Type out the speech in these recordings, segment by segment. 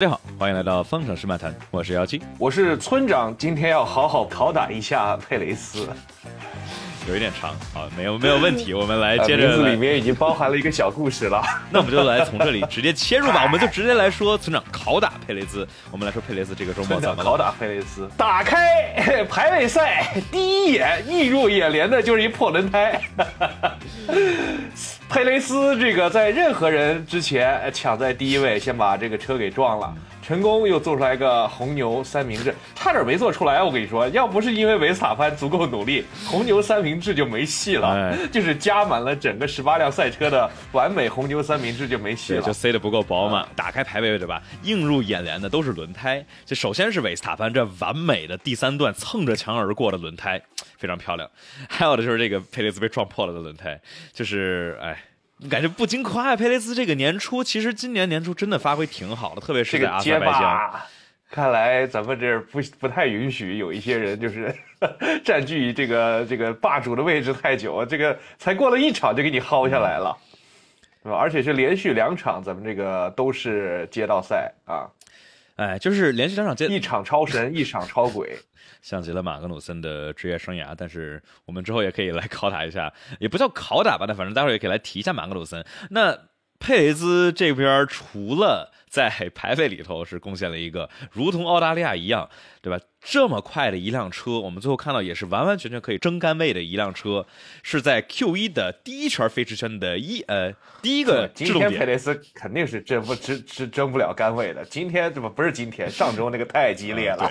大家好，欢迎来到《方程式漫谈》，我是妖青，我是村长，今天要好好拷打一下佩雷斯，有一点长啊，没有没有问题，我们来接着，名里面已经包含了一个小故事了，那我们就来从这里直接切入吧，我们就直接来说村长拷打佩雷斯，我们来说佩雷斯这个周末怎么拷打佩雷斯，打开排位赛第一眼映入眼帘的就是一破轮胎。佩雷斯这个在任何人之前抢在第一位，先把这个车给撞了，成功又做出来个红牛三明治，差点没做出来。我跟你说，要不是因为维斯塔潘足够努力，红牛三明治就没戏了，就是加满了整个十八辆赛车的完美红牛三明治就没戏了，就塞得不够饱满。打开排位对吧？映入眼帘的都是轮胎，就首先是维斯塔潘这完美的第三段蹭着墙而过的轮胎，非常漂亮。还有的就是这个佩雷斯被撞破了的轮胎，就是哎。你感觉不禁夸佩雷斯这个年初，其实今年年初真的发挥挺好的，特别是个街霸。看来咱们这不不太允许有一些人就是 占据这个这个霸主的位置太久，这个才过了一场就给你薅下来了，吧？而且是连续两场，咱们这个都是街道赛啊。哎，就是连续两场街，一场超神，一场超鬼。像极了马格努森的职业生涯，但是我们之后也可以来拷打一下，也不叫拷打吧，那反正待会儿也可以来提一下马格努森。那佩雷兹这边除了。在排位里头是贡献了一个如同澳大利亚一样，对吧？这么快的一辆车，我们最后看到也是完完全全可以争杆位的一辆车，是在 Q 一的第一圈飞驰圈的一呃第一个。今天佩雷斯肯定是争不争争争不了杆位的。今天这不不是今天，上周那个太激烈了。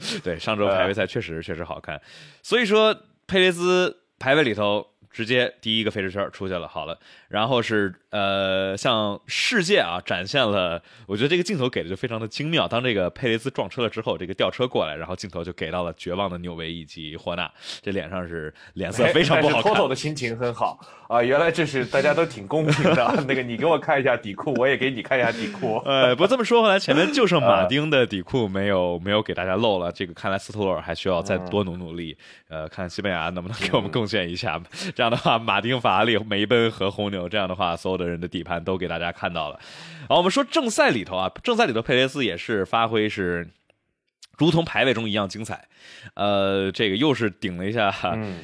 对 对，上周排位赛确实确实好看。所以说佩雷斯排位里头直接第一个飞驰圈出去了。好了。然后是呃，向世界啊展现了，我觉得这个镜头给的就非常的精妙。当这个佩雷斯撞车了之后，这个吊车过来，然后镜头就给到了绝望的纽维以及霍纳，这脸上是脸色非常不好看。托托的心情很好啊，原来这是大家都挺公平的。那个，你给我看一下底裤，我也给你看一下底裤。呃，不这么说，回来前面就剩马丁的底裤没有没有给大家露了。这个看来斯托尔还需要再多努努力。呃，看西班牙能不能给我们贡献一下。这样的话，马丁、法拉利、梅奔和红牛。这样的话，所有的人的底盘都给大家看到了。好，我们说正赛里头啊，正赛里头佩雷斯也是发挥是。如同排位中一样精彩，呃，这个又是顶了一下，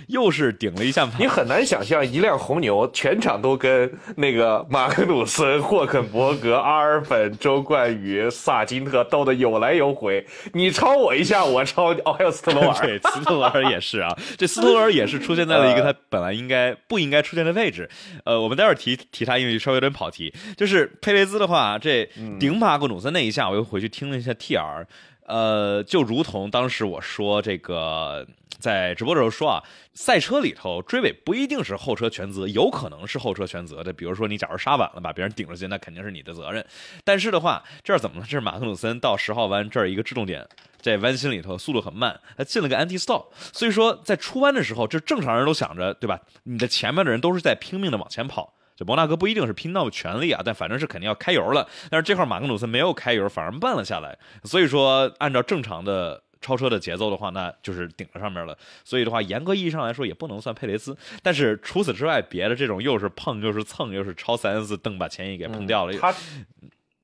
又是顶了一下。你很难想象，一辆红牛全场都跟那个马格努森、霍肯伯格、阿尔本、周冠宇、萨金特斗得有来有回，你超我一下，我超。哦，还有斯特尔，对，斯罗尔也是啊，这斯特罗尔也是出现在了一个 他本来应该不应该出现的位置。呃，我们待会儿提提他，因为稍微有点跑题。就是佩雷兹的话，这顶马格努森那一下，我又回去听了一下 T R。呃，就如同当时我说这个，在直播的时候说啊，赛车里头追尾不一定是后车全责，有可能是后车全责的。比如说，你假如刹晚了把别人顶出去，那肯定是你的责任。但是的话，这儿怎么了？这是马特鲁森到十号弯这儿一个制动点，在弯心里头速度很慢，他进了个 anti stop，所以说在出弯的时候，这正常人都想着，对吧？你的前面的人都是在拼命的往前跑。摩纳哥不一定是拼到全力啊，但反正是肯定要开油了。但是这块马格努斯没有开油，反而慢了下来。所以说，按照正常的超车的节奏的话，那就是顶着上面了。所以的话，严格意义上来说也不能算佩雷斯。但是除此之外，别的这种又是碰又是蹭又是超，三十四蹬把前翼给碰掉了。他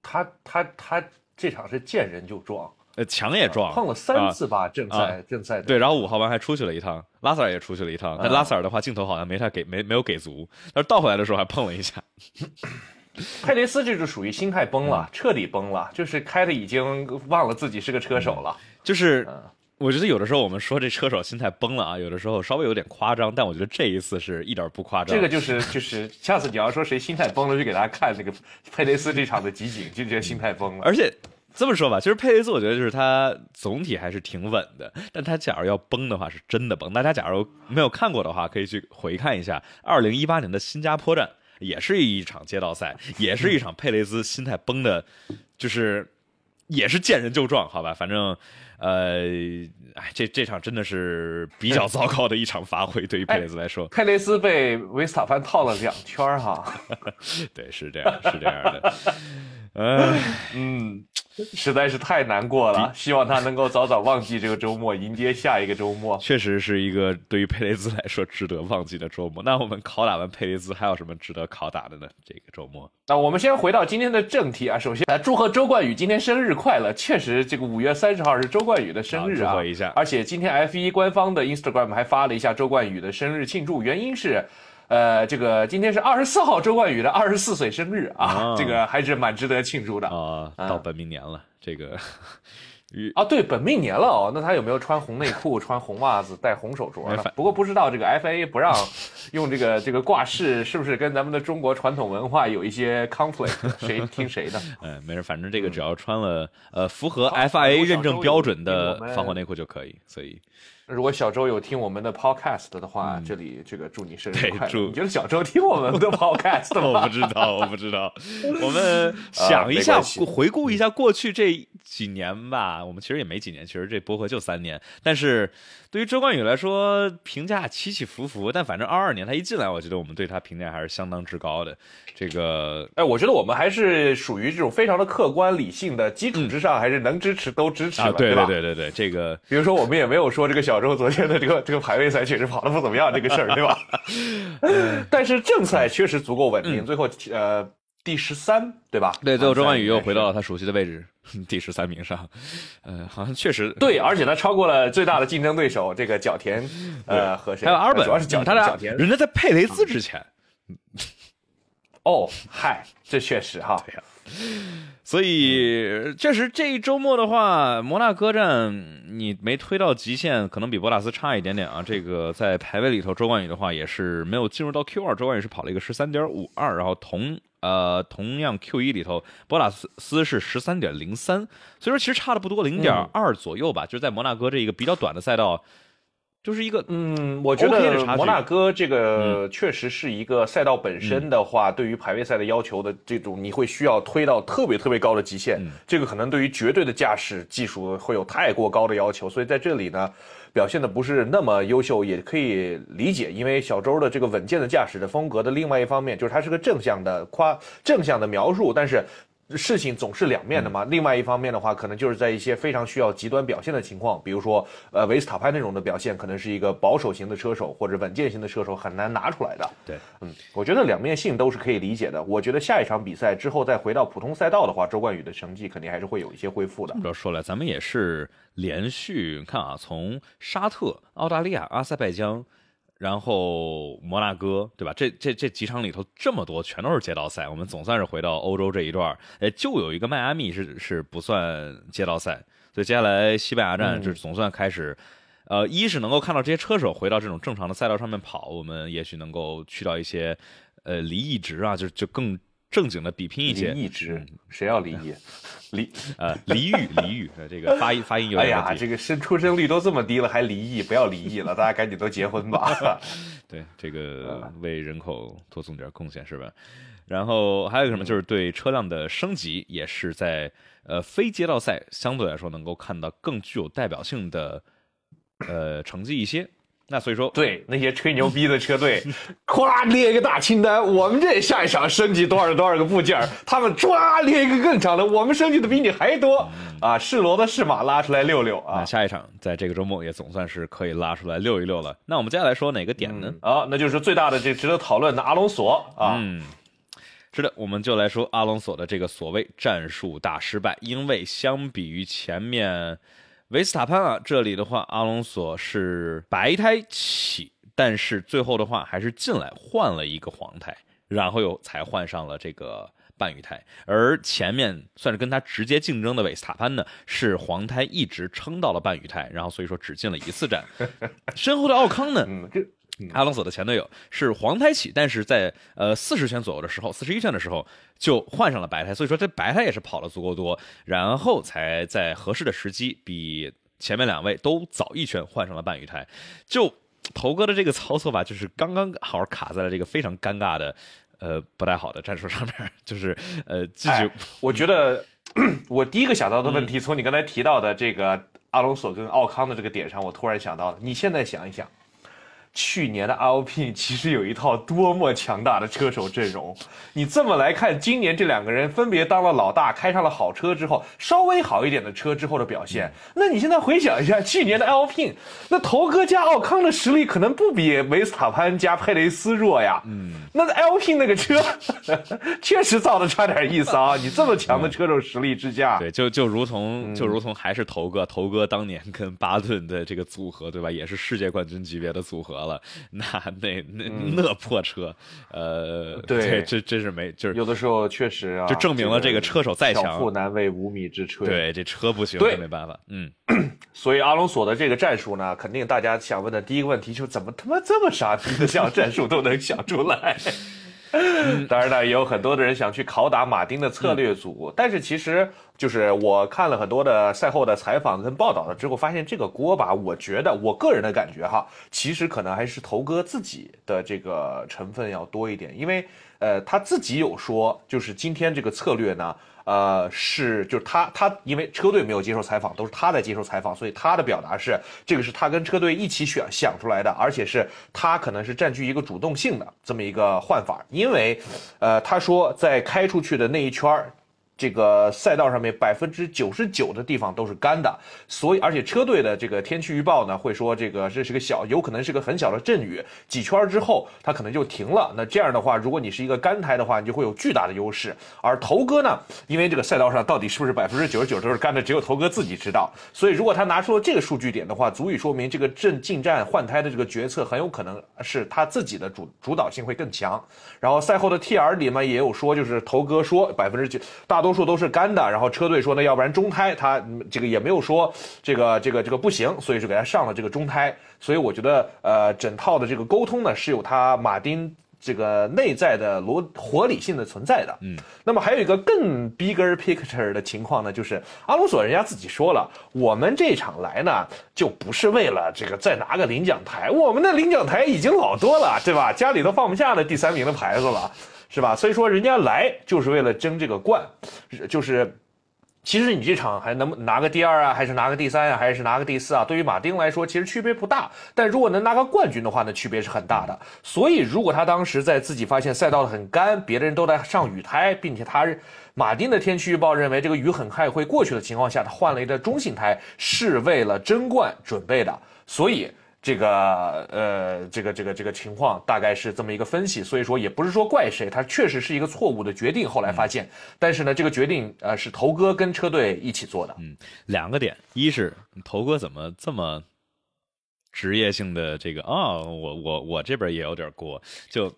他他他这场是见人就撞。呃，墙也撞了，碰了三次吧。正赛，正赛对，然后五号弯还出去了一趟，拉塞尔也出去了一趟。但拉塞尔的话，镜头好像没太给，没没有给足。但是倒回来的时候还碰了一下。佩 雷斯这就属于心态崩了，彻底崩了，就是开的已经忘了自己是个车手了。就是，我觉得有的时候我们说这车手心态崩了啊，有的时候稍微有点夸张，但我觉得这一次是一点不夸张。这个就是就是，下次你要说谁心态崩了，就给大家看那个佩 雷斯这场的集锦，就觉得心态崩了。而且。这么说吧，其实佩雷斯我觉得就是他总体还是挺稳的，但他假如要崩的话，是真的崩。大家假如没有看过的话，可以去回看一下二零一八年的新加坡站，也是一场街道赛，也是一场佩雷斯心态崩的，就是也是见人就撞，好吧，反正呃，哎，这这场真的是比较糟糕的一场发挥，对于佩雷斯来说，佩雷斯被维斯塔潘套了两圈哈，对，是这样，是这样的。唉，嗯，实在是太难过了。希望他能够早早忘记这个周末，迎接下一个周末。确实是一个对于佩雷兹来说值得忘记的周末。那我们拷打完佩雷兹，还有什么值得拷打的呢？这个周末。那我们先回到今天的正题啊。首先来祝贺周冠宇今天生日快乐。确实，这个五月三十号是周冠宇的生日啊。祝贺一下。而且今天 F 一官方的 Instagram 还发了一下周冠宇的生日庆祝，原因是。呃，这个今天是二十四号，周冠宇的二十四岁生日啊，这个还是蛮值得庆祝的啊。到本命年了，这个，啊，对，本命年了哦。那他有没有穿红内裤、穿红袜子、戴红手镯呢？不过不知道这个 f a 不让用这个这个挂饰，是不是跟咱们的中国传统文化有一些 conflict？谁听谁的？嗯，没事，反正这个只要穿了呃符合 FIA 认证标准的防火内裤就可以，所以。如果小周有听我们的 Podcast 的话，这里这个祝你生日快乐。你觉得小周听我们的 Podcast 吗？我不知道，我不知道。我们想一下，回顾一下过去这几年吧。我们其实也没几年，其实这播客就三年。但是对于周冠宇来说，评价起起伏伏。但反正二二年他一进来，我觉得我们对他评价还是相当之高的。这个，哎，我觉得我们还是属于这种非常的客观理性的基础之上，还是能支持都支持吧，对对对对对，这个。比如说，我们也没有说这个小。小周昨天的这个这个排位赛确实跑的不怎么样这个事儿对吧？但是正赛确实足够稳定，最后呃第十三对吧？对，最后周冠宇又回到了他熟悉的位置，第十三名上。呃，好像确实对，而且他超过了最大的竞争对手这个角田，呃，和谁？还有阿尔本，主要是角田，角田，人家在佩雷斯之前。哦，嗨，这确实哈。所以确实，这一周末的话，摩纳哥站你没推到极限，可能比博纳斯差一点点啊。这个在排位里头，周冠宇的话也是没有进入到 Q 二，周冠宇是跑了一个十三点五二，然后同呃同样 Q 一里头，博拉斯是十三点零三，所以说其实差的不多，零点二左右吧，就是在摩纳哥这一个比较短的赛道。就是一个，嗯，我觉得摩纳哥这个确实是一个赛道本身的话，对于排位赛的要求的这种，你会需要推到特别特别高的极限，这个可能对于绝对的驾驶技术会有太过高的要求，所以在这里呢，表现的不是那么优秀也可以理解，因为小周的这个稳健的驾驶的风格的另外一方面就是它是个正向的夸正向的描述，但是。事情总是两面的嘛。另外一方面的话，可能就是在一些非常需要极端表现的情况，比如说，呃，维斯塔潘那种的表现，可能是一个保守型的车手或者稳健型的车手很难拿出来的。对，嗯，我觉得两面性都是可以理解的。我觉得下一场比赛之后再回到普通赛道的话，周冠宇的成绩肯定还是会有一些恢复的。这么说来，咱们也是连续，看啊，从沙特、澳大利亚、阿塞拜疆。然后摩纳哥，对吧？这这这几场里头这么多，全都是街道赛。我们总算是回到欧洲这一段，哎，就有一个迈阿密是是不算街道赛，所以接下来西班牙站就总算开始。呃，一是能够看到这些车手回到这种正常的赛道上面跑，我们也许能够去到一些，呃，离异值啊，就就更。正经的比拼一些，离异谁要离异？离 呃离异离异，这个发音发音有点哎呀，这个生出生率都这么低了，还离异，不要离异了，大家赶紧都结婚吧。对，这个为人口多做点贡献是吧？然后还有什么，就是对车辆的升级，也是在呃非街道赛相对来说能够看到更具有代表性的呃成绩一些。那所以说，对那些吹牛逼的车队，哗列一个大清单，我们这下一场升级多少多少个部件，他们抓列一个更长的，我们升级的比你还多啊！是骡子是马，拉出来遛遛啊！下一场在这个周末也总算是可以拉出来遛一遛了。那我们接下来说哪个点呢？啊，那就是最大的这值得讨论的阿隆索啊。嗯，是的，我们就来说阿隆索的这个所谓战术大失败，因为相比于前面。维斯塔潘啊，这里的话，阿隆索是白胎起，但是最后的话还是进来换了一个黄胎，然后又才换上了这个半雨胎。而前面算是跟他直接竞争的维斯塔潘呢，是黄胎一直撑到了半雨胎，然后所以说只进了一次站。身后的奥康呢，嗯，就。阿隆索的前队友是黄胎起，但是在呃四十圈左右的时候，四十一圈的时候就换上了白胎，所以说这白胎也是跑了足够多，然后才在合适的时机比前面两位都早一圈换上了半鱼胎。就头哥的这个操作吧，就是刚刚好卡在了这个非常尴尬的，呃，不太好的战术上面，就是呃自己。我觉得 我第一个想到的问题，从你刚才提到的这个阿隆索跟奥康的这个点上，我突然想到了，你现在想一想。去年的 l p 其实有一套多么强大的车手阵容，你这么来看，今年这两个人分别当了老大，开上了好车之后，稍微好一点的车之后的表现，那你现在回想一下去年的 l p 那头哥加奥康的实力可能不比维斯塔潘加佩雷斯弱呀。嗯，那 l p 那个车 确实造的差点意思啊。你这么强的车手实力之下，对，就就如同就如同还是头哥，头哥当年跟巴顿的这个组合，对吧？也是世界冠军级别的组合。了，那那那那破车，呃，对，这真是没，就是有的时候确实啊，就证明了这个车手再强，小难为无米之炊。对，这车不行，没办法，嗯。所以阿隆索的这个战术呢，肯定大家想问的第一个问题就是，怎么他妈这么傻逼的想战术都能想出来？当然呢，也有很多的人想去拷打马丁的策略组，但是其实就是我看了很多的赛后的采访跟报道了之后，发现这个锅吧，我觉得我个人的感觉哈，其实可能还是头哥自己的这个成分要多一点，因为呃他自己有说，就是今天这个策略呢。呃，是，就是他，他因为车队没有接受采访，都是他在接受采访，所以他的表达是，这个是他跟车队一起选想出来的，而且是他可能是占据一个主动性的这么一个换法，因为，呃，他说在开出去的那一圈儿。这个赛道上面百分之九十九的地方都是干的，所以而且车队的这个天气预报呢会说这个这是个小，有可能是个很小的阵雨，几圈之后它可能就停了。那这样的话，如果你是一个干胎的话，你就会有巨大的优势。而头哥呢，因为这个赛道上到底是不是百分之九十九都是干的，只有头哥自己知道。所以如果他拿出了这个数据点的话，足以说明这个阵进站换胎的这个决策很有可能是他自己的主主导性会更强。然后赛后的 T R 里面也有说，就是头哥说百分之九大多。多数都是干的，然后车队说呢，要不然中胎，他这个也没有说这个这个这个不行，所以就给他上了这个中胎。所以我觉得，呃，整套的这个沟通呢是有他马丁这个内在的逻合理性的存在的。嗯，那么还有一个更 bigger picture 的情况呢，就是阿鲁索人家自己说了，我们这场来呢就不是为了这个再拿个领奖台，我们的领奖台已经老多了，对吧？家里都放不下那第三名的牌子了。是吧？所以说，人家来就是为了争这个冠，就是，其实你这场还能拿个第二啊，还是拿个第三啊，还是拿个第四啊？对于马丁来说，其实区别不大。但如果能拿个冠军的话呢，区别是很大的。所以，如果他当时在自己发现赛道很干，别的人都在上雨胎，并且他马丁的天气预报认为这个雨很快会过去的情况下，他换了一个中性胎，是为了争冠准备的。所以。这个呃，这个这个这个情况大概是这么一个分析，所以说也不是说怪谁，他确实是一个错误的决定。后来发现，但是呢，这个决定呃是头哥跟车队一起做的。嗯，两个点，一是头哥怎么这么职业性的这个啊，我我我这边也有点过，就。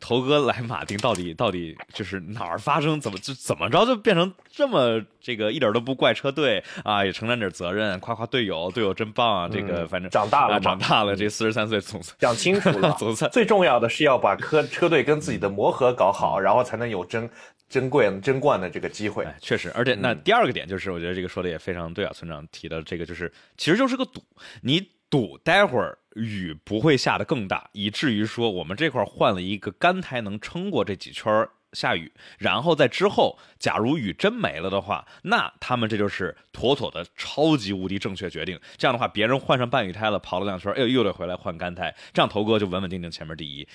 头哥来马丁到底到底就是哪儿发生怎么就怎么着就变成这么这个一点都不怪车队啊也承担点责任夸夸队友队友真棒啊这个反正长大了长大了这四十三岁总算讲清楚了 总算最重要的是要把车车队跟自己的磨合搞好然后才能有争珍贵争冠的这个机会确实而且那第二个点就是我觉得这个说的也非常对啊村长提的这个就是其实就是个赌你。赌待会儿雨不会下的更大，以至于说我们这块换了一个干胎能撑过这几圈下雨，然后在之后，假如雨真没了的话，那他们这就是妥妥的超级无敌正确决定。这样的话，别人换上半雨胎了，跑了两圈，哎呦又得回来换干胎，这样头哥就稳稳定定前面第一。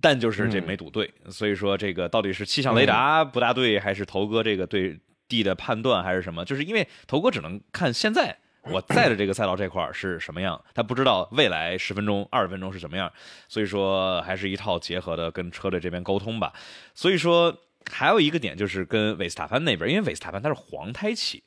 但就是这没赌对，所以说这个到底是气象雷达不大对，还是头哥这个对地的判断还是什么？就是因为头哥只能看现在。我在的这个赛道这块儿是什么样，他不知道未来十分钟、二十分钟是什么样，所以说还是一套结合的跟车队这边沟通吧。所以说还有一个点就是跟维斯塔潘那边，因为维斯塔潘他是黄胎起，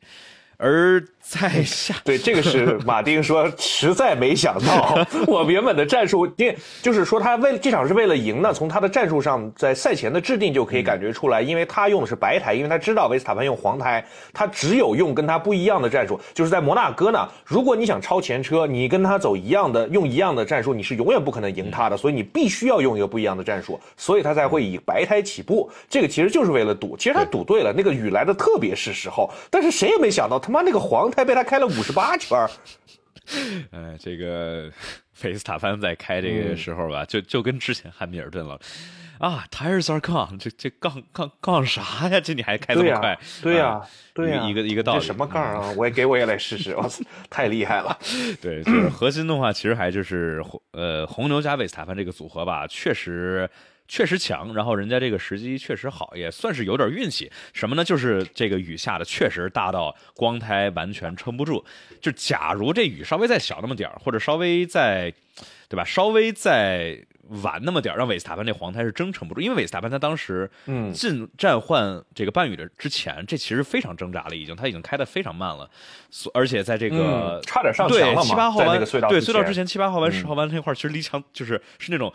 而在下 对这个是马丁说，实在没想到，我原本的战术，因为就是说他为这场是为了赢呢，从他的战术上，在赛前的制定就可以感觉出来，因为他用的是白胎，因为他知道维斯塔潘用黄胎，他只有用跟他不一样的战术，就是在摩纳哥呢，如果你想超前车，你跟他走一样的，用一样的战术，你是永远不可能赢他的，所以你必须要用一个不一样的战术，所以他才会以白胎起步，这个其实就是为了赌，其实他赌对了，那个雨来的特别是时候，但是谁也没想到他。妈那个黄胎被他开了五十八圈儿，哎，这个费 斯塔潘在开这个时候吧，就就跟之前汉密尔顿了啊，tires are gone，这这杠杠杠啥呀？这你还开这么快？对呀，对呀，一个一个道理。这什么杠啊？我也给我也来试试，我操，太厉害了。对，就是核心的话，其实还就是红呃红牛加维斯塔潘这个组合吧，确实。确实强，然后人家这个时机确实好，也算是有点运气。什么呢？就是这个雨下的确实大到光胎完全撑不住。就假如这雨稍微再小那么点儿，或者稍微再，对吧？稍微再晚那么点儿，让韦斯塔潘这黄胎是真撑不住。因为韦斯塔潘他当时进站换这个半雨的之前，这其实非常挣扎了，已经他已经开的非常慢了，而且在这个差点上墙了嘛，在那对隧道之前七八号弯十号弯那块儿其实离墙就是是那种。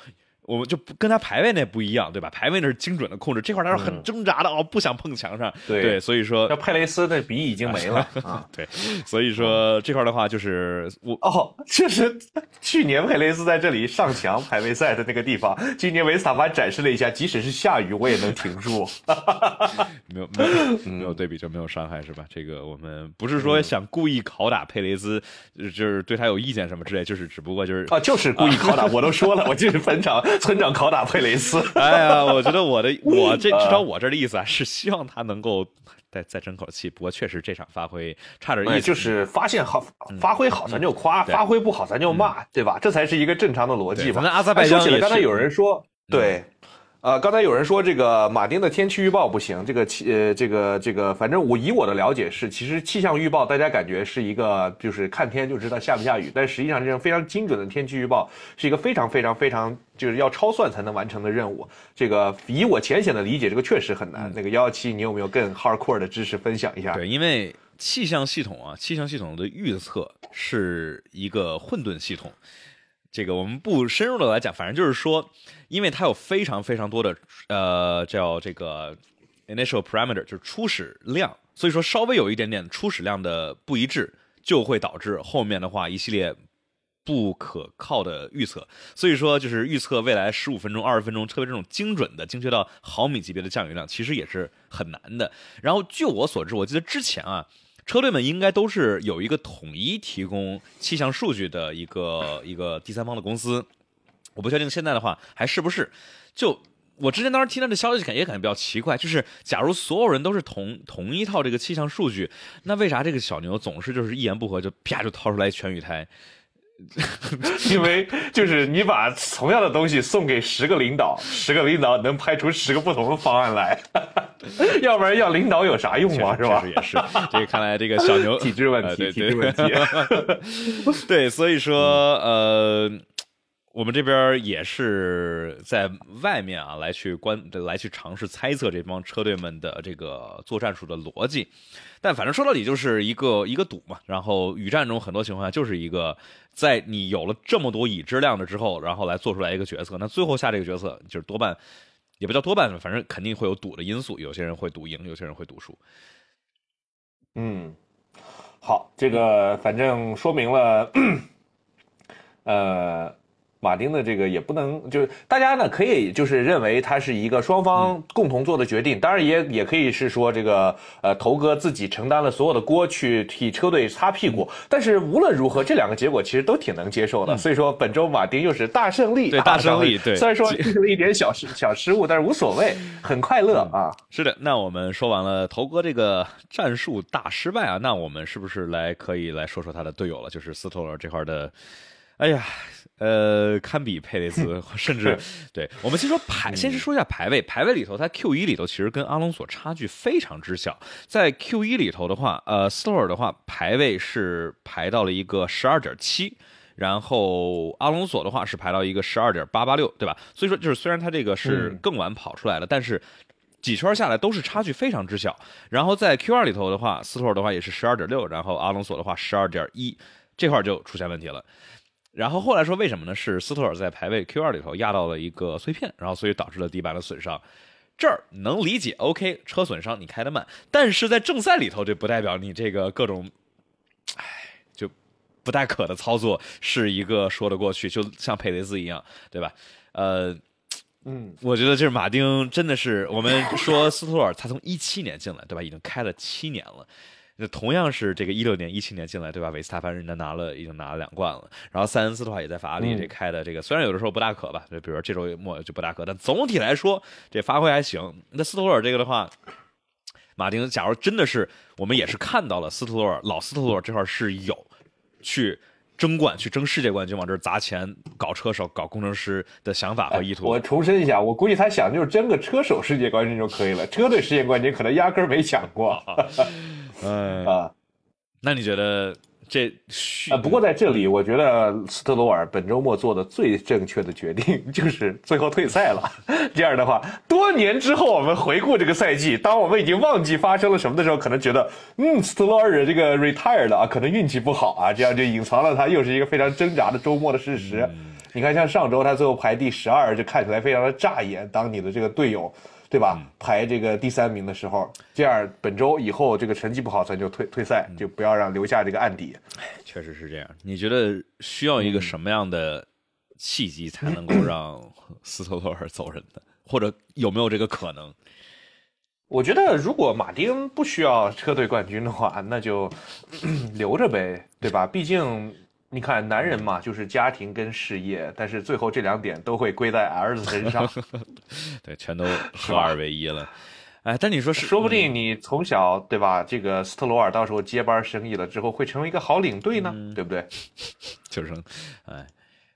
我们就跟他排位那不一样，对吧？排位那是精准的控制，这块他是很挣扎的哦，不想碰墙上。对，所以说。佩雷斯那翼已经没了。对，所以说这块的话就是我哦，确实，去年佩雷斯在这里上墙排位赛的那个地方，今年维斯塔潘展示了一下，即使是下雨我也能停住。没有没有没有对比就没有伤害是吧？这个我们不是说想故意拷打佩雷斯，就是对他有意见什么之类，就是只不过就是啊，就是故意拷打，我都说了，我就是本场。村长拷打佩雷斯，哎呀，我觉得我的 我这至少我这的意思啊，是希望他能够再再争口气。不过确实这场发挥差点意思，就是发现好发挥好咱就夸，发挥不好咱就骂，对吧？这才是一个正常的逻辑吧。阿塞拜疆说刚才有人说对。呃，刚才有人说这个马丁的天气预报不行，这个气呃，这个这个，反正我以我的了解是，其实气象预报大家感觉是一个，就是看天就知道下不下雨，但实际上这种非常精准的天气预报是一个非常非常非常就是要超算才能完成的任务。这个以我浅显的理解，这个确实很难。那个幺幺七，你有没有更 hard core 的知识分享一下？对，因为气象系统啊，气象系统的预测是一个混沌系统，这个我们不深入的来讲，反正就是说。因为它有非常非常多的，呃，叫这个 initial parameter 就是初始量，所以说稍微有一点点初始量的不一致，就会导致后面的话一系列不可靠的预测。所以说就是预测未来十五分钟、二十分钟车别这种精准的、精确到毫米级别的降雨量，其实也是很难的。然后据我所知，我记得之前啊，车队们应该都是有一个统一提供气象数据的一个一个第三方的公司。我不确定现在的话还是不是，就我之前当时听到这消息，感觉感觉比较奇怪。就是假如所有人都是同同一套这个气象数据，那为啥这个小牛总是就是一言不合就啪就掏出来全雨胎？因为就是你把同样的东西送给十个领导，十个领导能拍出十个不同的方案来。要不然要领导有啥用啊？是吧？也是。这个看来这个小牛 体质问题，体质问题。对，所以说呃。我们这边也是在外面啊，来去观，来去尝试猜测这帮车队们的这个作战术的逻辑。但反正说到底就是一个一个赌嘛。然后雨战中很多情况下就是一个，在你有了这么多已知量的之后，然后来做出来一个决策。那最后下这个决策就是多半也不叫多半，反正肯定会有赌的因素。有些人会赌赢，有些人会赌输。嗯，好，这个反正说明了，呃。马丁的这个也不能，就是大家呢可以就是认为他是一个双方共同做的决定，当然也也可以是说这个呃头哥自己承担了所有的锅去替车队擦屁股。但是无论如何，这两个结果其实都挺能接受的。所以说本周马丁又是大胜利，大胜利，对。虽然说出了一点小失小失误，但是无所谓，很快乐啊。是的，那我们说完了头哥这个战术大失败啊，那我们是不是来可以来说说他的队友了？就是斯托尔这块的，哎呀。呃，堪比佩雷斯，甚至，对我们先说排，先是说一下排位，排位里头，它 Q 一里头其实跟阿隆索差距非常之小，在 Q 一里头的话，呃，斯托尔的话排位是排到了一个十二点七，然后阿隆索的话是排到一个十二点八八六，对吧？所以说就是虽然他这个是更晚跑出来的，但是几圈下来都是差距非常之小。然后在 Q 二里头的话，斯托尔的话也是十二点六，然后阿隆索的话十二点一，这块就出现问题了。然后后来说为什么呢？是斯托尔在排位 Q 二里头压到了一个碎片，然后所以导致了底板的损伤。这儿能理解，OK，车损伤你开得慢，但是在正赛里头这不代表你这个各种，唉，就不太可的操作是一个说得过去，就像佩雷斯一样，对吧？呃，嗯，我觉得就是马丁真的是我们说斯托尔，他从一七年进来，对吧？已经开了七年了。那同样是这个一六年、一七年进来，对吧？维斯塔潘人家拿了，已经拿了两冠了。然后塞恩斯的话也在法拉利这开的，这个虽然有的时候不大可吧，就比如这周末就不大可，但总体来说这发挥还行。那斯图尔这个的话，马丁，假如真的是我们也是看到了斯图尔，老斯图尔这块是有去争冠、去争世界冠军，往这砸钱、搞车手、搞工程师的想法和意图。我重申一下，我估计他想就是争个车手世界冠军就可以了，车队世界冠军可能压根儿没想过。嗯啊，那你觉得这？不过在这里，我觉得斯特罗尔本周末做的最正确的决定就是最后退赛了。这样的话，多年之后我们回顾这个赛季，当我们已经忘记发生了什么的时候，可能觉得嗯，斯特罗尔这个 retired 啊，可能运气不好啊，这样就隐藏了他又是一个非常挣扎的周末的事实。你看，像上周他最后排第十二，就看起来非常的扎眼。当你的这个队友。对吧？排这个第三名的时候，这样本周以后这个成绩不好，咱就退退赛，就不要让留下这个案底。确实是这样。你觉得需要一个什么样的契机才能够 让斯托尔走人呢？或者有没有这个可能？我觉得，如果马丁不需要车队冠军的话，那就 留着呗，对吧？毕竟。你看，男人嘛，就是家庭跟事业，但是最后这两点都会归在儿子身上，对，全都合二为一了。哎，但你说，说不定你从小对吧？这个斯特罗尔到时候接班生意了之后，会成为一个好领队呢，对不对？就是，哎，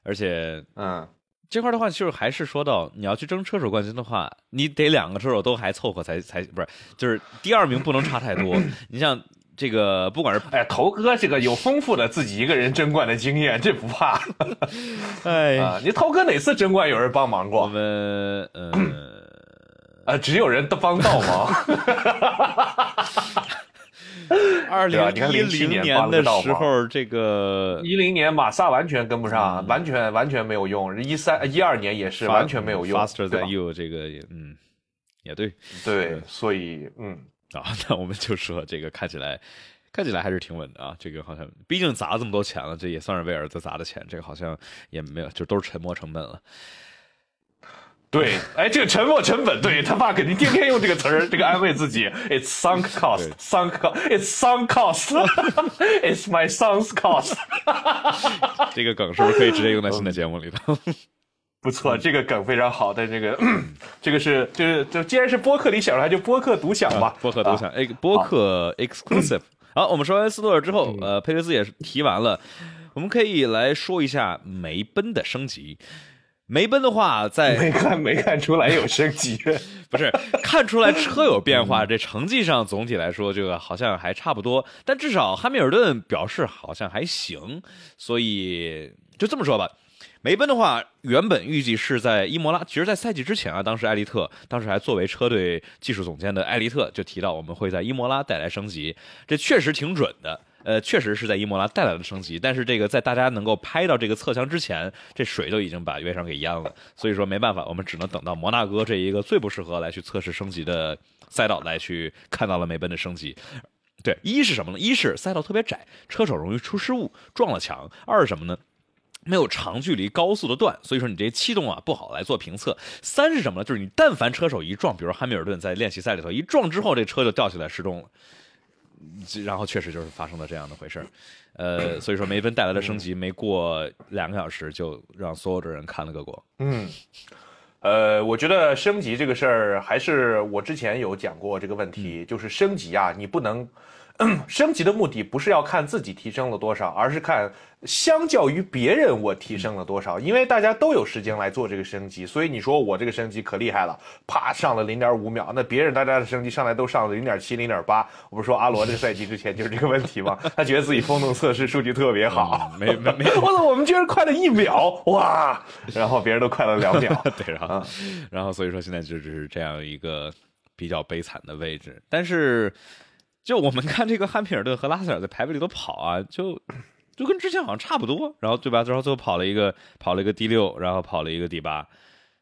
而且，嗯，这块的话，就是还是说到你要去争车手冠军的话，你得两个车手都还凑合才才不是，就是第二名不能差太多。你像。这个不管是哎头哥这个有丰富的自己一个人争冠的经验，这不怕。哎，你头哥哪次争冠有人帮忙过？我们呃，啊，只有人帮倒忙。二零一零年的时候，这个一零年马萨完全跟不上，完全完全没有用。一三一二年也是完全没有用。Fast e r than you，这个，嗯，也对，对，所以嗯。啊，那我们就说这个看起来，看起来还是挺稳的啊。这个好像，毕竟砸这么多钱了，这也算是为儿子砸的钱。这个好像也没有，就都是沉没成本了。对，哎，这个沉没成本，对他爸肯定天天用这个词儿，这个安慰自己。It's sunk cost, sunk, it's sunk cost, it's my sunk cost。这个梗是不是可以直接用在新的节目里头？不错，这个梗非常好。的这个，这个是就是就既然是播客里想出来，就播客独享吧。播客独享，哎，播客 exclusive。好，我们说完斯诺尔之后，呃，佩雷斯也是提完了，我们可以来说一下梅奔的升级。梅奔的话，在没看没看出来有升级，不是看出来车有变化。这成绩上总体来说，这个好像还差不多。但至少汉密尔顿表示好像还行，所以就这么说吧。梅奔的话，原本预计是在伊莫拉，其实，在赛季之前啊，当时艾利特，当时还作为车队技术总监的艾利特就提到，我们会在伊莫拉带来升级，这确实挺准的，呃，确实是在伊莫拉带来了升级，但是这个在大家能够拍到这个侧墙之前，这水都已经把边上给淹了，所以说没办法，我们只能等到摩纳哥这一个最不适合来去测试升级的赛道来去看到了梅奔的升级。对，一是什么呢？一是赛道特别窄，车手容易出失误，撞了墙；二是什么呢？没有长距离高速的段，所以说你这气动啊不好来做评测。三是什么呢？就是你但凡车手一撞，比如汉密尔顿在练习赛里头一撞之后，这车就掉下来失重了，然后确实就是发生了这样的回事呃，所以说梅奔带来的升级，没过两个小时就让所有的人看了个光。嗯，呃，我觉得升级这个事儿，还是我之前有讲过这个问题，就是升级啊，你不能。升级的目的不是要看自己提升了多少，而是看相较于别人我提升了多少。因为大家都有时间来做这个升级，所以你说我这个升级可厉害了，啪上了零点五秒，那别人大家的升级上来都上了零点七、零点八。我不是说阿罗这个赛季之前就是这个问题吗？他觉得自己风洞测试数据特别好，没没没，我操，我们居然快了一秒，哇！然后别人都快了两秒，对，然后，然后所以说现在就是这样一个比较悲惨的位置，但是。就我们看这个汉密尔顿和拉塞尔在排位里头跑啊，就就跟之前好像差不多，然后对吧？最后最后跑了一个跑了一个第六，然后跑了一个第八，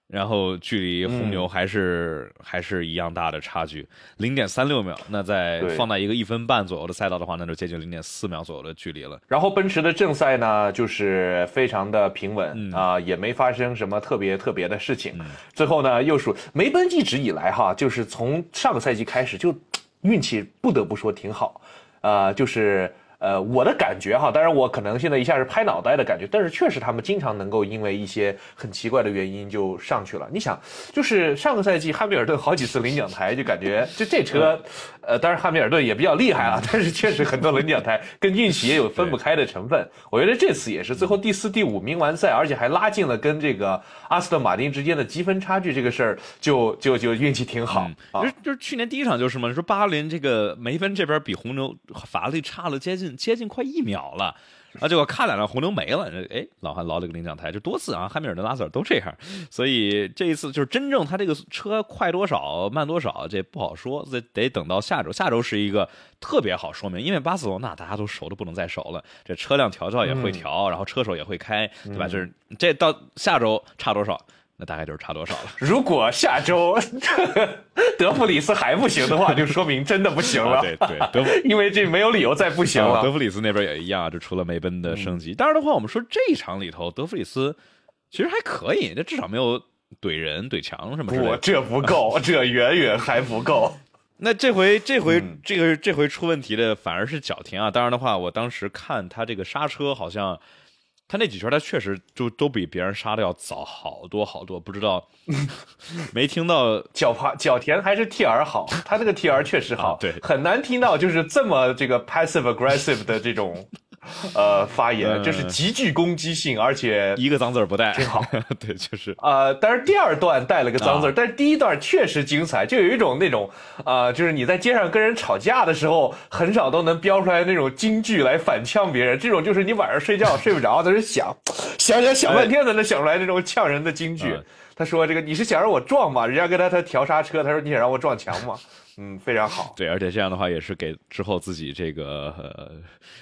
然后距离红牛还是还是一样大的差距，零点三六秒。那在放在一个一分半左右的赛道的话，那就接近零点四秒左右的距离了。然后奔驰的正赛呢，就是非常的平稳啊，也没发生什么特别特别的事情。最后呢，又数，梅奔一直以来哈，就是从上个赛季开始就。运气不得不说挺好，呃，就是。呃，我的感觉哈，当然我可能现在一下是拍脑袋的感觉，但是确实他们经常能够因为一些很奇怪的原因就上去了。你想，就是上个赛季汉密尔顿好几次领奖台，就感觉就这车，呃，当然汉密尔顿也比较厉害啊，但是确实很多领奖台跟运气也有分不开的成分。我觉得这次也是，最后第四、第五名完赛，而且还拉近了跟这个阿斯顿马丁之间的积分差距，这个事儿就就就运气挺好。就是就是去年第一场就是嘛，你说巴林这个梅奔这边比红牛法拉利差了接近。接近快一秒了，啊，结果看两辆红牛没了。哎，老汉捞了个领奖台，就多次啊，汉密尔顿、拉塞尔都这样，所以这一次就是真正他这个车快多少慢多少，这不好说，得等到下周。下周是一个特别好说明，因为巴塞罗那大家都熟的不能再熟了，这车辆调教也会调，然后车手也会开，对吧？就是这到下周差多少。那大概就是差多少了？如果下周 德弗里斯还不行的话，就说明真的不行了。对对，德 因为这没有理由再不行了。德弗里斯那边也一样，就除了梅奔的升级。当然的话，我们说这一场里头，德弗里斯其实还可以，那至少没有怼人、怼墙什么之类的。不，这不够，这远远还不够。那这回这回这个这回出问题的反而是角田啊。当然的话，我当时看他这个刹车好像。他那几圈，他确实就都比别人杀的要早好多好多，不知道 没听到脚旁脚甜还是 T R 好，他这个 T R 确实好，对，很难听到就是这么这个 passive aggressive 的这种。呃，发言就是极具攻击性，而且一个脏字儿不带，真好。对，就是呃，但是第二段带了个脏字儿，但是第一段确实精彩，就有一种那种啊，就是你在街上跟人吵架的时候，很少都能飙出来那种京剧来反呛别人。这种就是你晚上睡觉 睡不着，在那想想想想半天才能想出来那种呛人的京剧。他说：“这个你是想让我撞吗？人家跟他他调刹车，他说你想让我撞墙吗？”嗯，非常好。对，而且这样的话也是给之后自己这个，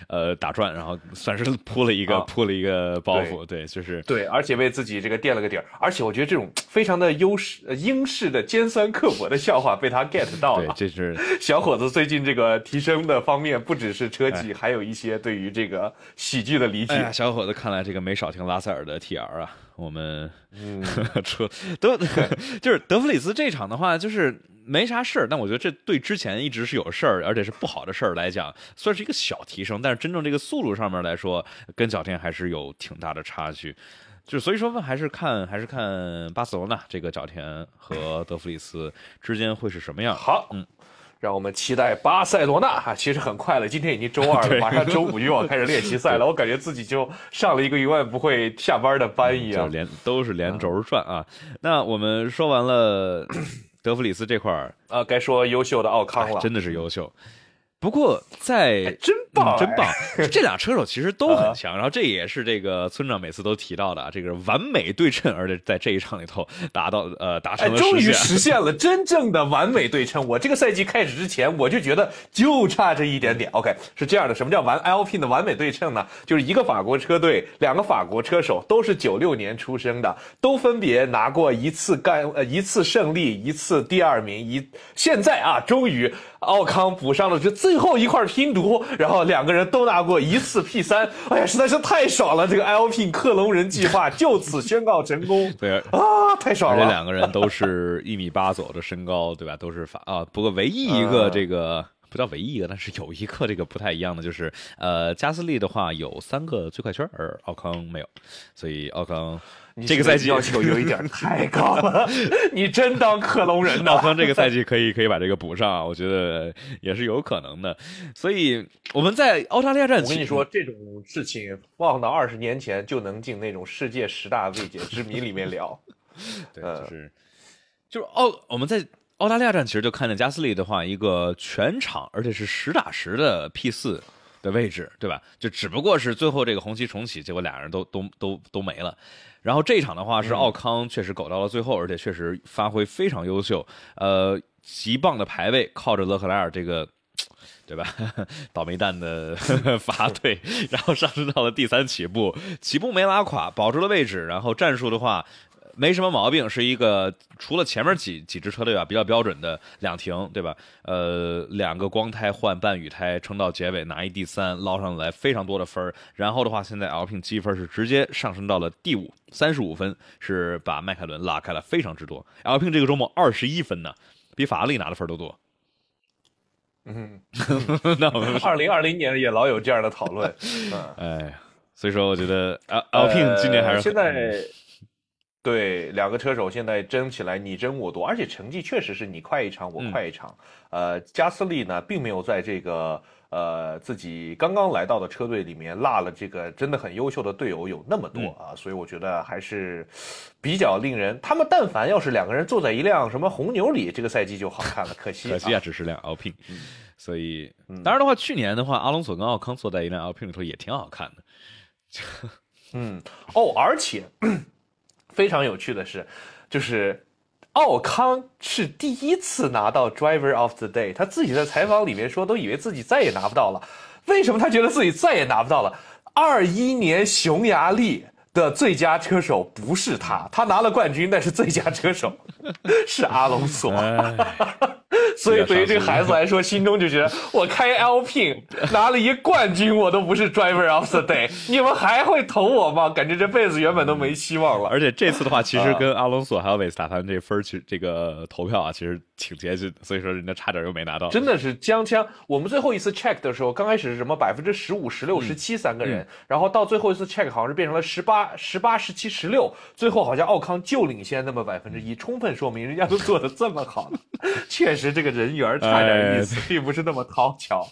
呃，打转，然后算是铺 了一个铺了一个包袱，对，就是对，而且为自己这个垫了个底儿。而且我觉得这种非常的优势英式的尖酸刻薄的笑话被他 get 到了，这是小伙子最近这个提升的方面，不只是车技，还有一些对于这个喜剧的理解。小伙子看来这个没少听拉塞尔的 T R 啊，我们嗯、车 德 就是德弗里斯这场的话就是。没啥事儿，但我觉得这对之前一直是有事儿，而且是不好的事儿来讲，算是一个小提升。但是真正这个速度上面来说，跟角田还是有挺大的差距。就所以说，还是看，还是看巴塞罗那这个角田和德弗里斯之间会是什么样。好，嗯，让我们期待巴塞罗那哈。其实很快了，今天已经周二，了，马上周五 又要开始练习赛了。我感觉自己就上了一个永远不会下班的班一样，连都是连轴转啊。那我们说完了。德弗里斯这块儿，呃，该说优秀的奥康了，真的是优秀。不过，在真棒，真棒！这俩车手其实都很强，然后这也是这个村长每次都提到的啊，这个完美对称，而且在这一场里头达到呃达成。哎，终于实现了真正的完美对称。我这个赛季开始之前，我就觉得就差这一点点。OK，是这样的，什么叫完 LP 的完美对称呢？就是一个法国车队，两个法国车手都是九六年出生的，都分别拿过一次干呃一次胜利，一次第二名。一现在啊，终于奥康补上了这。最后一块拼图，然后两个人都拿过一次 P 三，哎呀，实在是太爽了！这个 L P 克隆人计划就此宣告成功，对啊，太爽了！而且两个人都是一米八左右的身高，对吧？都是法啊，不过唯一一个这个不叫唯一一个，但是有一个这个不太一样的就是，呃，加斯利的话有三个最快圈，而奥康没有，所以奥康。这个赛季要求有一点 太高了，你真当克隆人呢？方这个赛季可以可以把这个补上，我觉得也是有可能的。所以我们在澳大利亚站，我跟你说这种事情放到二十年前就能进那种世界十大未解之谜里面聊。对，就是就是澳我们在澳大利亚站其实就看见加斯利的话，一个全场而且是实打实的 P 四的位置，对吧？就只不过是最后这个红旗重启，结果俩人都都都都没了。然后这一场的话是奥康确实苟到了最后，而且确实发挥非常优秀，呃，极棒的排位，靠着勒克莱尔这个，对吧，倒霉蛋的罚 退，然后上升到了第三起步，起步没拉垮，保住了位置，然后战术的话。没什么毛病，是一个除了前面几几支车队啊比较标准的两停，对吧？呃，两个光胎换半雨胎，撑到结尾拿一第三，捞上来非常多的分然后的话，现在 l p 积分是直接上升到了第五，三十五分，是把迈凯伦拉开了非常之多。l p 这个周末二十一分呢，比法拉利拿的分都多。嗯，那我们 二零二零年也老有这样的讨论。嗯，哎，所以说我觉得 L l p 今年还是现在。对，两个车手现在争起来，你争我夺，而且成绩确实是你快一场，我快一场。呃，加斯利呢，并没有在这个呃自己刚刚来到的车队里面落了这个真的很优秀的队友有那么多啊，所以我觉得还是比较令人。他们但凡要是两个人坐在一辆什么红牛里，这个赛季就好看了。可惜，可惜啊，只是辆 LP。所以，当然的话，去年的话，阿隆索跟奥康坐在一辆 LP 里头也挺好看的。嗯，哦，而且。非常有趣的是，就是奥康是第一次拿到 Driver of the Day，他自己在采访里面说，都以为自己再也拿不到了。为什么他觉得自己再也拿不到了？二一年匈牙利的最佳车手不是他，他拿了冠军，但是最佳车手 是阿隆索。所以对于这个孩子来说，心中就觉得 我开 L P 拿了一冠军，我都不是 Driver of the Day，你们还会投我吗？感觉这辈子原本都没希望了。而且这次的话，其实跟阿隆索还有韦斯塔潘这分儿去这个投票啊，其实挺接近，所以说人家差点又没拿到。真的是将将，我们最后一次 check 的时候，刚开始是什么百分之十五、十六、十七三个人，然后到最后一次 check 好像是变成了十八、十八、十七、十六，最后好像奥康就领先那么百分之一，充分说明人家都做的这么好，确实这个。人缘差点意思，并不是那么讨巧。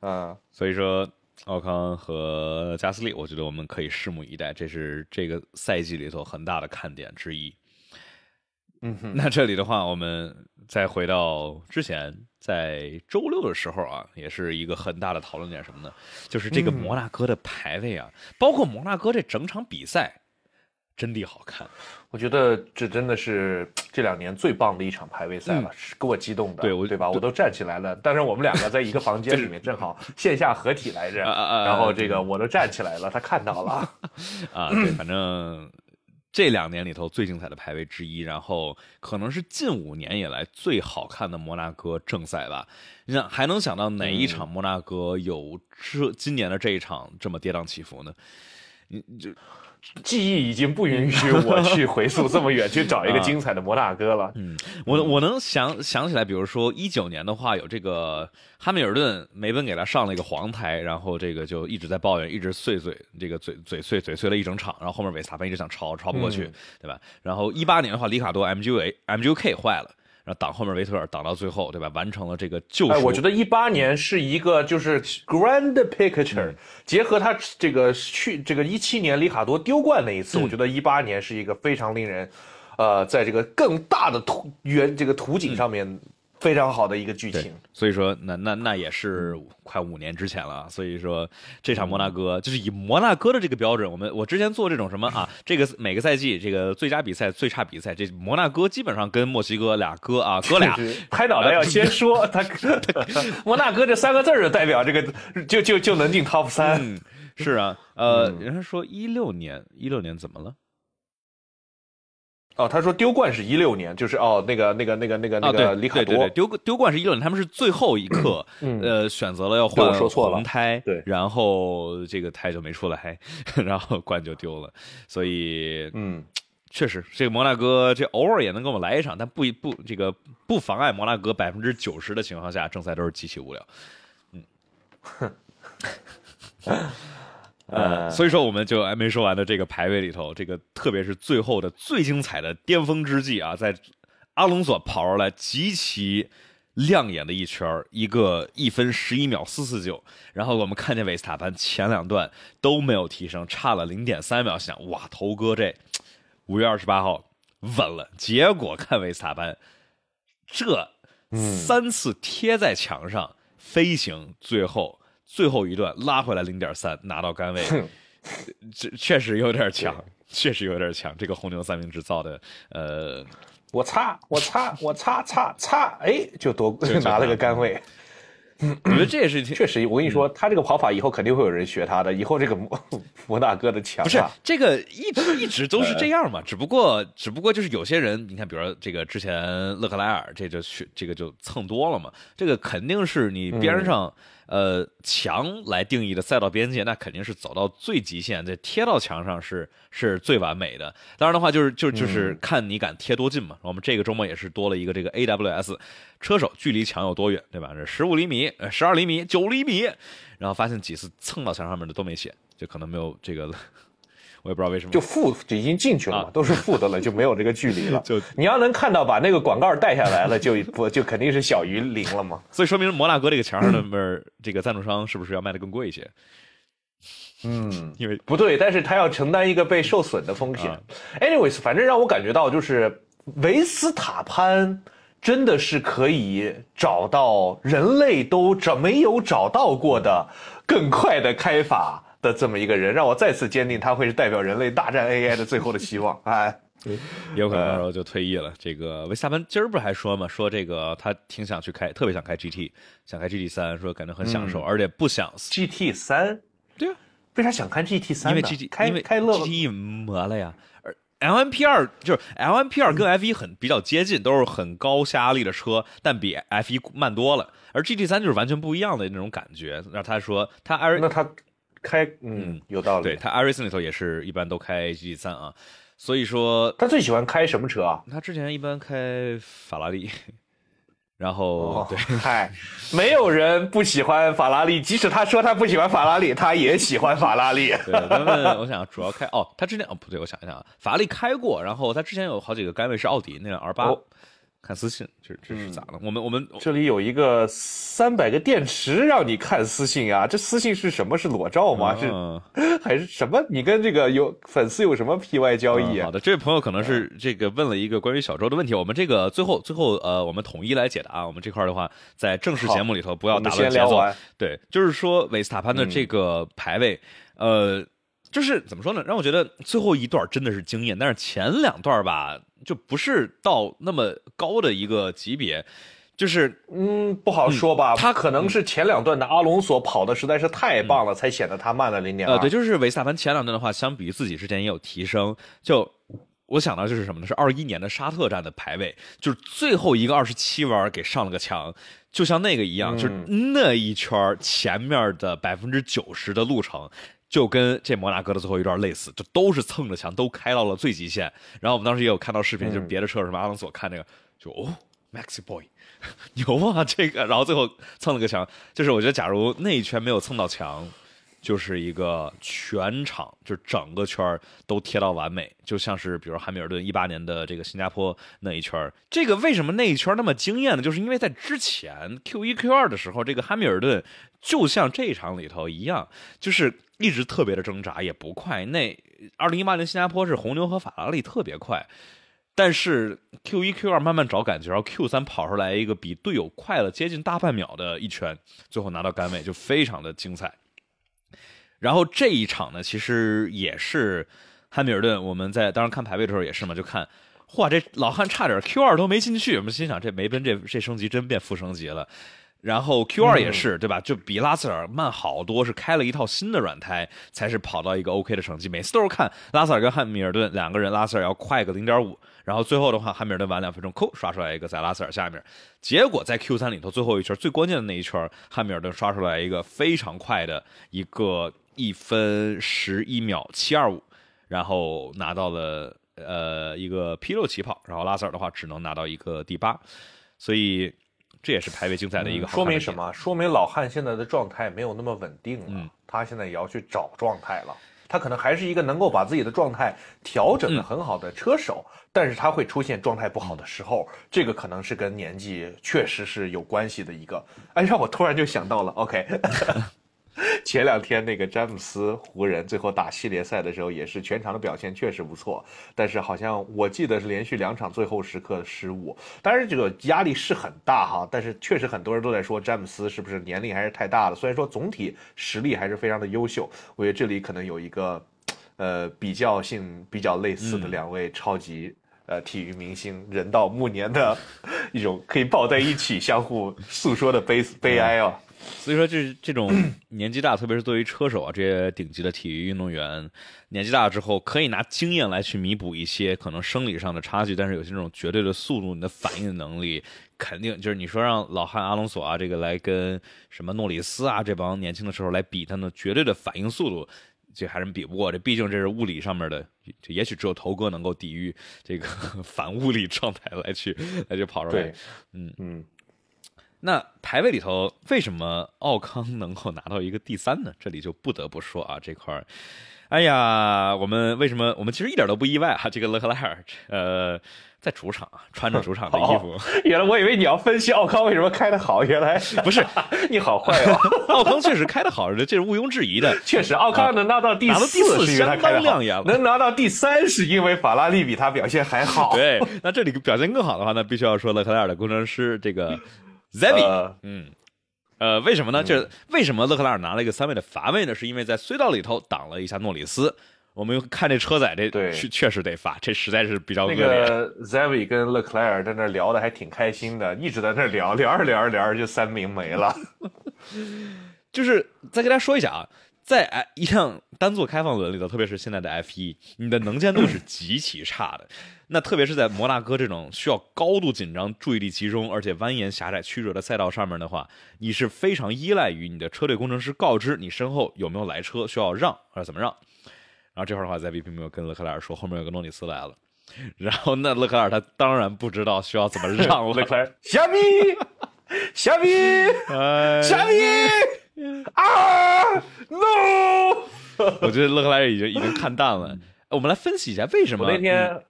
嗯，所以说奥康和加斯利，我觉得我们可以拭目以待，这是这个赛季里头很大的看点之一。嗯，那这里的话，我们再回到之前，在周六的时候啊，也是一个很大的讨论点，什么呢？就是这个摩纳哥的排位啊，包括摩纳哥这整场比赛。真的好看，我觉得这真的是这两年最棒的一场排位赛了，是给我激动的，对，我对吧？我都站起来了，但是我们两个在一个房间里面，正好线下合体来着，然后这个我都站起来了，他看到了，啊，对，反正这两年里头最精彩的排位之一，然后可能是近五年以来最好看的摩纳哥正赛吧？你想还能想到哪一场摩纳哥有这今年的这一场这么跌宕起伏呢？你就。记忆已经不允许我去回溯这么远去找一个精彩的摩纳哥了。嗯，我我能想想起来，比如说一九年的话，有这个哈密尔顿梅奔给他上了一个黄台，然后这个就一直在抱怨，一直碎嘴，这个嘴嘴碎嘴碎了一整场，然后后面维斯塔潘一直想超超不过去，对吧？然后一八年的话，里卡多 M G A M G U K 坏了。然后挡后面维特尔挡到最后，对吧？完成了这个救赎。我觉得一八年是一个就是 grand picture，结合他这个去这个一七年里卡多丢冠那一次，我觉得一八年是一个非常令人，呃，在这个更大的图原这个图景上面。非常好的一个剧情，所以说，那那那也是快五年之前了。所以说，这场摩纳哥就是以摩纳哥的这个标准，我们我之前做这种什么啊，这个每个赛季这个最佳比赛、最差比赛，这摩纳哥基本上跟墨西哥俩哥啊 哥俩拍脑袋要先说 他摩纳哥这三个字就代表这个，就就就能进 top 三，是啊，呃，人家说一六年一六年怎么了？哦，他说丢冠是一六年，就是哦，那个那个那个那个那个李卡多丢丢冠是一六年，他们是最后一刻，呃，选择了要换，说错了轮胎，对，然后这个胎就没出来，然后冠就丢了，所以嗯，确实这个摩纳哥这偶尔也能给我们来一场，但不一不这个不妨碍摩纳哥百分之九十的情况下，正赛都是极其无聊，嗯。呃，所以说我们就还没说完的这个排位里头，这个特别是最后的最精彩的巅峰之际啊，在阿隆索跑出来极其亮眼的一圈，一个一分十一秒四四九，然后我们看见维斯塔潘前两段都没有提升，差了零点三秒，想哇，头哥这五月二十八号稳了，结果看维斯塔潘这三次贴在墙上飞行，最后。最后一段拉回来零点三，拿到杆位，这确实有点强，确实有点强。这个红牛三明治造的，呃，我擦，我擦，我擦擦擦，哎，就夺 拿了个杆位。我觉得这也是确实，我跟你说，他这个跑法以后肯定会有人学他的，以后这个摩摩大哥的强。不是这个一直一直都是这样嘛？只不过只不过就是有些人，你看，比如说这个之前勒克莱尔，这就去这个就蹭多了嘛。这个肯定是你边上。呃，墙来定义的赛道边界，那肯定是走到最极限，这贴到墙上是是最完美的。当然的话，就是就就是看你敢贴多近嘛。我们这个周末也是多了一个这个 A W S，车手距离墙有多远，对吧？这十五厘米、十二厘米、九厘米，然后发现几次蹭到墙上面的都没写，就可能没有这个。我也不知道为什么，就负，已经进去了嘛，都是负的了，就没有这个距离了。就你要能看到把那个广告带下来了，就不就肯定是小于零了嘛。所以说明摩纳哥这个墙上面这个赞助商是不是要卖的更贵一些？嗯，因为不对，但是他要承担一个被受损的风险。Anyways，反正让我感觉到就是维斯塔潘真的是可以找到人类都找没有找到过的更快的开法。的这么一个人，让我再次坚定他会是代表人类大战 AI 的最后的希望。哎，有可能到时候就退役了。这个维萨班今儿不还说吗？说这个他挺想去开，特别想开 GT，想开 GT 三，说感觉很享受，而且不想 GT 三。对啊，为啥想开 GT 三？因为 GT 因为开 GT 磨了呀。而 LMP 二就是 LMP 二跟 F 一很比较接近，都是很高下压力的车，但比 F 一慢多了。而 GT 三就是完全不一样的那种感觉。那他说他爱那他。开嗯有道理，对他 a r i s 里头也是一般都开 G T 三啊，所以说他最喜欢开什么车啊？他之前一般开法拉利，然后对，嗨，没有人不喜欢法拉利，即使他说他不喜欢法拉利，他也喜欢法拉利。对，咱们我想主要开哦，他之前哦不对，我想一想啊，法拉利开过，然后他之前有好几个杆位是奥迪那辆 R 八。看私信，这这是咋了？我们我们这里有一个三百个电池，让你看私信啊！这私信是什么？是裸照吗？是 还是什么？你跟这个有粉丝有什么 P Y 交易？好的，这位朋友可能是这个问了一个关于小周的问题。我们这个最后最后呃，我们统一来解答。我们这块的话，在正式节目里头不要打乱节奏。对，就是说维斯塔潘的这个排位，呃。就是怎么说呢？让我觉得最后一段真的是惊艳，但是前两段吧，就不是到那么高的一个级别，就是嗯，不好说吧。他可能是前两段的阿隆索跑的实在是太棒了，才显得他慢了零点。呃，对，就是维萨潘前两段的话，相比于自己之前也有提升。就我想到就是什么呢？是二一年的沙特站的排位，就是最后一个二十七弯给上了个墙，就像那个一样，就是那一圈前面的百分之九十的路程。就跟这摩纳哥的最后一段类似，就都是蹭着墙，都开到了最极限。然后我们当时也有看到视频，就是别的车什么阿隆索看那个，就哦，Maxi Boy，牛啊这个。然后最后蹭了个墙，就是我觉得假如那一圈没有蹭到墙。就是一个全场，就是整个圈儿都贴到完美，就像是比如汉密尔顿一八年的这个新加坡那一圈，这个为什么那一圈那么惊艳呢？就是因为在之前 Q 一 Q 二的时候，这个汉密尔顿就像这一场里头一样，就是一直特别的挣扎，也不快。那二零一八年新加坡是红牛和法拉利特别快，但是 Q 一 Q 二慢慢找感觉，然后 Q 三跑出来一个比队友快了接近大半秒的一圈，最后拿到杆位，就非常的精彩。然后这一场呢，其实也是汉密尔顿，我们在当时看排位的时候也是嘛，就看，哇，这老汉差点 Q 二都没进去，我们心想这梅奔这这升级真变负升级了。然后 Q 二也是对吧？就比拉塞尔慢好多，是开了一套新的软胎，才是跑到一个 OK 的成绩。每次都是看拉塞尔跟汉密尔顿两个人，拉塞尔要快个零点五，然后最后的话，汉密尔顿晚两分钟，扣刷出来一个在拉塞尔下面。结果在 Q 三里头最后一圈最关键的那一圈，汉密尔顿刷出来一个非常快的一个。一分十一秒七二五，然后拿到了呃一个 P 六起跑，然后拉塞尔的话只能拿到一个第八，所以这也是排位竞赛的一个说明什么？说明老汉现在的状态没有那么稳定了，他现在也要去找状态了。他可能还是一个能够把自己的状态调整的很好的车手，但是他会出现状态不好的时候，这个可能是跟年纪确实是有关系的一个。哎，让我突然就想到了，OK。前两天那个詹姆斯，湖人最后打系列赛的时候，也是全场的表现确实不错，但是好像我记得是连续两场最后时刻的失误。当然这个压力是很大哈，但是确实很多人都在说詹姆斯是不是年龄还是太大了？虽然说总体实力还是非常的优秀，我觉得这里可能有一个，呃，比较性比较类似的两位超级呃体育明星人到暮年的 一种可以抱在一起相互诉说的悲悲哀哦。所以说，就是这种 年纪大，特别是对于车手啊，这些顶级的体育运动员，年纪大之后可以拿经验来去弥补一些可能生理上的差距，但是有些这种绝对的速度，你的反应能力肯定就是你说让老汉阿隆索啊，这个来跟什么诺里斯啊这帮年轻的时候来比，他的绝对的反应速度，这还是比不过。这毕竟这是物理上面的，这也许只有头哥能够抵御这个 反物理状态来去，来去跑出来。嗯嗯。那排位里头，为什么奥康能够拿到一个第三呢？这里就不得不说啊，这块儿，哎呀，我们为什么我们其实一点都不意外啊？这个勒克莱尔，呃，在主场穿着主场的衣服，原来我以为你要分析奥康为什么开的好，原来 不是？你好坏啊！奥康确实开的好，这是毋庸置疑的。确实，奥康能拿到第四，相当亮眼；能拿到第三，是因为法拉利比他表现还好。对，那这里表现更好的话，那必须要说勒克莱尔的工程师这个。z e v i 嗯，呃，为什么呢？就是为什么勒克莱尔拿了一个三位的罚位呢？是因为在隧道里头挡了一下诺里斯。我们看这车载这，对，确实得罚，这实在是比较那个 Zavi 跟勒克莱尔在那聊的还挺开心的，一直在那聊，聊着聊着聊着就三名没了。就是再跟大家说一下啊，在哎一辆。单做开放轮里的，特别是现在的 F1，你的能见度是极其差的。那特别是在摩纳哥这种需要高度紧张、注意力集中，而且蜿蜒狭窄、曲折的赛道上面的话，你是非常依赖于你的车队工程师告知你身后有没有来车，需要让，是怎么让。然后这块的话，在 v p 有跟勒克莱尔说后面有个诺里斯来了。然后那勒克莱尔他当然不知道需要怎么让。勒克莱尔，虾米，虾米，虾 米。啊，no！我觉得勒克莱尔已经已经看淡了。我们来分析一下为什么。那天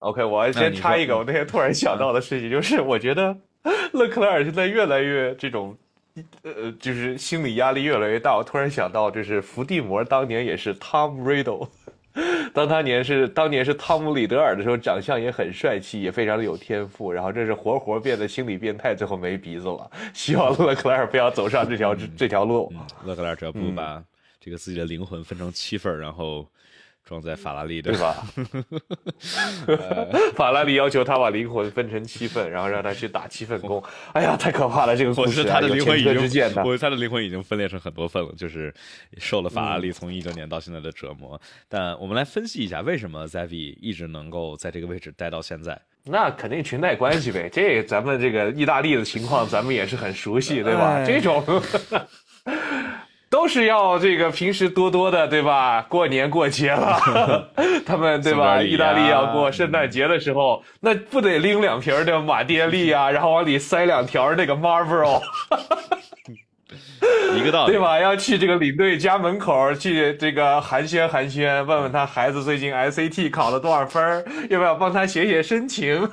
，OK，我先插一个，我那天突然想到的事情 就是，我觉得勒克莱尔现在越来越这种，呃，就是心理压力越来越大。我突然想到，就是伏地魔当年也是 Tom Riddle。当他年是当年是汤姆·里德尔的时候，长相也很帅气，也非常的有天赋。然后这是活活变得心理变态，最后没鼻子了。希望勒克莱尔不要走上这条这条路。勒克莱尔只要不把这个自己的灵魂分成七份，然后。装在法拉利的，对吧？法拉利要求他把灵魂分成七份，然后让他去打七份工。哎呀，太可怕了！这个故事，他的灵魂已经，我他的灵魂已经分裂成很多份了，就是受了法拉利从一九年到现在的折磨。但我们来分析一下，为什么 Zavi 一直能够在这个位置待到现在？那肯定裙带关系呗。这咱们这个意大利的情况，咱们也是很熟悉，对吧？这种。都是要这个平时多多的，对吧？过年过节了，他们对吧？意大利要过圣诞节的时候，那不得拎两瓶的马爹利啊，然后往里塞两条那个 Marlboro，一个道理，对吧？要去这个领队家门口去这个寒暄寒暄，问问他孩子最近 SAT 考了多少分，要不要帮他写写申请？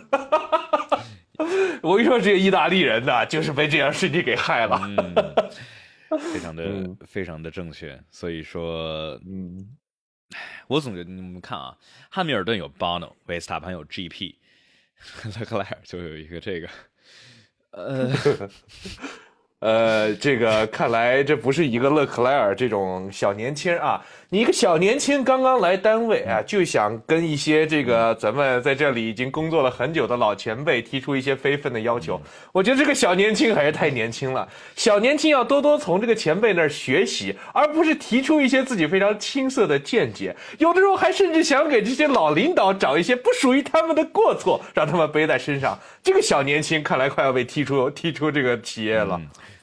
我跟你说这个意大利人呢，就是被这样事情给害了。非常的非常的正确，所以说，嗯，我总觉得你们看啊，汉密尔顿有 Bono，维斯塔潘有 GP，勒克莱尔就有一个这个，呃，呃，这个看来这不是一个勒克莱尔这种小年轻啊。你一个小年轻，刚刚来单位啊，就想跟一些这个咱们在这里已经工作了很久的老前辈提出一些非分的要求。我觉得这个小年轻还是太年轻了。小年轻要多多从这个前辈那儿学习，而不是提出一些自己非常青涩的见解。有的时候还甚至想给这些老领导找一些不属于他们的过错，让他们背在身上。这个小年轻看来快要被踢出踢出这个企业了。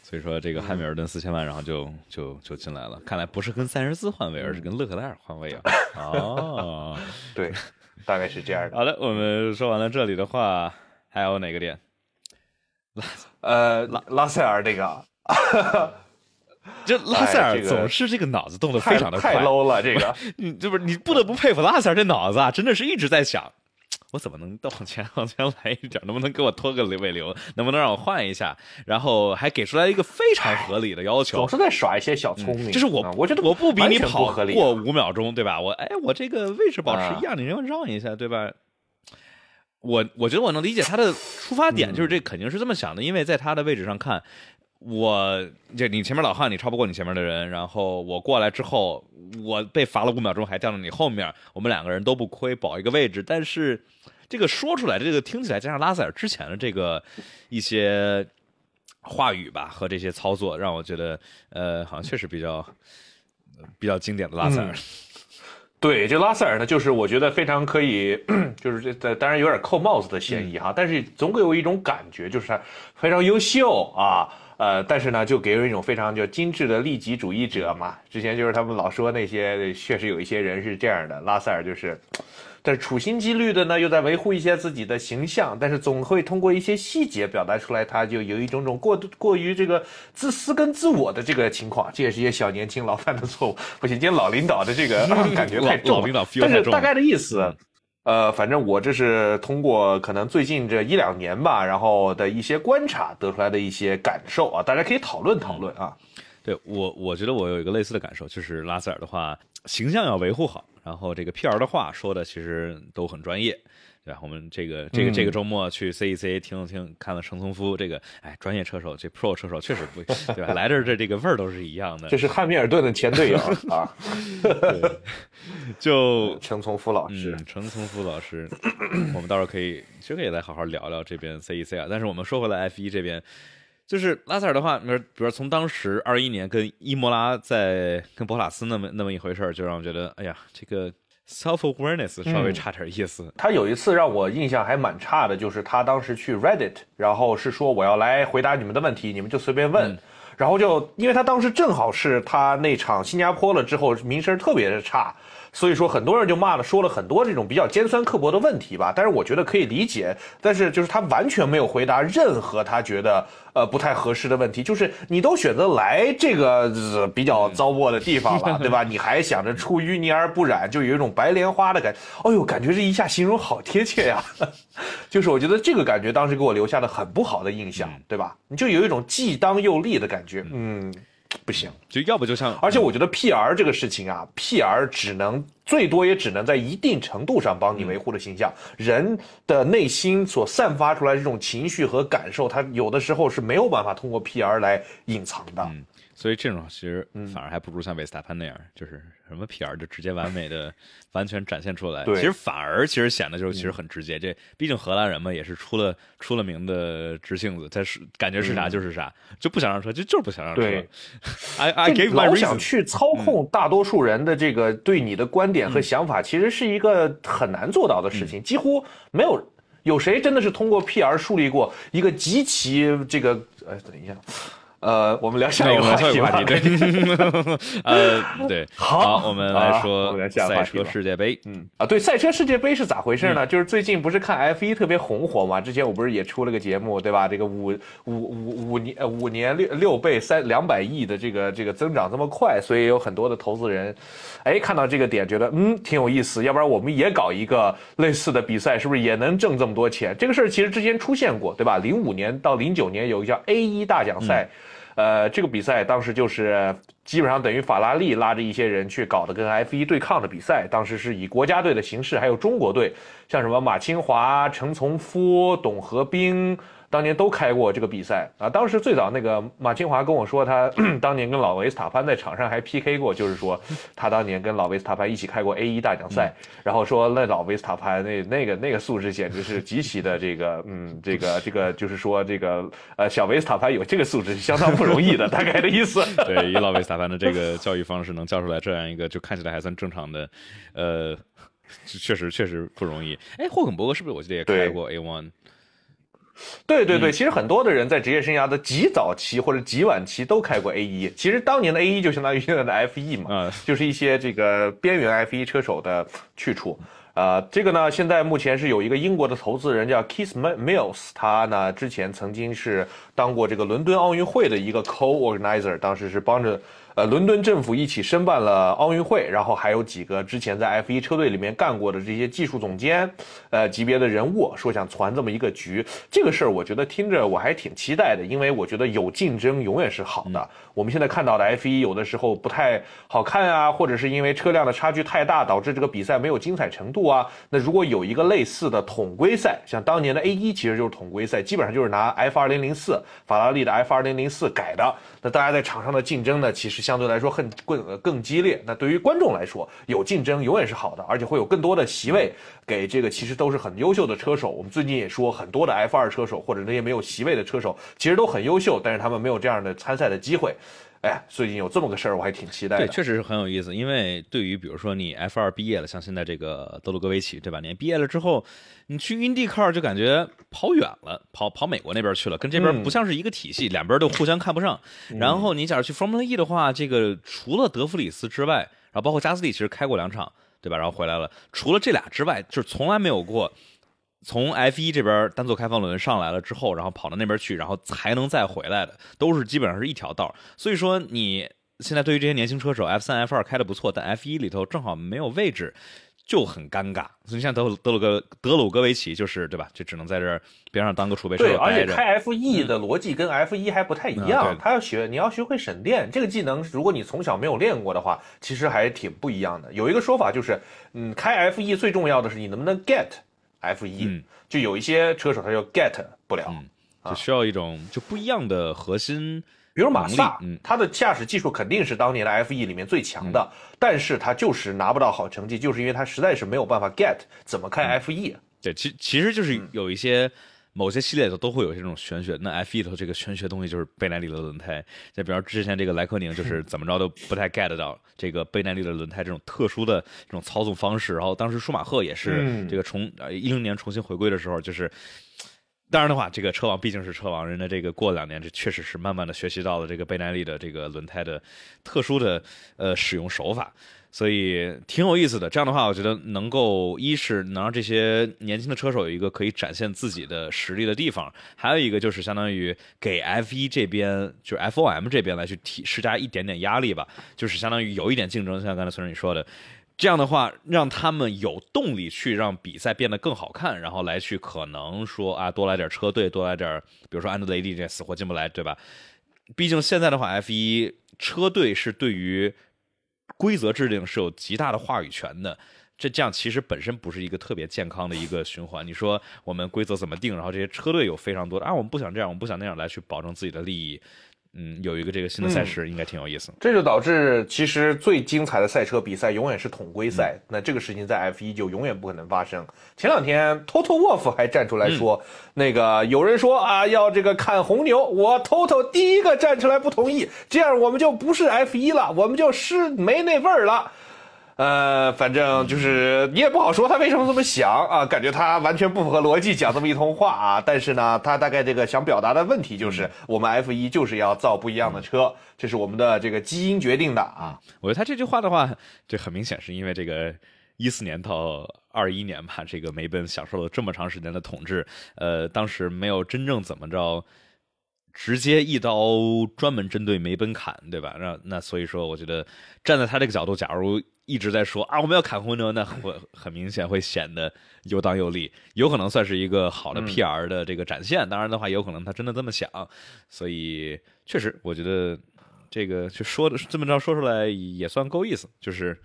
所以说这个汉密尔顿四千万，然后就就就进来了。看来不是跟三十四换位，而是跟勒克莱尔换位啊！哦，对，大概是这样的。好的，我们说完了这里的话，还有哪个点？拉呃拉拉塞尔这个，这拉塞尔总是这个脑子动得非常的快，太 low 了这个。你这不是你不得不佩服拉塞尔这脑子啊，真的是一直在想。我怎么能再往前往前来一点？能不能给我拖个尾流？能不能让我换一下？然后还给出来一个非常合理的要求，总是在耍一些小聪明。就是我，我觉得我不比你跑过五秒钟，对吧？我哎，我这个位置保持一样，你要让一下，对吧？我我觉得我能理解他的出发点，就是这肯定是这么想的，因为在他的位置上看。我就你前面老汉，你超不过你前面的人。然后我过来之后，我被罚了五秒钟，还掉到你后面。我们两个人都不亏，保一个位置。但是这个说出来，这个听起来，加上拉塞尔之前的这个一些话语吧，和这些操作，让我觉得呃，好像确实比较比较经典的拉塞尔。对，这拉塞尔呢，就是我觉得非常可以，就是这当然有点扣帽子的嫌疑哈。但是总给我一种感觉，就是他非常优秀啊。呃，但是呢，就给人一种非常就精致的利己主义者嘛。之前就是他们老说那些，确实有一些人是这样的。拉塞尔就是，但是处心积虑的呢，又在维护一些自己的形象，但是总会通过一些细节表达出来，他就有一种种过度、过于这个自私跟自我的这个情况。这也是一些小年轻老 犯的错误，不行，今天老领导的这个 感觉太重。老领导 feel 太重，但是大概的意思。呃，反正我这是通过可能最近这一两年吧，然后的一些观察得出来的一些感受啊，大家可以讨论讨论啊。对我，我觉得我有一个类似的感受，就是拉塞尔的话，形象要维护好，然后这个 P R 的话说的其实都很专业。对，我们这个这个这个周末去 C E C 听了听，看了程从夫这个，哎，专业车手这 pro 车手确实不，对吧？来这这这个味儿都是一样的。这是汉密尔顿的前队友 啊，就程 从夫老师，程从夫老师，我们到时候可以这个也来好好聊聊这边 C E C 啊。但是我们说回来 F 一这边，就是拉塞尔的话，比如比如从当时二一年跟伊莫拉在跟博塔斯那么那么一回事，就让我觉得，哎呀，这个。self awareness 稍微差点意思。他有一次让我印象还蛮差的，就是他当时去 Reddit，然后是说我要来回答你们的问题，你们就随便问。然后就因为他当时正好是他那场新加坡了之后，名声特别的差。所以说很多人就骂了，说了很多这种比较尖酸刻薄的问题吧。但是我觉得可以理解，但是就是他完全没有回答任何他觉得呃不太合适的问题。就是你都选择来这个比较糟粕的地方了，对吧？你还想着出淤泥而不染，就有一种白莲花的感觉。哎呦，感觉这一下形容好贴切呀！就是我觉得这个感觉当时给我留下了很不好的印象，对吧？你就有一种既当又立的感觉，嗯。不行，就要不就像，而且我觉得 P R 这个事情啊，P R 只能最多也只能在一定程度上帮你维护的形象，人的内心所散发出来这种情绪和感受，他有的时候是没有办法通过 P R 来隐藏的。所以这种其实反而还不如像维斯塔潘那样，就是。什么 PR 就直接完美的 完全展现出来，其实反而其实显得就是其实很直接。这毕竟荷兰人嘛，也是出了出了名的直性子，他是感觉是啥就是啥，就不想让车，就就是不想让车。对，I I give my 老想去操控大多数人的这个对你的观点和想法，其实是一个很难做到的事情，几乎没有有谁真的是通过 PR 树立过一个极其这个……哎，等一下。呃，我们聊下一个话题吧。对，呃，对，好，我们来说赛车世界杯。嗯，啊，对，赛车世界杯是咋回事呢？就是最近不是看 F 一特别红火嘛？之前我不是也出了个节目，对吧？这个五五五五年五年六六倍三两百亿的这个这个增长这么快，所以有很多的投资人，哎，看到这个点觉得嗯挺有意思，要不然我们也搞一个类似的比赛，是不是也能挣这么多钱？这个事儿其实之前出现过，对吧？零五年到零九年有个叫 A 一大奖赛。呃，这个比赛当时就是基本上等于法拉利拉着一些人去搞的跟 F 一对抗的比赛，当时是以国家队的形式，还有中国队，像什么马清华、陈从夫、董和兵。当年都开过这个比赛啊！当时最早那个马清华跟我说，他 当年跟老维斯塔潘在场上还 PK 过，就是说他当年跟老维斯塔潘一起开过 a 一大奖赛，然后说那老维斯塔潘那那个那个素质简直是极其的这个嗯，这个这个就是说这个呃小维斯塔潘有这个素质是相当不容易的，大概的意思。对，以老维斯塔潘的这个教育方式，能教出来这样一个就看起来还算正常的，呃，确实确实不容易。哎，霍肯伯格是不是我记得也开过 A1？对对对，其实很多的人在职业生涯的极早期或者极晚期都开过 A1，其实当年的 A1 就相当于现在的 FE 嘛，就是一些这个边缘 FE 车手的去处。啊，这个呢，现在目前是有一个英国的投资人叫 k i s h m i l l s 他呢之前曾经是当过这个伦敦奥运会的一个 Co-Organizer，当时是帮着。呃，伦敦政府一起申办了奥运会，然后还有几个之前在 f 一车队里面干过的这些技术总监，呃级别的人物说想攒这么一个局，这个事儿我觉得听着我还挺期待的，因为我觉得有竞争永远是好的。我们现在看到的 f 一有的时候不太好看啊，或者是因为车辆的差距太大，导致这个比赛没有精彩程度啊。那如果有一个类似的统规赛，像当年的 a 一其实就是统规赛，基本上就是拿 f 二零零四法拉利的 f 二零零四改的，那大家在场上的竞争呢，其实。相对来说，很更更激烈。那对于观众来说，有竞争永远是好的，而且会有更多的席位给这个其实都是很优秀的车手。我们最近也说很多的 F 二车手或者那些没有席位的车手，其实都很优秀，但是他们没有这样的参赛的机会。哎，最近有这么个事儿，我还挺期待的。对，确实是很有意思。因为对于比如说你 F 二毕业了，像现在这个德鲁格维奇，对吧？你毕业了之后，你去 IndyCar 就感觉跑远了，跑跑美国那边去了，跟这边不像是一个体系，两边都互相看不上。然后你假如去 Formula E 的话，这个除了德弗里斯之外，然后包括加斯利其实开过两场，对吧？然后回来了，除了这俩之外，就是从来没有过。从 F 一这边单座开放轮上来了之后，然后跑到那边去，然后才能再回来的，都是基本上是一条道。所以说，你现在对于这些年轻车手，F 三、F 二开的不错，但 F 一里头正好没有位置，就很尴尬。你像德鲁德鲁格德鲁格维奇，就是对吧？就只能在这边上当个储备车。对，而且开 F 一的逻辑跟 F 一还不太一样。他要学，你要学会省电这个技能。如果你从小没有练过的话，其实还挺不一样的。有一个说法就是，嗯，开 F 一最重要的是你能不能 get。F 一就有一些车手他就 get 不了，就需要一种就不一样的核心，比如马萨，他的驾驶技术肯定是当年的 F 一里面最强的，但是他就是拿不到好成绩，就是因为他实在是没有办法 get 怎么开 F 一。对，其其实就是有一些。某些系列里都会有这种玄学，那 F1 里这个玄学东西就是贝耐力的轮胎。再比方之前这个莱科宁，就是 怎么着都不太 get 到这个贝耐力的轮胎这种特殊的这种操纵方式。然后当时舒马赫也是这个重一零年重新回归的时候，就是。当然的话，这个车王毕竟是车王，人的这个过两年，这确实是慢慢的学习到了这个倍耐力的这个轮胎的特殊的呃使用手法，所以挺有意思的。这样的话，我觉得能够一是能让这些年轻的车手有一个可以展现自己的实力的地方，还有一个就是相当于给 F 一这边，就是 FOM 这边来去提施加一点点压力吧，就是相当于有一点竞争。像刚才孙哲你说的。这样的话，让他们有动力去让比赛变得更好看，然后来去可能说啊，多来点车队，多来点，比如说安德雷利这死活进不来，对吧？毕竟现在的话，F1 车队是对于规则制定是有极大的话语权的，这这样其实本身不是一个特别健康的一个循环。你说我们规则怎么定，然后这些车队有非常多的啊，我们不想这样，我们不想那样来去保证自己的利益。嗯，有一个这个新的赛事应该挺有意思。这就导致其实最精彩的赛车比赛永远是统规赛，那这个事情在 F1 就永远不可能发生。前两天，Wolf 还站出来说，那个有人说啊要这个砍红牛，我 Toto 第一个站出来不同意，这样我们就不是 F1 了，我们就是没那味儿了。呃，反正就是你也不好说他为什么这么想啊，感觉他完全不符合逻辑讲这么一通话啊。但是呢，他大概这个想表达的问题就是，我们 F 一就是要造不一样的车，这是我们的这个基因决定的啊。我觉得他这句话的话，这很明显是因为这个一四年到二一年吧，这个梅奔享受了这么长时间的统治，呃，当时没有真正怎么着。直接一刀专门针对梅奔砍，对吧？那那所以说，我觉得站在他这个角度，假如一直在说啊我们要砍红牛，那会很明显会显得又当又立，有可能算是一个好的 P R 的这个展现。当然的话，有可能他真的这么想。所以确实，我觉得这个就说的这么着说出来也算够意思，就是。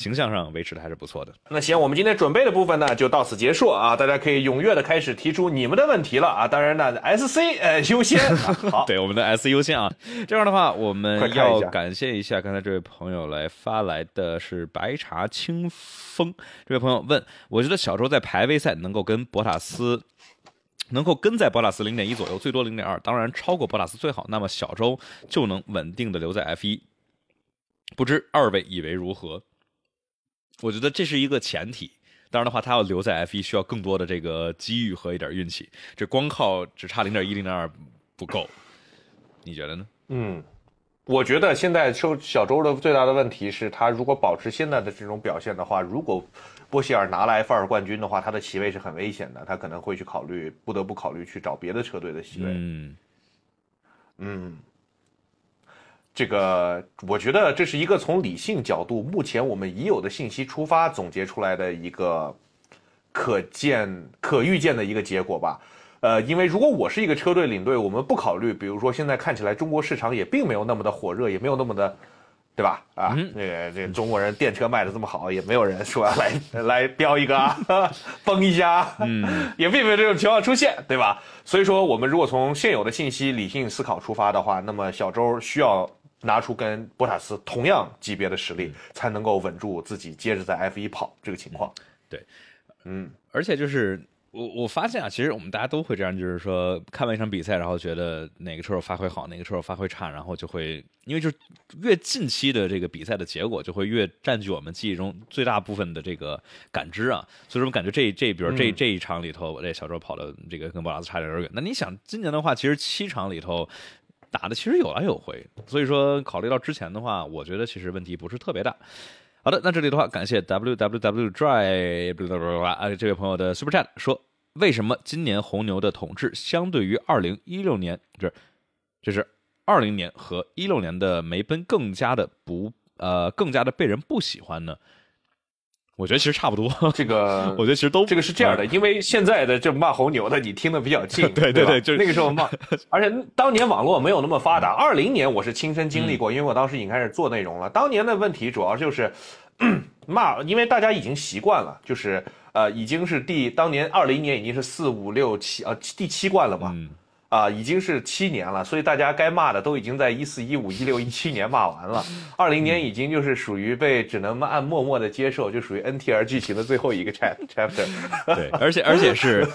形象上维持的还是不错的。那行，我们今天准备的部分呢，就到此结束啊！大家可以踊跃的开始提出你们的问题了啊！当然呢，SC 呃优先，对我们的 SC 优先啊。这样的话，我们要感谢一下刚才这位朋友来发来的是白茶清风这位朋友问：我觉得小周在排位赛能够跟博塔斯，能够跟在博塔斯零点一左右，最多零点二，当然超过博塔斯最好。那么小周就能稳定的留在 F1，不知二位以为如何？我觉得这是一个前提，当然的话，他要留在 F1 需要更多的这个机遇和一点运气，这光靠只差零点一零点二不够。你觉得呢？嗯，我觉得现在受小周的最大的问题是，他如果保持现在的这种表现的话，如果波希尔拿了 f 二冠军的话，他的席位是很危险的，他可能会去考虑，不得不考虑去找别的车队的席位。嗯，嗯。这个我觉得这是一个从理性角度，目前我们已有的信息出发总结出来的一个可见、可预见的一个结果吧。呃，因为如果我是一个车队领队，我们不考虑，比如说现在看起来中国市场也并没有那么的火热，也没有那么的，对吧？啊，那个这中国人电车卖的这么好，也没有人说来来标一个啊，崩一下，嗯，也并没有这种情况出现，对吧？所以说，我们如果从现有的信息理性思考出发的话，那么小周需要。拿出跟博塔斯同样级别的实力，才能够稳住自己，接着在 F 一跑这个情况。对，嗯，而且就是我我发现啊，其实我们大家都会这样，就是说看完一场比赛，然后觉得哪个车手发挥好，哪个车手发挥差，然后就会因为就是越近期的这个比赛的结果，就会越占据我们记忆中最大部分的这个感知啊。所以说，我感觉这这比如这这一场里头，我这小周跑的这个跟博塔斯差得有点远。那你想，今年的话，其实七场里头。打的其实有来有回，所以说考虑到之前的话，我觉得其实问题不是特别大。好的，那这里的话，感谢 wwwdry 不得啊，这位朋友的 super chat 说，为什么今年红牛的统治相对于二零一六年，这这是二零年和一六年的梅奔更加的不呃，更加的被人不喜欢呢？我觉得其实差不多。这个，我觉得其实都这个是这样的，因为现在的这骂红牛的，你听的比较近。对对对，就是那个时候骂，而且当年网络没有那么发达。二零年我是亲身经历过，因为我当时已经开始做内容了。当年的问题主要就是骂，因为大家已经习惯了，就是呃，已经是第当年二零年已经是四五六七呃第七冠了吧。啊，已经是七年了，所以大家该骂的都已经在一四一五一六一七年骂完了，二零年已经就是属于被只能按默默的接受，就属于 NTR 剧情的最后一个 chapter chapter。对，而且而且是，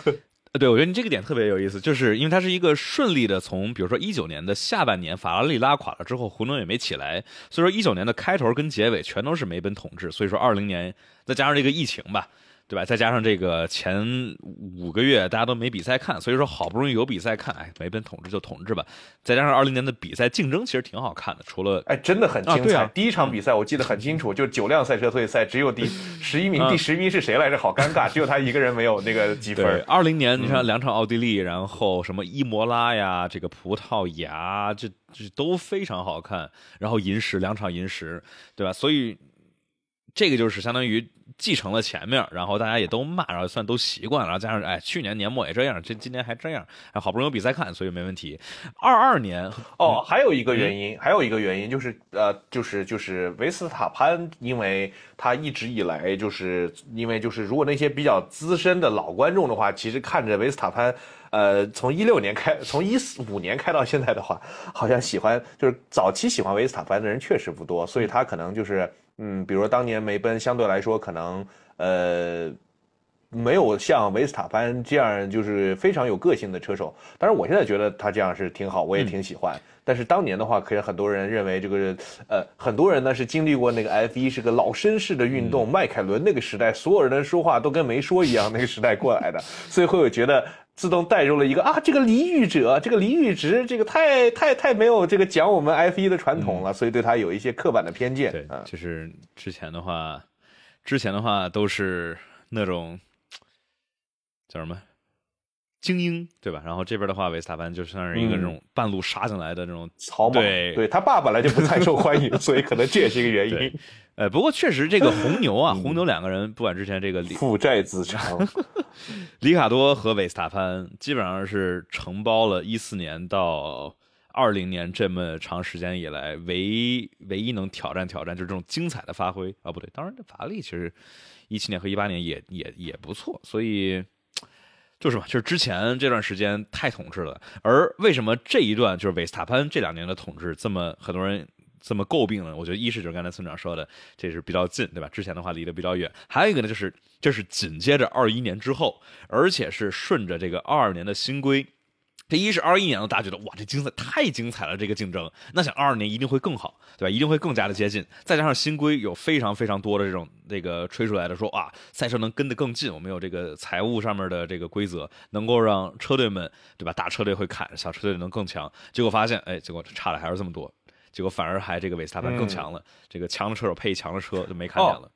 对我觉得你这个点特别有意思，就是因为它是一个顺利的从，比如说一九年的下半年法拉利拉垮了之后，胡牛也没起来，所以说一九年的开头跟结尾全都是梅奔统治，所以说二零年再加上这个疫情吧。对吧？再加上这个前五个月大家都没比赛看，所以说好不容易有比赛看，哎，没本统治就统治吧。再加上二零年的比赛竞争其实挺好看的，除了哎，真的很精彩。第一场比赛我记得很清楚，就九辆赛车退赛，只有第 十一名，第十一名是谁来着？好尴尬，只有他一个人没有那个积分。二零年你看两场奥地利，然后什么伊摩拉呀，这个葡萄牙，这这都非常好看。然后银石两场银石，对吧？所以。这个就是相当于继承了前面，然后大家也都骂，然后算都习惯了，然后加上哎，去年年末也这样，这今年还这样，哎，好不容易有比赛看，所以没问题。二二年哦，还有一个原因，还有一个原因就是呃，就是就是维斯塔潘，因为他一直以来就是因为就是如果那些比较资深的老观众的话，其实看着维斯塔潘，呃，从一六年开，从一四五年开到现在的话，好像喜欢就是早期喜欢维斯塔潘的人确实不多，所以他可能就是。嗯，比如说当年梅奔相对来说可能呃没有像维斯塔潘这样就是非常有个性的车手，当然我现在觉得他这样是挺好，我也挺喜欢。但是当年的话，可能很多人认为这个呃很多人呢是经历过那个 F 一是个老绅士的运动，迈凯伦那个时代，所有人的说话都跟没说一样，那个时代过来的，所以会有觉得。自动带入了一个啊，这个离域者，这个离域值，这个太太太没有这个讲我们 F 一的传统了，所以对他有一些刻板的偏见啊。就是之前的话，之前的话都是那种叫什么？精英对吧？然后这边的话，维斯塔潘就像是一个这种半路杀进来的这种草莽。对，对他爸爸来就不太受欢迎，所以可能这也是一个原因。呃，不过确实这个红牛啊，红牛两个人不管之前这个负债资产，里 卡多和维斯塔潘基本上是承包了一四年到二零年这么长时间以来唯唯一能挑战挑战就是这种精彩的发挥啊！不对，当然这法拉利其实一七年和一八年也也也不错，所以。就是嘛，就是之前这段时间太统治了，而为什么这一段就是维斯塔潘这两年的统治这么很多人这么诟病呢？我觉得一是就是刚才村长说的，这是比较近，对吧？之前的话离得比较远，还有一个呢就是这是紧接着二一年之后，而且是顺着这个二二年的新规。第一是二一年大家觉得哇，这精彩太精彩了，这个竞争，那想二二年一定会更好，对吧？一定会更加的接近。再加上新规有非常非常多的这种那个吹出来的，说哇，赛车能跟得更近。我们有这个财务上面的这个规则，能够让车队们，对吧？大车队会砍，小车队能更强。结果发现，哎，结果差的还是这么多。结果反而还这个维斯塔潘更强了，这个强的车手配强的车就没看见了，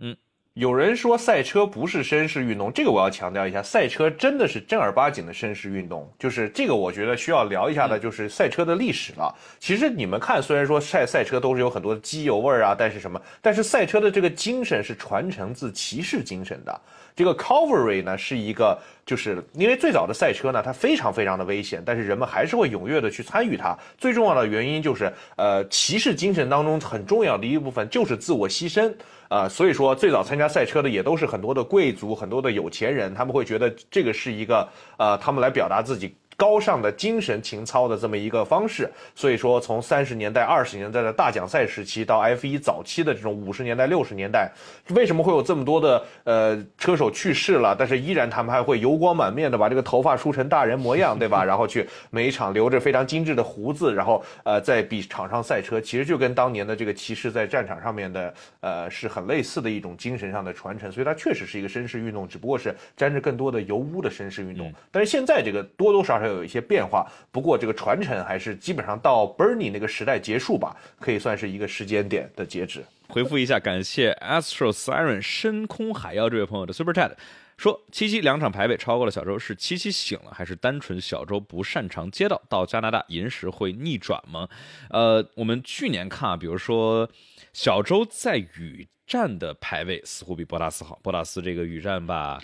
嗯。有人说赛车不是绅士运动，这个我要强调一下，赛车真的是正儿八经的绅士运动。就是这个，我觉得需要聊一下的，就是赛车的历史了。其实你们看，虽然说赛赛车都是有很多机油味儿啊，但是什么？但是赛车的这个精神是传承自骑士精神的。这个 cavalry 呢，是一个，就是因为最早的赛车呢，它非常非常的危险，但是人们还是会踊跃的去参与它。最重要的原因就是，呃，骑士精神当中很重要的一部分就是自我牺牲，啊，所以说最早参加赛车的也都是很多的贵族，很多的有钱人，他们会觉得这个是一个，呃，他们来表达自己。高尚的精神情操的这么一个方式，所以说从三十年代、二十年代的大奖赛时期到 F 一早期的这种五十年代、六十年代，为什么会有这么多的呃车手去世了？但是依然他们还会油光满面的把这个头发梳成大人模样，对吧？然后去每一场留着非常精致的胡子，然后呃在比场上赛车，其实就跟当年的这个骑士在战场上面的呃是很类似的一种精神上的传承。所以它确实是一个绅士运动，只不过是沾着更多的油污的绅士运动。但是现在这个多多少少。有一些变化，不过这个传承还是基本上到 Bernie 那个时代结束吧，可以算是一个时间点的截止。回复一下，感谢 Astro Siren 深空海妖这位朋友的 Super Chat，说七七两场排位超过了小周，是七七醒了，还是单纯小周不擅长街道？到加拿大银石会逆转吗？呃，我们去年看啊，比如说小周在雨战的排位似乎比博达斯好，博达斯这个雨战吧。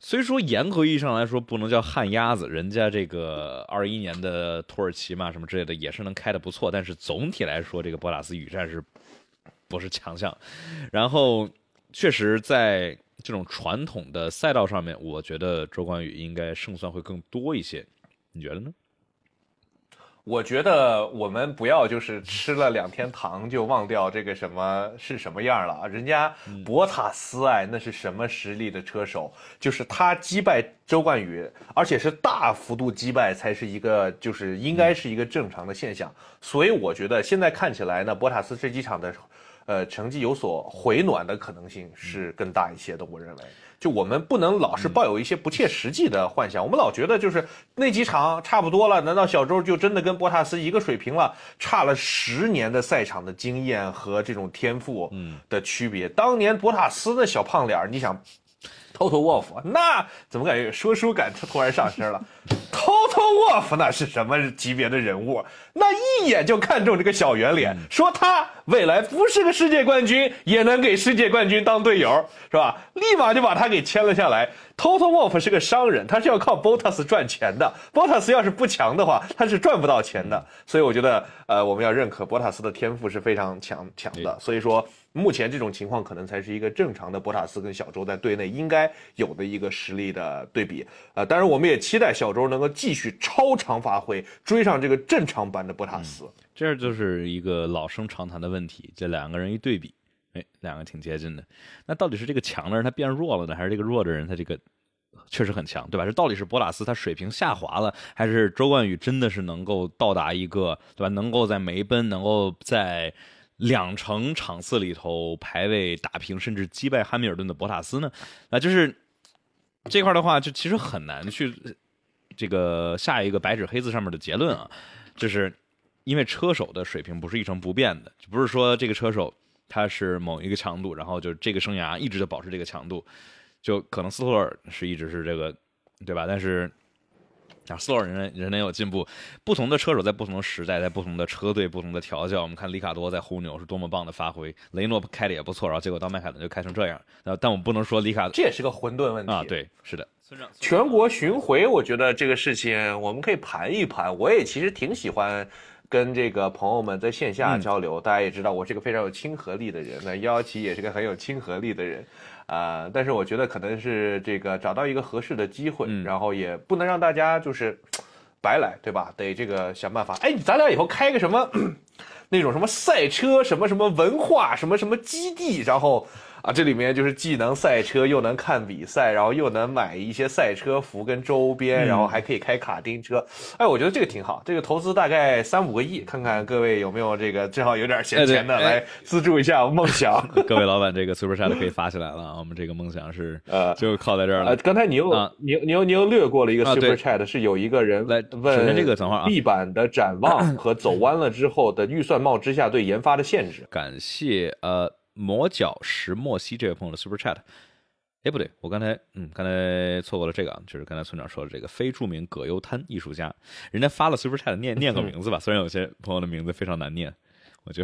虽说严格意义上来说不能叫旱鸭子，人家这个二一年的土耳其嘛，什么之类的也是能开的不错，但是总体来说这个博塔斯雨战是，不是强项，然后确实在这种传统的赛道上面，我觉得周冠宇应该胜算会更多一些，你觉得呢？我觉得我们不要就是吃了两天糖就忘掉这个什么是什么样了啊！人家博塔斯哎，那是什么实力的车手？就是他击败周冠宇，而且是大幅度击败，才是一个就是应该是一个正常的现象。所以我觉得现在看起来呢，博塔斯这几场的，呃，成绩有所回暖的可能性是更大一些的，我认为。就我们不能老是抱有一些不切实际的幻想，我们老觉得就是那几场差不多了，难道小周就真的跟博塔斯一个水平了？差了十年的赛场的经验和这种天赋的区别。当年博塔斯那小胖脸你想，Total Wolf，那怎么感觉说书感突然上身了？偷。托沃夫那是什么级别的人物？那一眼就看中这个小圆脸，说他未来不是个世界冠军，也能给世界冠军当队友，是吧？立马就把他给签了下来。托托沃夫是个商人，他是要靠 t 塔斯赚钱的。t 塔斯要是不强的话，他是赚不到钱的。所以我觉得，呃，我们要认可博塔斯的天赋是非常强强的。所以说。目前这种情况可能才是一个正常的博塔斯跟小周在队内应该有的一个实力的对比，呃，当然我们也期待小周能够继续超常发挥，追上这个正常版的博塔斯。这就是一个老生常谈的问题，这两个人一对比，哎，两个挺接近的。那到底是这个强的人他变弱了呢，还是这个弱的人他这个确实很强，对吧？这到底是博塔斯他水平下滑了，还是周冠宇真的是能够到达一个，对吧？能够在梅奔，能够在。两成场次里头排位打平甚至击败汉密尔顿的博塔斯呢？啊，就是这块的话，就其实很难去这个下一个白纸黑字上面的结论啊，就是因为车手的水平不是一成不变的，不是说这个车手他是某一个强度，然后就这个生涯一直就保持这个强度，就可能斯托尔是一直是这个，对吧？但是。想所有人人都有进步，不同的车手在不同的时代，在不同的车队、不同的调教。我们看里卡多在红牛是多么棒的发挥，雷诺开的也不错，然后结果到迈凯伦就开成这样。那但我们不能说里卡，这也是个混沌问题啊。对，是的。全国巡回，我觉得这个事情我们可以盘一盘。我也其实挺喜欢跟这个朋友们在线下交流，大家也知道我是个非常有亲和力的人。那幺幺七也是个很有亲和力的人。啊，但是我觉得可能是这个找到一个合适的机会，然后也不能让大家就是白来，对吧？得这个想办法。哎，咱俩以后开个什么 那种什么赛车什么什么文化什么什么基地，然后。啊，这里面就是既能赛车，又能看比赛，然后又能买一些赛车服跟周边，然后还可以开卡丁车。哎，我觉得这个挺好，这个投资大概三五个亿，看看各位有没有这个正好有点闲钱的来资助一下梦想。各位老板，这个 super chat 可以发起来了啊！我们这个梦想是 呃，就靠在这儿了。呃，刚才你又你你又你又略过了一个 super chat，是有一个人来问这个怎话啊？B 版的展望和走弯了之后的预算帽之下对研发的限制。感谢呃。魔角石墨烯这位朋友的 super chat，哎，不对，我刚才嗯，刚才错过了这个啊，就是刚才村长说的这个非著名葛优瘫艺术家，人家发了 super chat，念念个名字吧，虽然有些朋友的名字非常难念，我就，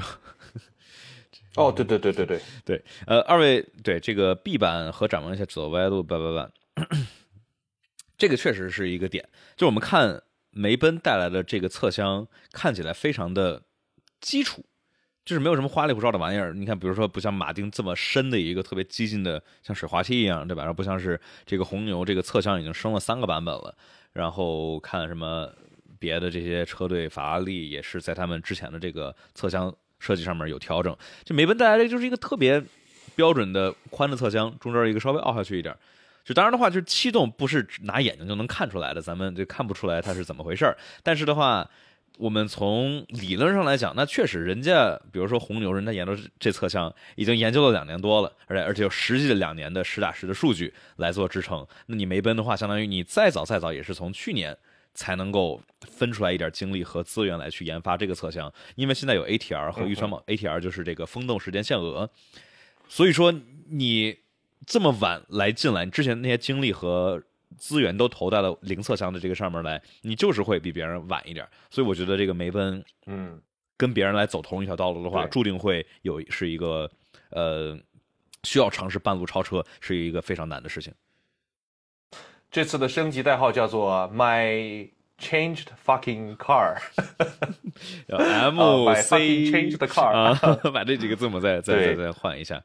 哦，对对对对对对，呃，二位对这个 B 版和展望一下走歪路拜拜拜。这个确实是一个点，就是我们看梅奔带来的这个侧箱看起来非常的基础。就是没有什么花里胡哨的玩意儿，你看，比如说不像马丁这么深的一个特别激进的，像水滑梯一样，对吧？然后不像是这个红牛这个侧箱已经升了三个版本了，然后看什么别的这些车队，法拉利也是在他们之前的这个侧箱设计上面有调整。就梅奔带来的就是一个特别标准的宽的侧箱，中间一个稍微凹下去一点。就当然的话，就是气动不是拿眼睛就能看出来的，咱们就看不出来它是怎么回事儿。但是的话。我们从理论上来讲，那确实人家，比如说红牛，人家研究这侧向已经研究了两年多了，而且而且有实际的两年的实打实的数据来做支撑。那你没奔的话，相当于你再早再早也是从去年才能够分出来一点精力和资源来去研发这个侧向，因为现在有 A T R 和预算保，A T R 就是这个风洞时间限额。所以说你这么晚来进来，你之前那些精力和。资源都投在了零测箱的这个上面来，你就是会比别人晚一点。所以我觉得这个梅奔，嗯，跟别人来走同一条道路的话，注定会有是一个，呃，需要尝试半路超车，是一个非常难的事情。这次的升级代号叫做 My Changed Fucking Car，M C C，h a Car，n g e d 把这几个字母再再再再换一下，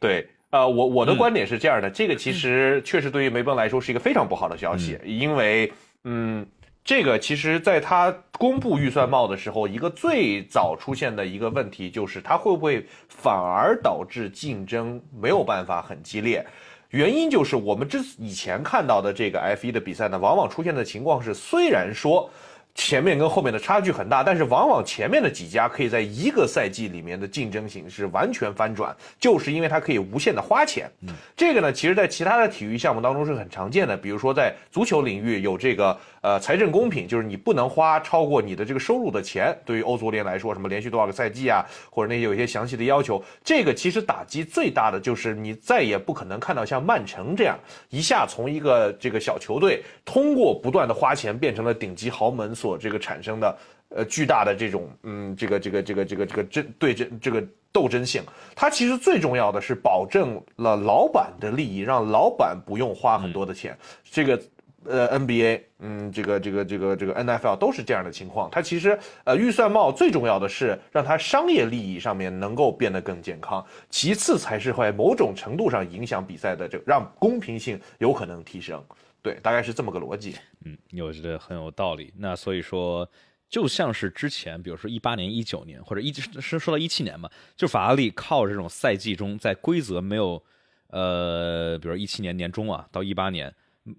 对。呃，我我的观点是这样的，这个其实确实对于梅奔来说是一个非常不好的消息，因为，嗯，这个其实在他公布预算帽的时候，一个最早出现的一个问题就是，他会不会反而导致竞争没有办法很激烈？原因就是我们之以前看到的这个 F 一的比赛呢，往往出现的情况是，虽然说。前面跟后面的差距很大，但是往往前面的几家可以在一个赛季里面的竞争形势完全翻转，就是因为它可以无限的花钱。嗯，这个呢，其实在其他的体育项目当中是很常见的，比如说在足球领域有这个。呃，财政公平就是你不能花超过你的这个收入的钱。对于欧足联来说，什么连续多少个赛季啊，或者那些有一些详细的要求，这个其实打击最大的就是你再也不可能看到像曼城这样一下从一个这个小球队通过不断的花钱变成了顶级豪门所这个产生的呃巨大的这种嗯这个这个这个这个这个争对争这个斗争性。它其实最重要的是保证了老板的利益，让老板不用花很多的钱。这个。呃，NBA，嗯，这个这个这个这个 NFL 都是这样的情况。它其实呃，预算帽最重要的是让它商业利益上面能够变得更健康，其次才是会某种程度上影响比赛的这，让公平性有可能提升。对，大概是这么个逻辑。嗯，我觉得很有道理。那所以说，就像是之前，比如说一八年、一九年，或者一说到一七年嘛，就法拉利靠这种赛季中在规则没有，呃，比如一七年年中啊，到一八年。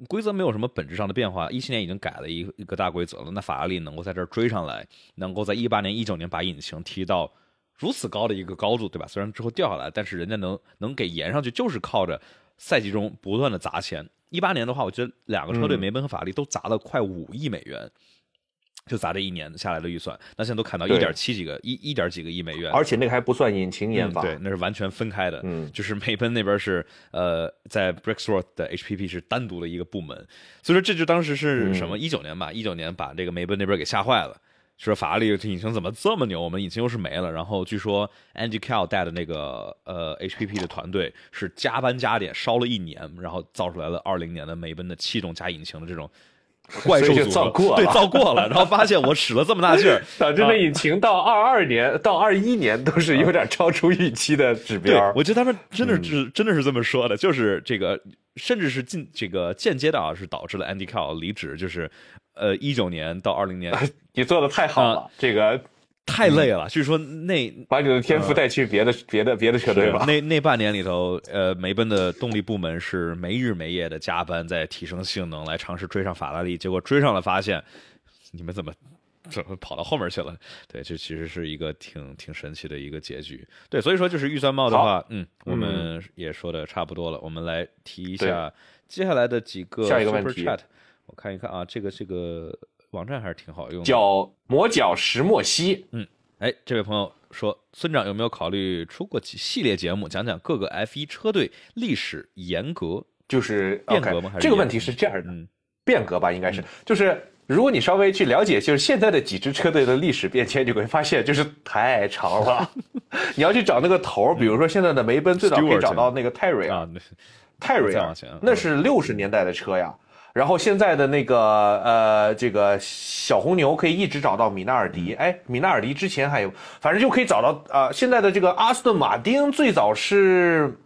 规则没有什么本质上的变化，一七年已经改了一个大规则了。那法拉利能够在这儿追上来，能够在一八年、一九年把引擎提到如此高的一个高度，对吧？虽然之后掉下来，但是人家能能给延上去，就是靠着赛季中不断的砸钱。一八年的话，我觉得两个车队梅奔和法拉利都砸了快五亿美元。就砸这一年下来的预算，那现在都砍到一点七几个一一点几个亿美元，而且那个还不算引擎研发，对，那是完全分开的。嗯，就是梅奔那边是呃，在 b r i c k s w o r h 的 HPP 是单独的一个部门，所以说这就当时是什么一九年吧，一九年把这个梅奔那边给吓坏了，说法拉利的引擎怎么这么牛，我们引擎又是没了。然后据说 Andy c e o l l 带的那个呃 HPP 的团队是加班加点烧了一年，然后造出来了二零年的梅奔的气动加引擎的这种。怪兽组对造过了，然后发现我使了这么大劲，导致那引擎到二二年到二一年都是有点超出预期的指标。我觉得他们真的是真的是这么说的，就是这个，甚至是进这个间接的啊，是导致了 Andy Cow 离职，就是呃一九年到二零年，你做的太好了，这个。太累了。据说那把你的天赋带去别的别的别的车队吧。那那半年里头，呃，梅奔的动力部门是没日没夜的加班，在提升性能，来尝试追上法拉利。结果追上了，发现你们怎么怎么跑到后面去了？对，这其实是一个挺挺神奇的一个结局。对，所以说就是预算帽的话，嗯，我们也说的差不多了。我们来提一下接下来的几个下一个问题，我看一看啊，这个这个。网站还是挺好用，叫磨脚石墨烯。嗯，哎，这位朋友说，村长有没有考虑出过几系列节目，讲讲各个 F1 车队历史？严格就是变革吗？还是这个问题是这样的，变革吧，应该是。就是如果你稍微去了解，就是现在的几支车队的历史变迁，你会发现就是太长了。你要去找那个头，比如说现在的梅奔，最早可以找到那个泰瑞啊，泰瑞，再往前，那是六十年代的车呀。然后现在的那个呃，这个小红牛可以一直找到米纳尔迪，哎，米纳尔迪之前还有，反正就可以找到。呃，现在的这个阿斯顿马丁最早是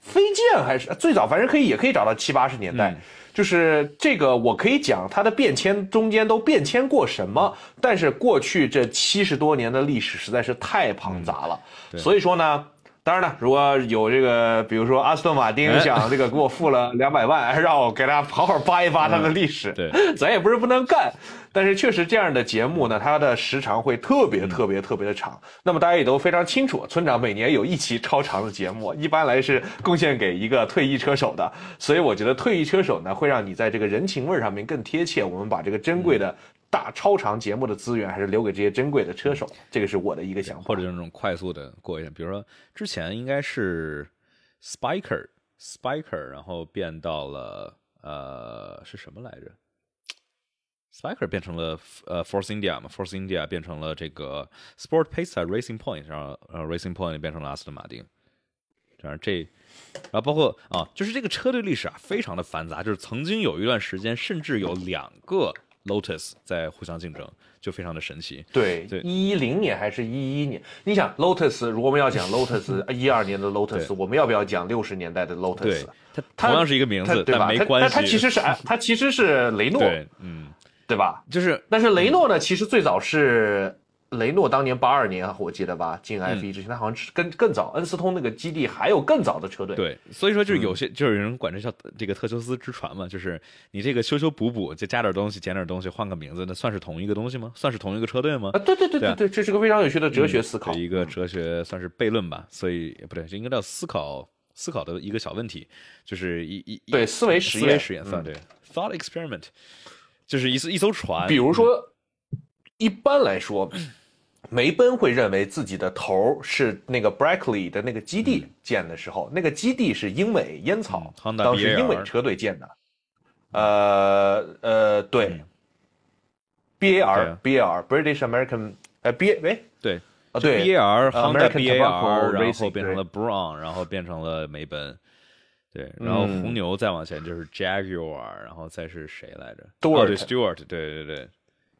飞剑还是最早，反正可以也可以找到七八十年代，就是这个我可以讲它的变迁中间都变迁过什么，但是过去这七十多年的历史实在是太庞杂了，所以说呢。当然了，如果有这个，比如说阿斯顿马丁想这个给我付了两百万，让我给他好好扒一扒他的历史，对，咱也不是不能干。但是确实这样的节目呢，它的时长会特别特别特别的长。那么大家也都非常清楚，村长每年有一期超长的节目，一般来是贡献给一个退役车手的。所以我觉得退役车手呢，会让你在这个人情味儿上面更贴切。我们把这个珍贵的。大超长节目的资源还是留给这些珍贵的车手，这个是我的一个想法。或者就是那种快速的过一下，比如说之前应该是 Spiker Spiker，然后变到了呃是什么来着？Spiker 变成了呃 Force India 嘛，Force India 变成了这个 Sport p e c e Racing Point，然后呃 Racing Point 变成了阿斯顿马丁。然后这，然后包括啊，就是这个车队历史啊，非常的繁杂。就是曾经有一段时间，甚至有两个。Lotus 在互相竞争，就非常的神奇。对，一零年还是一一年？你想，Lotus 如果我们要讲 Lotus 一二年的 Lotus，我们要不要讲六十年代的 Lotus？对，它同样是一个名字，对吧？它它其实是 它其实是雷诺，嗯，对吧？就是，但是雷诺呢，其实最早是。雷诺当年八二年我记得吧，进 F1 之前，他好像跟更早恩斯通那个基地还有更早的车队。对，所以说就是有些就是有人管这叫这个特修斯之船嘛，就是你这个修修补补，就加点东西、减点东西、换个名字，那算是同一个东西吗？算是同一个车队吗？啊，对对对对对，这是个非常有趣的哲学思考，一个哲学算是悖论吧，所以不对，应该叫思考思考的一个小问题，就是一一对思维实验，思维实验，对，thought experiment，就是一艘一艘船，比如说一般来说。梅奔会认为自己的头是那个 Brackley 的那个基地建的时候，那个基地是英美烟草当时英美车队建的，呃呃，对，B A R B A R British American，呃 b A 对，啊对，B A R，American 然后变成了 Brown，然后变成了梅奔，对，然后红牛再往前就是 Jaguar，然后再是谁来着？对，Stewart，对对对。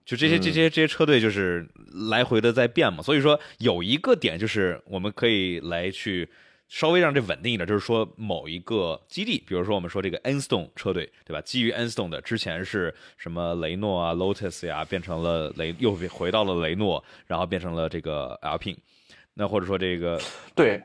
就这些，这些，这些车队就是来回的在变嘛，所以说有一个点就是我们可以来去稍微让这稳定一点，就是说某一个基地，比如说我们说这个 Enstone 车队，对吧？基于 Enstone 的之前是什么雷诺啊、Lotus 呀，变成了雷，又回到了雷诺，然后变成了这个 l i n e 那或者说这个对。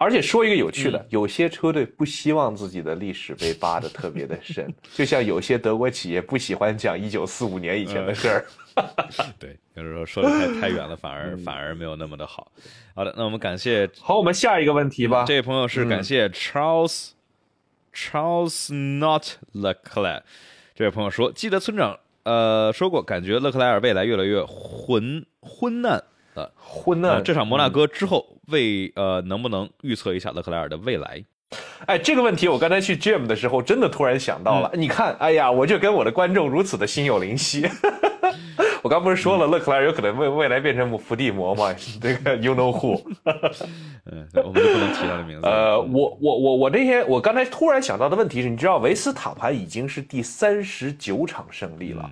而且说一个有趣的，有些车队不希望自己的历史被扒的特别的深，就像有些德国企业不喜欢讲一九四五年以前的事儿。对，就是说说的太太远了，反而反而没有那么的好。好的，那我们感谢。好，我们下一个问题吧。这位朋友是感谢 Charles Charles Not Leclerc，这位朋友说，记得村长呃说过，感觉勒克莱尔未来越来越混昏暗，昏啊！这场摩纳哥之后，未呃，能不能预测一下勒克莱尔的未来？哎，这个问题我刚才去 gym 的时候，真的突然想到了。你看，哎呀，我就跟我的观众如此的心有灵犀。我刚不是说了，勒克莱尔有可能未未来变成伏地魔吗？这个 you know who？嗯，我们就不能提他的名字。呃，我我我我那天我刚才突然想到的问题是，你知道维斯塔潘已经是第三十九场胜利了。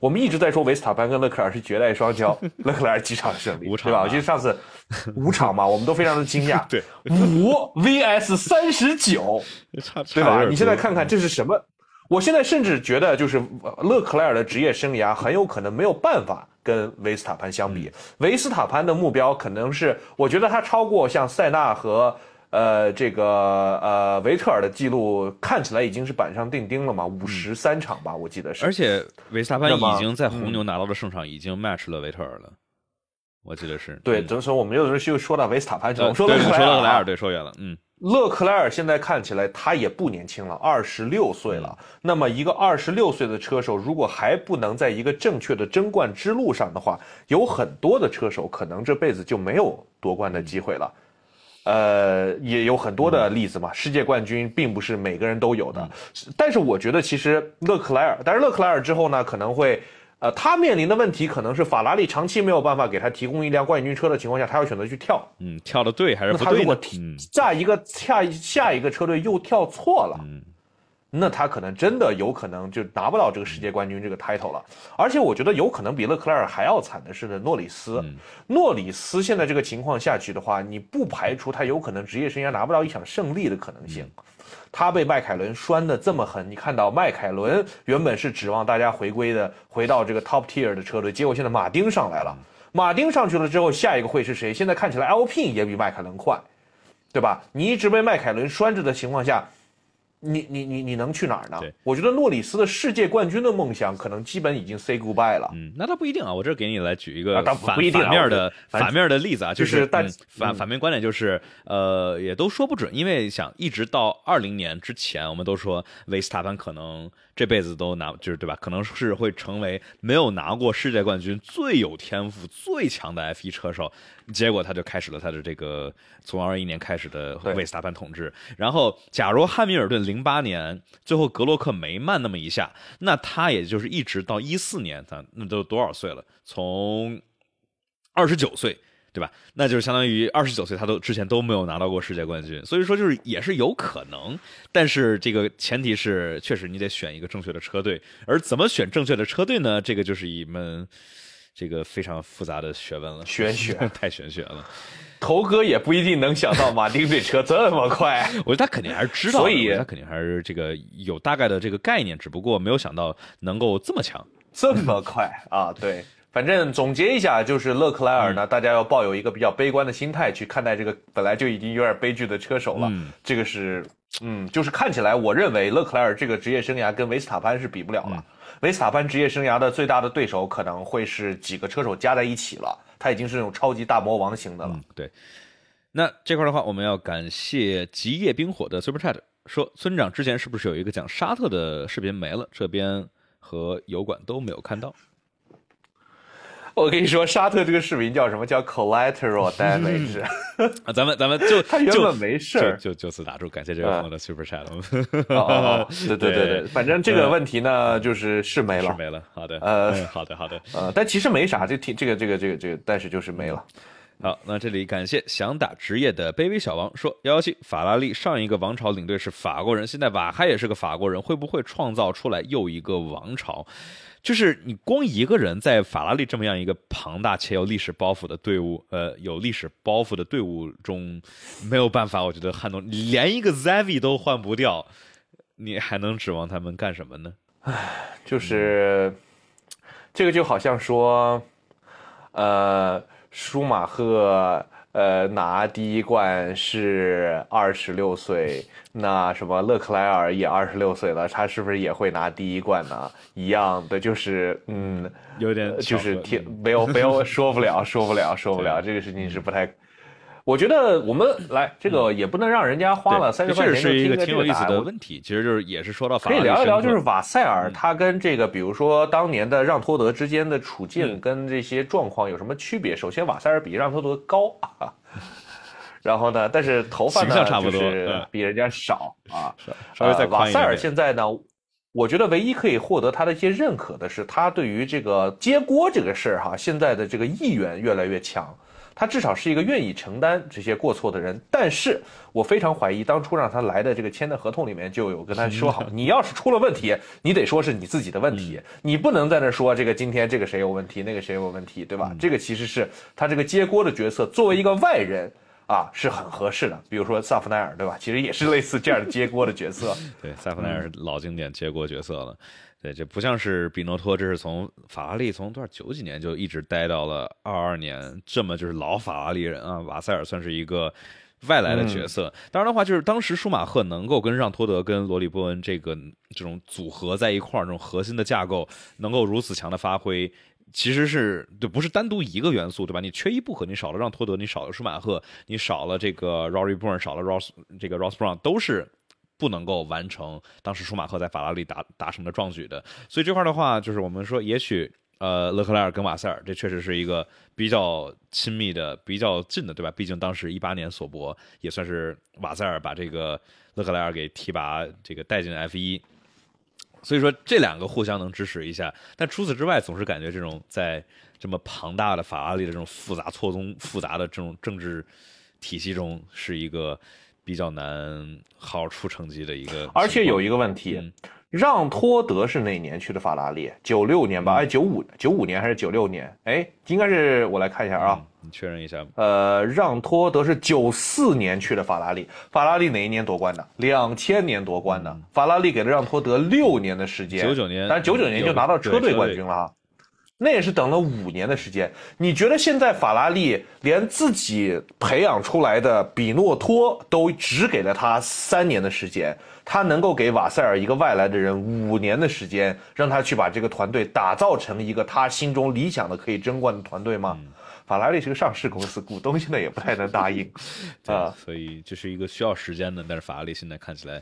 我们一直在说维斯塔潘跟勒克莱尔是绝代双骄，勒克莱尔几场胜利，对吧？我记得上次五场嘛，我们都非常的惊讶，对五 VS 三十九，对吧？你现在看看这是什么？我现在甚至觉得，就是勒克莱尔的职业生涯很有可能没有办法跟维斯塔潘相比，维斯塔潘的目标可能是，我觉得他超过像塞纳和。呃，这个呃，维特尔的记录看起来已经是板上钉钉了嘛，五十三场吧，我记得是。而且维斯塔潘已经在红牛拿到的胜场，已经 match 了维特尔了。我记得是对，怎么说？我们有的又说到维斯塔潘，我们说到勒克莱尔，对，说远了。嗯，勒克莱尔现在看起来他也不年轻了，二十六岁了。那么一个二十六岁的车手，如果还不能在一个正确的争冠之路上的话，有很多的车手可能这辈子就没有夺冠的机会了。呃，也有很多的例子嘛。世界冠军并不是每个人都有的，但是我觉得其实勒克莱尔，但是勒克莱尔之后呢，可能会，呃，他面临的问题可能是法拉利长期没有办法给他提供一辆冠军车的情况下，他要选择去跳。嗯，跳的对还是？他如果在一个下一下一个车队又跳错了。那他可能真的有可能就拿不到这个世界冠军这个 title 了，而且我觉得有可能比勒克莱尔还要惨的是诺里斯，诺里斯现在这个情况下去的话，你不排除他有可能职业生涯拿不到一场胜利的可能性。他被迈凯伦拴的这么狠，你看到迈凯伦原本是指望大家回归的，回到这个 top tier 的车队，结果现在马丁上来了，马丁上去了之后，下一个会是谁？现在看起来 L P 也比迈凯伦快，对吧？你一直被迈凯伦拴着的情况下。你你你你能去哪儿呢？我觉得诺里斯的世界冠军的梦想可能基本已经 say goodbye 了。嗯，那倒不一定啊。我这给你来举一个反反面的反面的例子啊，就是反反面观点就是呃，也都说不准，因为想一直到二零年之前，我们都说维斯塔潘可能。这辈子都拿就是对吧？可能是会成为没有拿过世界冠军最有天赋最强的 F1 车手，结果他就开始了他的这个从2一1年开始的维斯塔潘统治。然后，假如汉密尔顿08年最后格洛克没慢那么一下，那他也就是一直到14年，他那都多少岁了？从29岁。对吧？那就是相当于二十九岁，他都之前都没有拿到过世界冠军，所以说就是也是有可能，但是这个前提是确实你得选一个正确的车队，而怎么选正确的车队呢？这个就是一门这个非常复杂的学问了，玄学 太玄学了。头哥也不一定能想到马丁这车这么快，我觉得他肯定还是知道，所以他肯定还是这个有大概的这个概念，只不过没有想到能够这么强，这么快啊，对。反正总结一下，就是勒克莱尔呢，大家要抱有一个比较悲观的心态去看待这个本来就已经有点悲剧的车手了。这个是，嗯，就是看起来，我认为勒克莱尔这个职业生涯跟维斯塔潘是比不了了。维斯塔潘职业生涯的最大的对手可能会是几个车手加在一起了，他已经是那种超级大魔王型的了。对，那这块的话，我们要感谢极夜冰火的 Super Chat 说，村长之前是不是有一个讲沙特的视频没了？这边和油管都没有看到。我跟你说，沙特这个视频叫什么？叫 collateral damage。啊，咱们咱们就 他原本没事儿，就就此打住。感谢这位朋友的 super chat。哦对对对对，反正这个问题呢，就是是没了，是没了。好的，呃，好的好的，呃，但其实没啥，就挺这个这个这个这个，但是就是没了。好，那这里感谢想打职业的卑微小王说幺幺七法拉利上一个王朝领队是法国人，现在瓦哈也是个法国人，会不会创造出来又一个王朝？就是你光一个人在法拉利这么样一个庞大且有历史包袱的队伍，呃，有历史包袱的队伍中，没有办法，我觉得撼动，连一个 Zavi 都换不掉，你还能指望他们干什么呢？唉，就是这个就好像说，呃，舒马赫。呃，拿第一冠是二十六岁，那什么勒克莱尔也二十六岁了，他是不是也会拿第一冠呢？一样的，就是嗯，有点就是挺没有没有 说不了，说不了，说不了，这个事情是不太。我觉得我们 来这个也不能让人家花了三十块钱就听个有意思的问题其实就是也是说到法可以聊一聊，就是瓦塞尔他跟这个，比如说当年的让托德之间的处境跟这些状况有什么区别？首先，瓦塞尔比让托德高，然后呢，但是头发呢就是比人家少啊。稍微再瓦塞尔现在呢，我觉得唯一可以获得他的一些认可的是，他对于这个接锅这个事儿哈，现在的这个意愿越来越强。他至少是一个愿意承担这些过错的人，但是我非常怀疑当初让他来的这个签的合同里面就有跟他说好，你要是出了问题，你得说是你自己的问题，你不能在那说这个今天这个谁有问题，那个谁有问题，对吧？这个其实是他这个接锅的角色，作为一个外人啊是很合适的。比如说萨弗奈尔，对吧？其实也是类似这样的接锅的角色。对，萨弗奈尔老经典接锅角色了。对，这不像是比诺托，这是从法拉利从多少九几年就一直待到了二二年，这么就是老法拉利人啊。瓦塞尔算是一个外来的角色。当然的话，就是当时舒马赫能够跟让托德跟罗里波恩这个这种组合在一块儿，这种核心的架构能够如此强的发挥，其实是就不是单独一个元素，对吧？你缺一不可，你少了让托德，你少了舒马赫，你少了这个 Rory Burn，少了 Ross，这个 Ross Brown 都是。不能够完成当时舒马赫在法拉利达达成的壮举的，所以这块的话，就是我们说，也许呃，勒克莱尔跟瓦塞尔，这确实是一个比较亲密的、比较近的，对吧？毕竟当时一八年索博也算是瓦塞尔把这个勒克莱尔给提拔，这个带进 F 一。所以说，这两个互相能支持一下，但除此之外，总是感觉这种在这么庞大的法拉利的这种复杂、错综复杂的这种政治体系中，是一个。比较难好好出成绩的一个，而且有一个问题，让托德是哪年去的法拉利？九六年吧？哎，九五九五年还是九六年？哎，应该是我来看一下啊，你确认一下。呃，让托德是九四年去的法拉利，法拉利哪一年夺冠的？两千年夺冠的，法拉利给了让托德六年的时间，九九年，但是九九年就拿到车队冠军了。那也是等了五年的时间。你觉得现在法拉利连自己培养出来的比诺托都只给了他三年的时间，他能够给瓦塞尔一个外来的人五年的时间，让他去把这个团队打造成一个他心中理想的可以争冠的团队吗？法拉利是个上市公司，股东现在也不太能答应 啊。所以这是一个需要时间的，但是法拉利现在看起来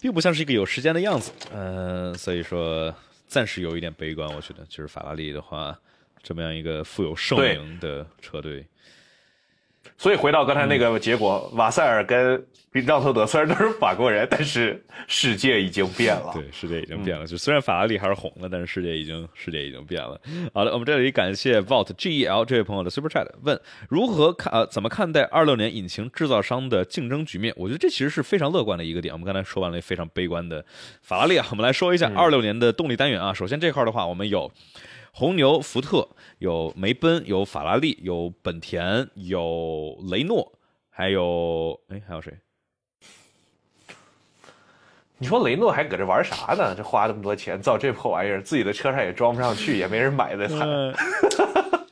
并不像是一个有时间的样子。嗯，所以说。暂时有一点悲观，我觉得，就是法拉利的话，这么样一个富有盛名的车队。所以回到刚才那个结果，瓦塞尔跟让特德虽然都是法国人，但是世界已经变了。对，世界已经变了。就虽然法拉利还是红了，但是世界已经世界已经变了。好的，我们这里感谢 votgel 这位朋友的 super chat 问如何看啊？怎么看待二六年引擎制造商的竞争局面？我觉得这其实是非常乐观的一个点。我们刚才说完了非常悲观的法拉利啊，我们来说一下二六年的动力单元啊。首先这块的话，我们有。红牛、福特有梅奔，有法拉利，有本田，有雷诺，还有哎，还有谁？你说雷诺还搁这玩啥呢？这花这么多钱造这破玩意儿，自己的车上也装不上去，也没人买，这惨。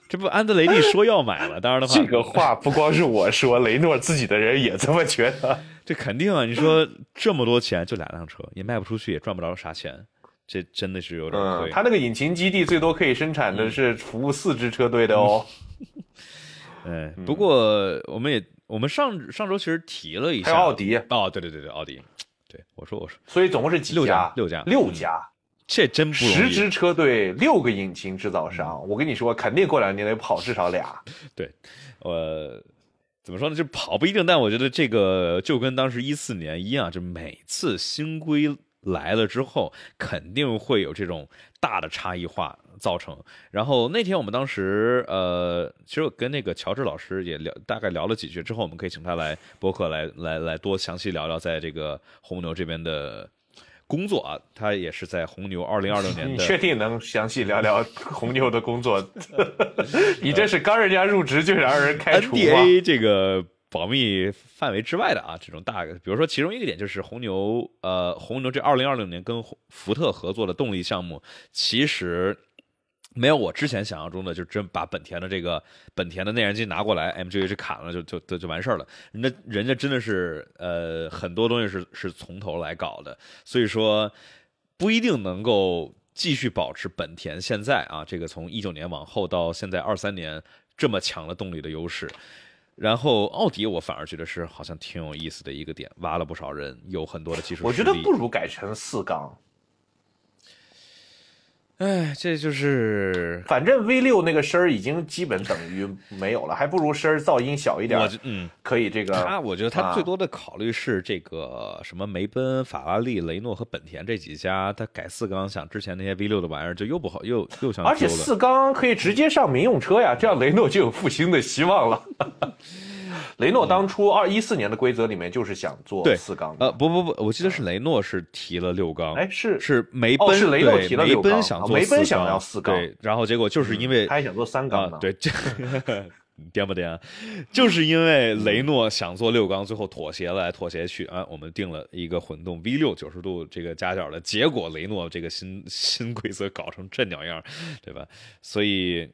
这不，安德雷利说要买了，当然的话，这个话不光是我说，雷诺自己的人也这么觉得。这肯定啊，你说这么多钱就两辆车，也卖不出去，也赚不着啥钱。这真的是有点……嗯，他那个引擎基地最多可以生产的是服务四支车队的哦。嗯，不过我们也我们上上周其实提了一下，还有奥迪哦，对对对对，奥迪。对，我说我说，所以总共是几？六家，六家，六家。这真十支车队六个引擎制造商，我跟你说，肯定过两年得跑至少俩。对，呃，怎么说呢？就跑不一定，但我觉得这个就跟当时一四年一样，就每次新规。来了之后，肯定会有这种大的差异化造成。然后那天我们当时，呃，其实我跟那个乔治老师也聊，大概聊了几句之后，我们可以请他来播客，来来来多详细聊聊在这个红牛这边的工作啊。他也是在红牛二零二零年的。你确定能详细聊聊红牛的工作？你这是刚人家入职就让人开除啊？NBA 这个。保密范围之外的啊，这种大，比如说其中一个点就是红牛，呃，红牛这二零二零年跟福特合作的动力项目，其实没有我之前想象中的，就真把本田的这个本田的内燃机拿过来，M G H 砍了就就就就完事儿了。人家人家真的是，呃，很多东西是是从头来搞的，所以说不一定能够继续保持本田现在啊，这个从一九年往后到现在二三年这么强的动力的优势。然后奥迪，我反而觉得是好像挺有意思的一个点，挖了不少人，有很多的技术。我觉得不如改成四缸。哎，这就是，反正 V 六那个声儿已经基本等于没有了，还不如声儿噪音小一点儿。我嗯，可以这个。他我觉得他最多的考虑是这个什么梅奔、法拉利、雷诺和本田这几家，他改四缸，想之前那些 V 六的玩意儿就又不好，又又想。而且四缸可以直接上民用车呀，这样雷诺就有复兴的希望了。雷诺当初二一四年的规则里面就是想做四缸的，呃不不不，我记得是雷诺是提了六缸，哎是是梅奔，是雷诺提了六缸，想做四缸，想要四缸，对，然后结果就是因为他还想做三缸呢，对这 颠不颠？就是因为雷诺想做六缸，最后妥协来妥协去，啊，我们定了一个混动 V 六九十度这个夹角的，结果雷诺这个新新规则搞成这鸟样，对吧？所以。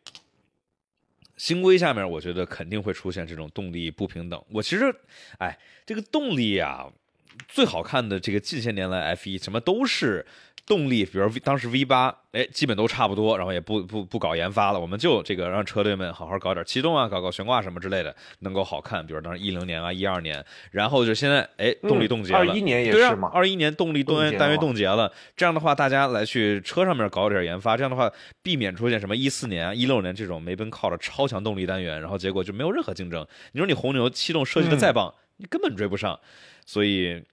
新规下面，我觉得肯定会出现这种动力不平等。我其实，哎，这个动力啊，最好看的这个近些年来 F 一什么都是动力，比如当时 V 八，哎，基本都差不多，然后也不不不搞研发了，我们就这个让车队们好好搞点启动啊，搞搞悬挂什么之类的，能够好看。比如当时一零年啊，一二年，然后就现在，哎，动力冻结了。二一年也是嘛，二一年动力单元单元冻结了。这样的话，大家来去车上面搞点研发，这样的话避免出现什么一四年、啊、一六年这种梅奔靠着超强动力单元，然后结果就没有任何竞争。你说你红牛气动设计的再棒。你根本追不上，所以。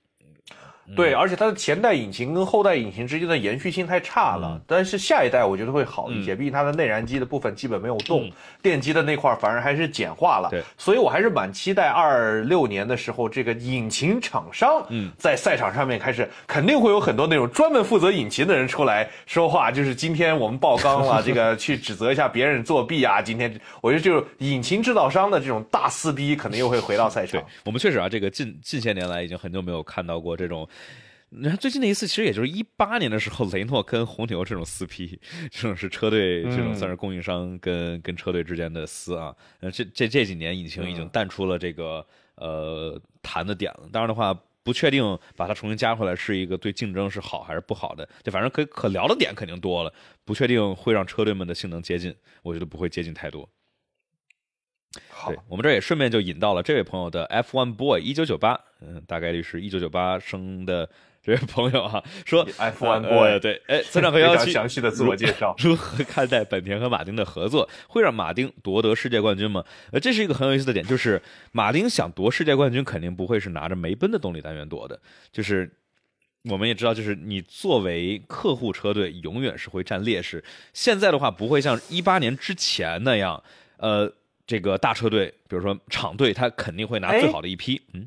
对，而且它的前代引擎跟后代引擎之间的延续性太差了，但是下一代我觉得会好一些，毕竟它的内燃机的部分基本没有动，电机的那块反而还是简化了。对，所以我还是蛮期待二六年的时候，这个引擎厂商在赛场上面开始肯定会有很多那种专门负责引擎的人出来说话，就是今天我们爆缸了，这个去指责一下别人作弊啊。今天我觉得就是引擎制造商的这种大撕逼可能又会回到赛场。我们确实啊，这个近近些年来已经很久没有看到过这种。你看最近的一次，其实也就是一八年的时候，雷诺跟红牛这种撕逼，这种是车队这种算是供应商跟跟车队之间的撕啊。呃，这这这几年引擎已经淡出了这个呃谈的点了。当然的话，不确定把它重新加回来是一个对竞争是好还是不好的。就反正可可聊的点肯定多了，不确定会让车队们的性能接近，我觉得不会接近太多。对，我们这也顺便就引到了这位朋友的 F1 Boy 一九九八，嗯，大概率是一九九八生的。这位朋友哈说：“F1 过呀，对，哎，村长和幺七，详细的自我介绍。如何看待本田和马丁的合作？会让马丁夺得世界冠军吗？呃，这是一个很有意思的点，就是马丁想夺世界冠军，肯定不会是拿着梅奔的动力单元夺的。就是我们也知道，就是你作为客户车队，永远是会占劣势。现在的话，不会像一八年之前那样，呃，这个大车队，比如说厂队，他肯定会拿最好的一批，嗯。”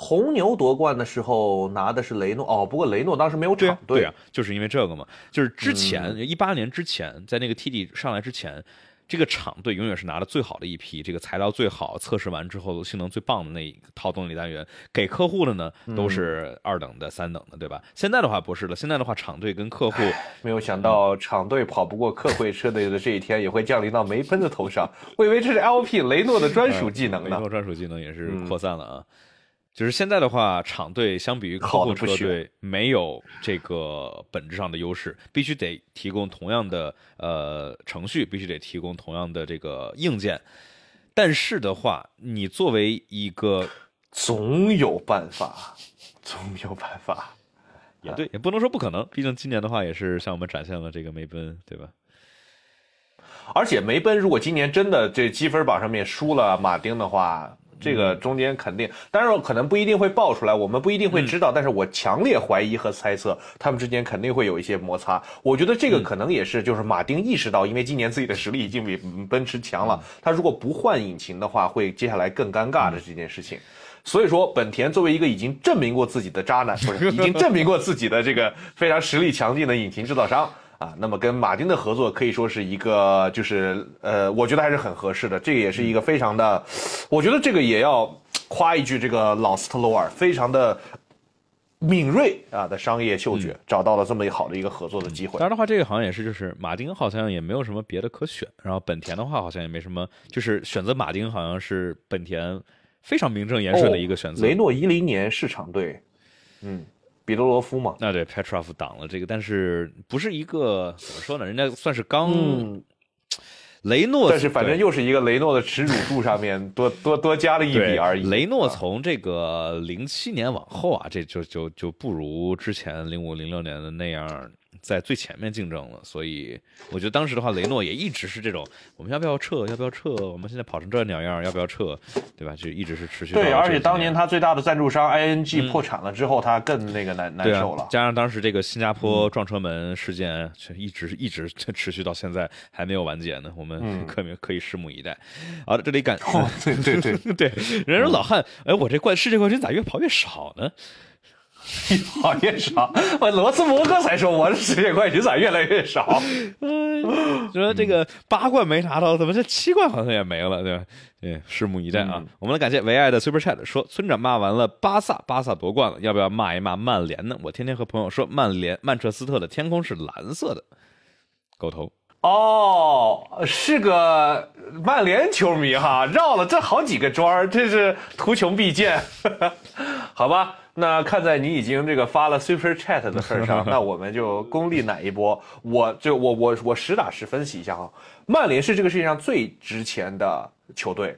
红牛夺冠的时候拿的是雷诺哦，不过雷诺当时没有场队啊，就是因为这个嘛。就是之前一八年之前，在那个 T D 上来之前，这个厂队永远是拿的最好的一批，这个材料最好，测试完之后性能最棒的那一套动力单元给客户的呢都是二等的、三等的，对吧？现在的话不是了，现在的话厂队跟客户没有想到厂队跑不过客户车队的这一天也会降临到梅奔的头上，我以为这是 L P 雷诺的专属技能呢。雷诺专属技能也是扩散了啊。就是现在的话，厂队相比于客户车队没有这个本质上的优势，必须得提供同样的呃程序，必须得提供同样的这个硬件。但是的话，你作为一个 总有办法，总有办法。也对，也不能说不可能，毕竟今年的话也是向我们展现了这个梅奔，对吧？而且梅奔如果今年真的这积分榜上面输了马丁的话。这个中间肯定，当然可能不一定会爆出来，我们不一定会知道。但是我强烈怀疑和猜测，他们之间肯定会有一些摩擦。我觉得这个可能也是，就是马丁意识到，因为今年自己的实力已经比奔驰强了，他如果不换引擎的话，会接下来更尴尬的这件事情。所以说，本田作为一个已经证明过自己的渣男，不是已经证明过自己的这个非常实力强劲的引擎制造商。啊，那么跟马丁的合作可以说是一个，就是呃，我觉得还是很合适的。这也是一个非常的，我觉得这个也要夸一句，这个老斯特罗尔非常的敏锐啊的商业嗅觉，找到了这么一好的一个合作的机会。当然的话，这个好像也是，就是马丁好像也没有什么别的可选，然后本田的话好像也没什么，就是选择马丁好像是本田非常名正言顺的一个选择。雷诺一零年市场对，嗯。彼得罗夫嘛，那对 Petrov 挡了这个，但是不是一个怎么说呢？人家算是刚雷诺，但是反正又是一个雷诺的耻辱柱上面多多多加了一笔而已。雷诺从这个零七年往后啊，这就就就不如之前零五零六年的那样。在最前面竞争了，所以我觉得当时的话，雷诺也一直是这种，我们要不要撤？要不要撤？我们现在跑成这鸟样，要不要撤？对吧？就一直是持续。对，而且当年他最大的赞助商 ING 破产了之后，他更那个难难受了。加上当时这个新加坡撞车门事件，却一直一直 持续到现在还没有完结呢，我们可可以拭目以待。啊，这里感，对对对对，有 人说老汉，哎，我这冠世界冠军咋越跑越少呢？越少，我罗斯摩哥才说，我这世界冠军咋越来越少？你 说这个八冠没拿到，怎么这七冠好像也没了，对吧？对，拭目以待啊！我们来感谢唯爱的 super chat 说，村长骂完了巴萨，巴萨夺冠了，要不要骂一骂曼联呢？我天天和朋友说，曼联曼彻斯特的天空是蓝色的，狗头。哦，是个曼联球迷哈，绕了这好几个庄儿，真是图穷匕见，好吧？那看在你已经这个发了 Super Chat 的份上，那我们就功力奶一波，我就我我我实打实分析一下哈。曼联是这个世界上最值钱的球队。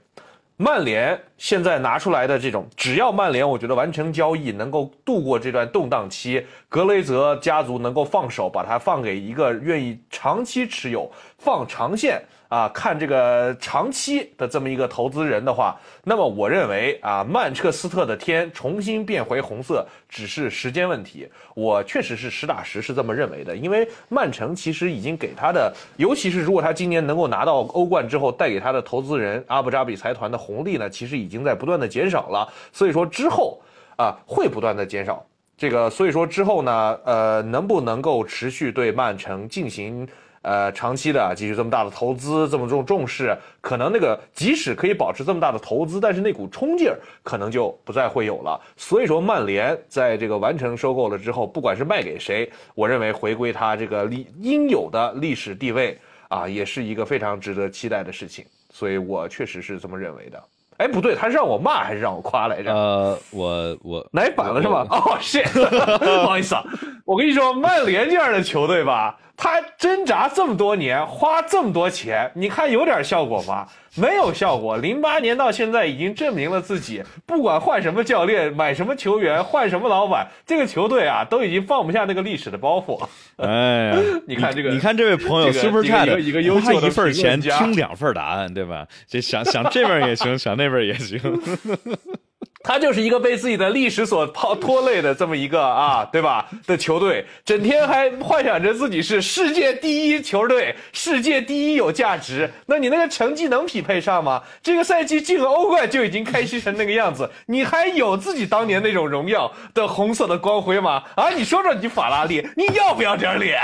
曼联现在拿出来的这种，只要曼联我觉得完成交易，能够度过这段动荡期，格雷泽家族能够放手把它放给一个愿意长期持有、放长线。啊，看这个长期的这么一个投资人的话，那么我认为啊，曼彻斯特的天重新变回红色只是时间问题。我确实是实打实是这么认为的，因为曼城其实已经给他的，尤其是如果他今年能够拿到欧冠之后，带给他的投资人阿布扎比财团的红利呢，其实已经在不断的减少了。所以说之后啊，会不断的减少这个，所以说之后呢，呃，能不能够持续对曼城进行？呃，长期的继续这么大的投资，这么重重视，可能那个即使可以保持这么大的投资，但是那股冲劲儿可能就不再会有了。所以说，曼联在这个完成收购了之后，不管是卖给谁，我认为回归他这个历应有的历史地位啊，也是一个非常值得期待的事情。所以我确实是这么认为的。哎，不对，他是让我骂还是让我夸来着？呃，我我来板了是吧？哦，是，不好意思啊。我跟你说，曼联这样的球队吧。他挣扎这么多年，花这么多钱，你看有点效果吗？没有效果。零八年到现在，已经证明了自己，不管换什么教练，买什么球员，换什么老板，这个球队啊，都已经放不下那个历史的包袱。哎，你看这个，你看这位朋友是不是差的？个一份钱听两份答案，对吧？这想想这边也行，想那边也行。他就是一个被自己的历史所抛拖累的这么一个啊，对吧？的球队整天还幻想着自己是世界第一球队，世界第一有价值。那你那个成绩能匹配上吗？这个赛季进了欧冠就已经开心成那个样子，你还有自己当年那种荣耀的红色的光辉吗？啊，你说说你法拉利，你要不要点脸？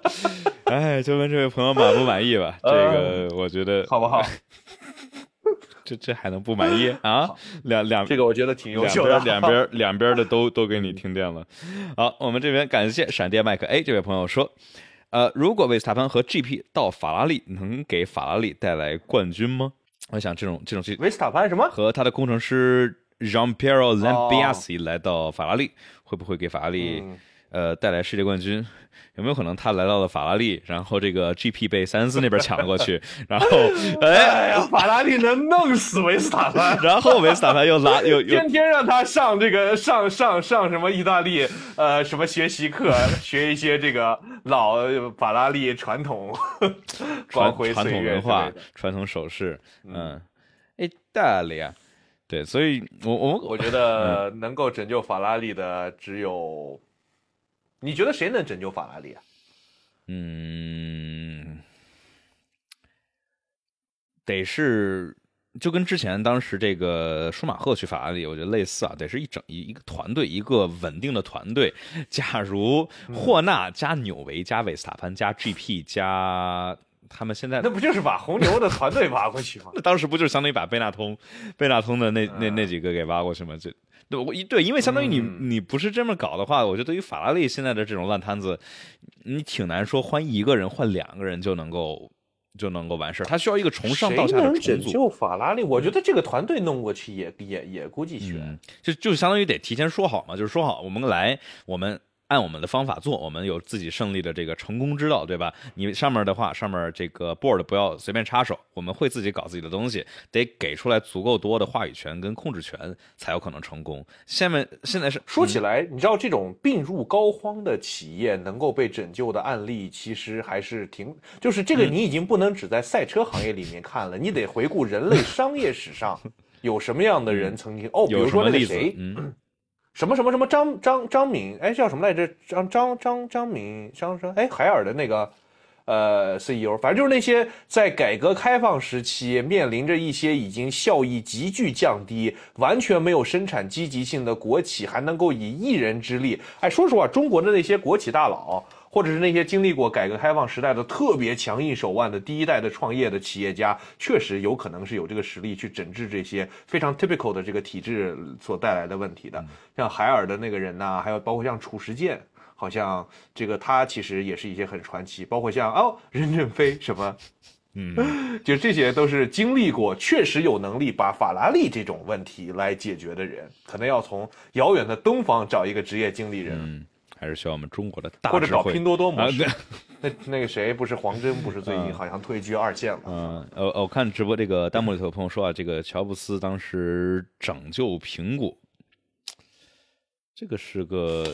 哎，就问这位朋友满不满意吧。这个我觉得好不好？这这还能不满意 啊？两两这个我觉得挺优秀的，两边 两边的都都给你听见了。好，我们这边感谢闪电麦克。哎，这位朋友说，呃，如果维斯塔潘和 GP 到法拉利，能给法拉利带来冠军吗？我想这种这种维斯塔潘什么和他的工程师 Jean-Pierre 让佩罗兰比 s i 来到法拉利，会不会给法拉利？呃，带来世界冠军有没有可能？他来到了法拉利，然后这个 GP 被塞恩斯那边抢了过去，然后哎，法拉利能弄死维斯塔潘？然后维斯塔潘又拉又天天让他上这个上上上什么意大利呃什么学习课，学一些这个老法拉利传统，传传统文化、传统手势，嗯，意大利，对，所以我我我觉得能够拯救法拉利的只有。你觉得谁能拯救法拉利啊？嗯，得是就跟之前当时这个舒马赫去法拉利，我觉得类似啊，得是一整一一个团队，一个稳定的团队。假如霍纳加纽维加维斯塔潘加 GP 加。他们现在那不就是把红牛的团队挖过去吗？那当时不就是相当于把贝纳通、贝纳通的那那那几个给挖过去吗？这对我一对，因为相当于你你不是这么搞的话，我觉得对于法拉利现在的这种烂摊子，你挺难说换一个人换两个人就能够就能够完事儿，他需要一个从上到下的重组。拯救法拉利？我觉得这个团队弄过去也也也估计悬，就就相当于得提前说好嘛，就是说好我们来我们。按我们的方法做，我们有自己胜利的这个成功之道，对吧？你上面的话，上面这个 board 不要随便插手，我们会自己搞自己的东西，得给出来足够多的话语权跟控制权，才有可能成功。下面现在是说起来，你知道这种病入膏肓的企业能够被拯救的案例，其实还是挺，就是这个你已经不能只在赛车行业里面看了，你得回顾人类商业史上 有什么样的人曾经哦，比如说那个谁。什么什么什么张张张敏哎叫什么来着张张张张敏张什么哎海尔的那个，呃 CEO 反正就是那些在改革开放时期面临着一些已经效益急剧降低完全没有生产积极性的国企还能够以一人之力哎说实话中国的那些国企大佬。或者是那些经历过改革开放时代的特别强硬手腕的第一代的创业的企业家，确实有可能是有这个实力去整治这些非常 typical 的这个体制所带来的问题的。像海尔的那个人呐，还有包括像褚时健，好像这个他其实也是一些很传奇。包括像哦，任正非什么，嗯，就这些都是经历过，确实有能力把法拉利这种问题来解决的人，可能要从遥远的东方找一个职业经理人。还是需要我们中国的大智慧。或者找拼多多模式。那那个谁，不是黄真，不是最近好像退居二线了。嗯，呃，我看直播这个弹幕里头朋友说啊，这个乔布斯当时拯救苹果，这个是个，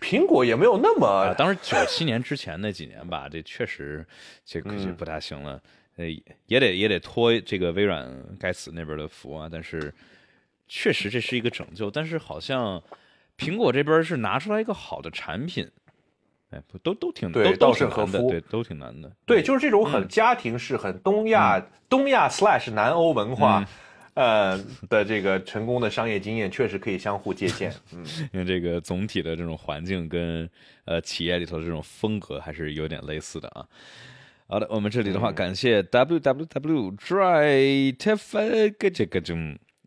苹果也没有那么。当时九七年之前那几年吧，这确实这可就不大行了。呃，也得也得托这个微软该死那边的福啊。但是确实这是一个拯救，但是好像。苹果这边是拿出来一个好的产品，哎，都都挺都挺难的，对，都挺难的。对，就是这种很家庭式、很东亚、东亚 slash 南欧文化，呃的这个成功的商业经验，确实可以相互借鉴。嗯，因为这个总体的这种环境跟呃企业里头的这种风格还是有点类似的啊。好的，我们这里的话，感谢 www.dritefeng 这个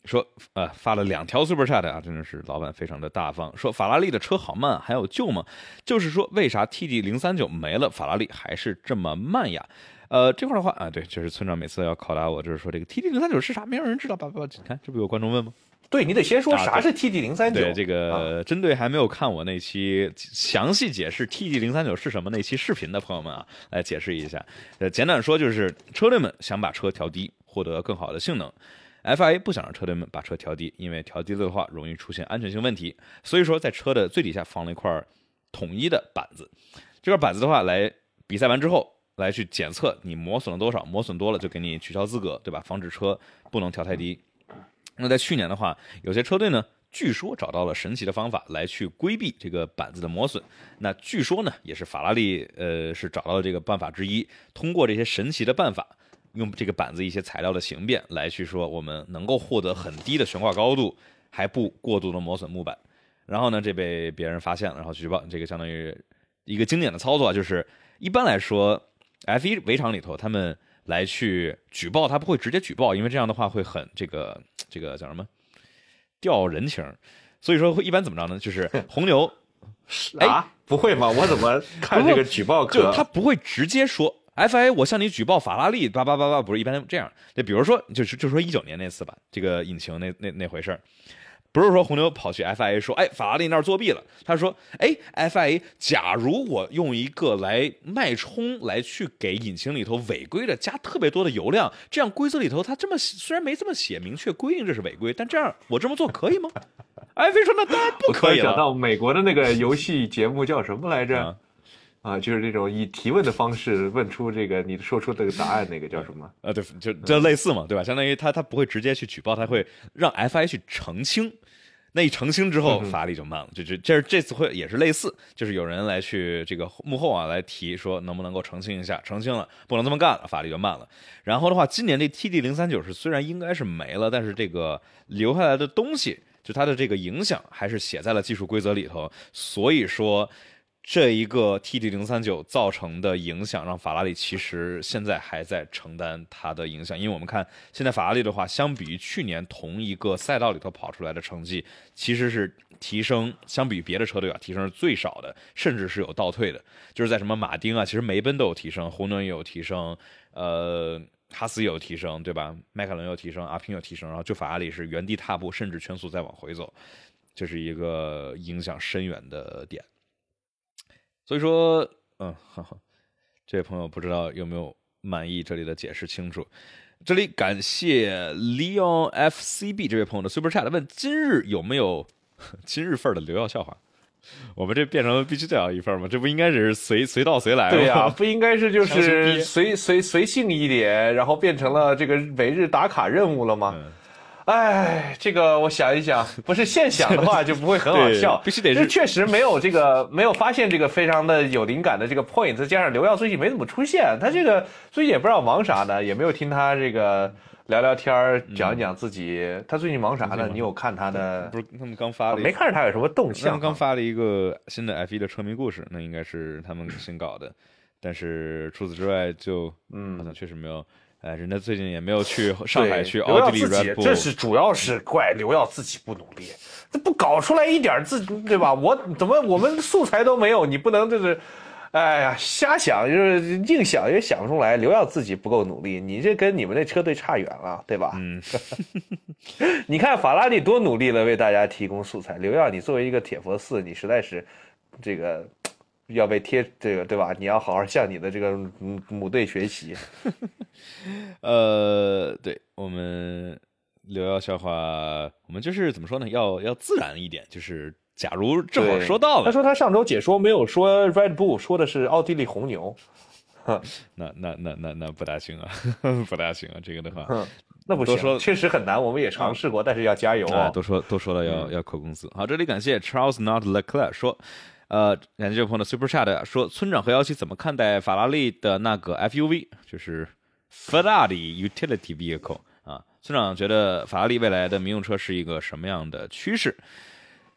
说，呃，发了两条 super chat 啊，真的是老板非常的大方。说法拉利的车好慢，还有救吗？就是说，为啥 T D 零三九没了，法拉利还是这么慢呀？呃，这块的话啊，对，就是村长每次要考察我，就是说这个 T D 零三九是啥？没有人知道。吧？叭你看，这不有观众问吗？对，你得先说啥是 T D 零三九。这个针对还没有看我那期详细解释 T D 零三九是什么那期视频的朋友们啊，来解释一下。呃，简短说就是，车队们想把车调低，获得更好的性能。FIA 不想让车队们把车调低，因为调低了的话容易出现安全性问题。所以说，在车的最底下放了一块统一的板子。这块板子的话，来比赛完之后，来去检测你磨损了多少，磨损多了就给你取消资格，对吧？防止车不能调太低。那在去年的话，有些车队呢，据说找到了神奇的方法来去规避这个板子的磨损。那据说呢，也是法拉利呃是找到这个办法之一，通过这些神奇的办法。用这个板子一些材料的形变来去说，我们能够获得很低的悬挂高度，还不过度的磨损木板。然后呢，这被别人发现了，然后举报。这个相当于一个经典的操作，就是一般来说，F 一围场里头，他们来去举报他不会直接举报，因为这样的话会很这个这个叫什么掉人情。所以说会一般怎么着呢？就是 红牛，啊，不会吗？我怎么看这个举报？就他不会直接说。FIA，我向你举报法拉利，八八八八，不是一般这样。就比如说，就是就说一九年那次吧，这个引擎那那那回事儿，不是说红牛跑去 FIA 说，哎，法拉利那儿作弊了。他说，哎，FIA，假如我用一个来脉冲来去给引擎里头违规的加特别多的油量，这样规则里头他这么虽然没这么写明确规定这是违规，但这样我这么做可以吗？FIA 说，那当然不可以了。我想到美国的那个游戏节目叫什么来着？啊，就是这种以提问的方式问出这个，你说出这个答案，那个叫什么？呃，对，就就类似嘛，对吧？相当于他他不会直接去举报，他会让 FI 去澄清。那一澄清之后，法律就慢了，就就这这次会也是类似，就是有人来去这个幕后啊来提说能不能够澄清一下，澄清了不能这么干了，法律就慢了。然后的话，今年这 TD 零三九是虽然应该是没了，但是这个留下来的东西，就它的这个影响还是写在了技术规则里头，所以说。这一个 T D 零三九造成的影响，让法拉利其实现在还在承担它的影响，因为我们看现在法拉利的话，相比于去年同一个赛道里头跑出来的成绩，其实是提升，相比别的车队啊，提升是最少的，甚至是有倒退的。就是在什么马丁啊，其实梅奔都有提升，红伦也有提升，呃，哈斯也有提升，对吧？迈凯伦有提升，阿平有提升，然后就法拉利是原地踏步，甚至圈速在往回走，这是一个影响深远的点。所以说，嗯，这位朋友不知道有没有满意这里的解释清楚？这里感谢 Leon F C B 这位朋友的 super chat，问今日有没有今日份的刘耀笑话？我们这变成必须再要一份吗？这不应该是随随到随来吗？对呀，不应该是就是随随随性一点，然后变成了这个每日打卡任务了吗？哎，这个我想一想，不是现想的话 就不会很好笑。必须得，是确实没有这个，没有发现这个非常的有灵感的这个 point。再加上刘耀最近没怎么出现，他这个最近也不知道忙啥呢，也没有听他这个聊聊天讲一讲自己他最近忙啥呢？你有看他的？不是，他们刚发了，没看着他有什么动向。刚发了一个新的 F 一的车迷故事，那应该是他们新搞的。但是除此之外，就嗯，好像确实没有。哎，人家最近也没有去上海去奥地利这是主要是怪刘耀自己不努力，这不搞出来一点自己对吧？我怎么我们素材都没有？你不能就是，哎呀，瞎想就是，硬想也想不出来。刘耀自己不够努力，你这跟你们那车队差远了，对吧？嗯，你看法拉利多努力了，为大家提供素材。刘耀，你作为一个铁佛寺，你实在是这个。要被贴这个对吧？你要好好向你的这个母母队学习。呃，对我们刘耀笑话，我们就是怎么说呢？要要自然一点。就是假如正好说到了，他说他上周解说没有说 Red Bull，说的是奥地利红牛。那那那那那不大行啊，不大行啊。这个的话，那不行，确实很难。我们也尝试过，但是要加油啊。都说都说了要要扣工资。好，这里感谢 Charles Not Lecler 说。呃，连位朋友的 super chat 说，村长和幺七怎么看待法拉利的那个 FUV，就是 Ferrari utility vehicle 啊？村长觉得法拉利未来的民用车是一个什么样的趋势？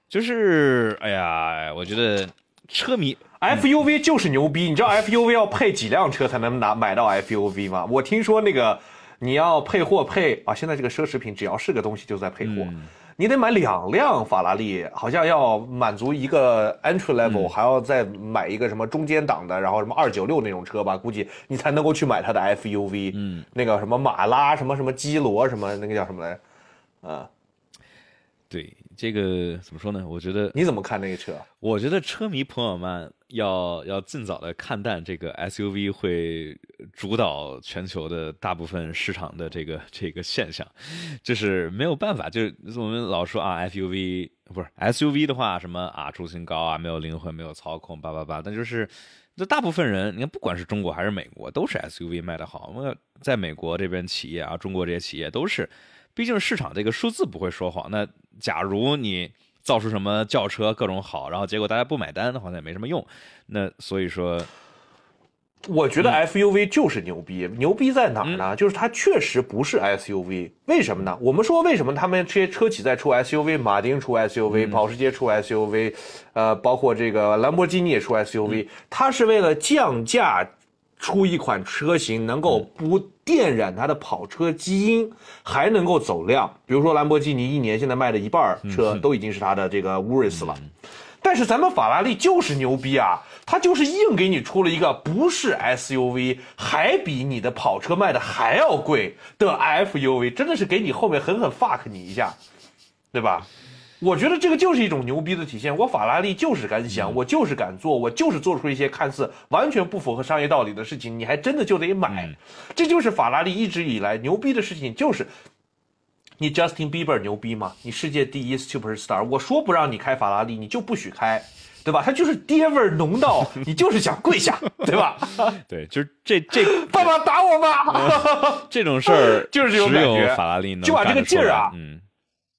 就是，哎呀，我觉得车迷 FUV 就是牛逼。你知道 FUV 要配几辆车才能拿买到 FUV 吗？我听说那个你要配货配啊，现在这个奢侈品只要是个东西就在配货。你得买两辆法拉利，好像要满足一个 entry level，还要再买一个什么中间档的，然后什么二九六那种车吧，估计你才能够去买它的 f u v 嗯，那个什么马拉什么什么基罗什么那个叫什么来着，啊，对。这个怎么说呢？我觉得你怎么看那个车？我觉得车迷朋友们要要尽早的看淡这个 SUV 会主导全球的大部分市场的这个这个现象，就是没有办法，就是我们老说啊 s u v 不是 SUV 的话，什么啊，重心高啊，没有灵魂，没有操控，叭叭叭，但就是，那大部分人，你看，不管是中国还是美国，都是 SUV 卖的好。我们在美国这边企业啊，中国这些企业都是。毕竟市场这个数字不会说谎。那假如你造出什么轿车各种好，然后结果大家不买单的话，那也没什么用。那所以说，我觉得 FUV 就是牛逼。牛逼在哪儿呢？就是它确实不是 SUV。为什么呢？我们说为什么他们这些车企在出 SUV，马丁出 SUV，保时捷出 SUV，呃，包括这个兰博基尼也出 SUV，它是为了降价。出一款车型能够不电染它的跑车基因，还能够走量。比如说兰博基尼，一年现在卖的一半车都已经是它的这个乌瑞 s 了。但是咱们法拉利就是牛逼啊，它就是硬给你出了一个不是 SUV，还比你的跑车卖的还要贵的 FUV，真的是给你后面狠狠 fuck 你一下，对吧？我觉得这个就是一种牛逼的体现。我法拉利就是敢想，我就是敢做，我就是做出一些看似完全不符合商业道理的事情，你还真的就得买。这就是法拉利一直以来牛逼的事情，就是你 Justin Bieber 牛逼吗？你世界第一 Superstar，我说不让你开法拉利，你就不许开，对吧？他就是爹味儿浓到 你就是想跪下，对吧？对，就是这这，爸爸打我吧！这种事儿就是这种感觉，只有法拉利能把这个劲儿啊，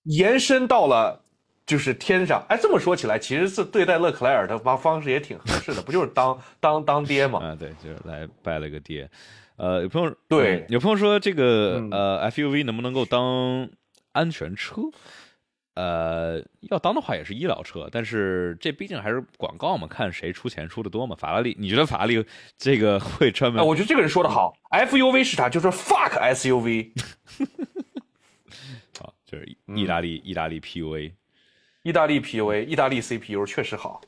延伸到了。就是天上哎，这么说起来，其实是对待勒克莱尔的方方式也挺合适的，不就是当当当爹吗？啊，对，就是来拜了个爹。呃，有朋友对，有朋友说这个呃，FUV 能不能够当安全车？呃，要当的话也是医疗车，但是这毕竟还是广告嘛，看谁出钱出的多嘛。法拉利，你觉得法拉利这个 会专门？我觉得这个人说的好，FUV 是啥？就是 fuck SUV，好，就是意大利意大利 PUA。意大利 P U A，意大利 C P U 确实好，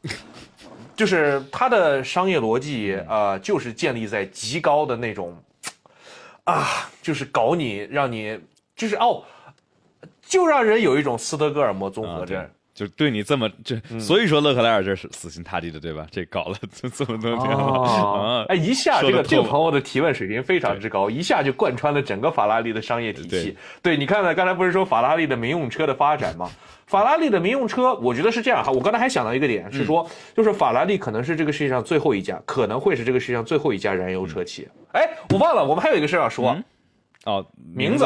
就是它的商业逻辑啊，就是建立在极高的那种，啊，就是搞你，让你就是哦，就让人有一种斯德哥尔摩综合症。就对你这么这，所以说勒克莱尔这是死心塌地的，对吧？这搞了 这这么多天了啊！哎，一下这个这个朋友的提问水平非常之高，一下就贯穿了整个法拉利的商业体系。对你看呢，刚才不是说法拉利的民用车的发展吗？法拉利的民用车，我觉得是这样哈。我刚才还想到一个点是说，就是法拉利可能是这个世界上最后一家，可能会是这个世界上最后一家燃油车企。哎，我忘了，我们还有一个事儿要说，哦，名字。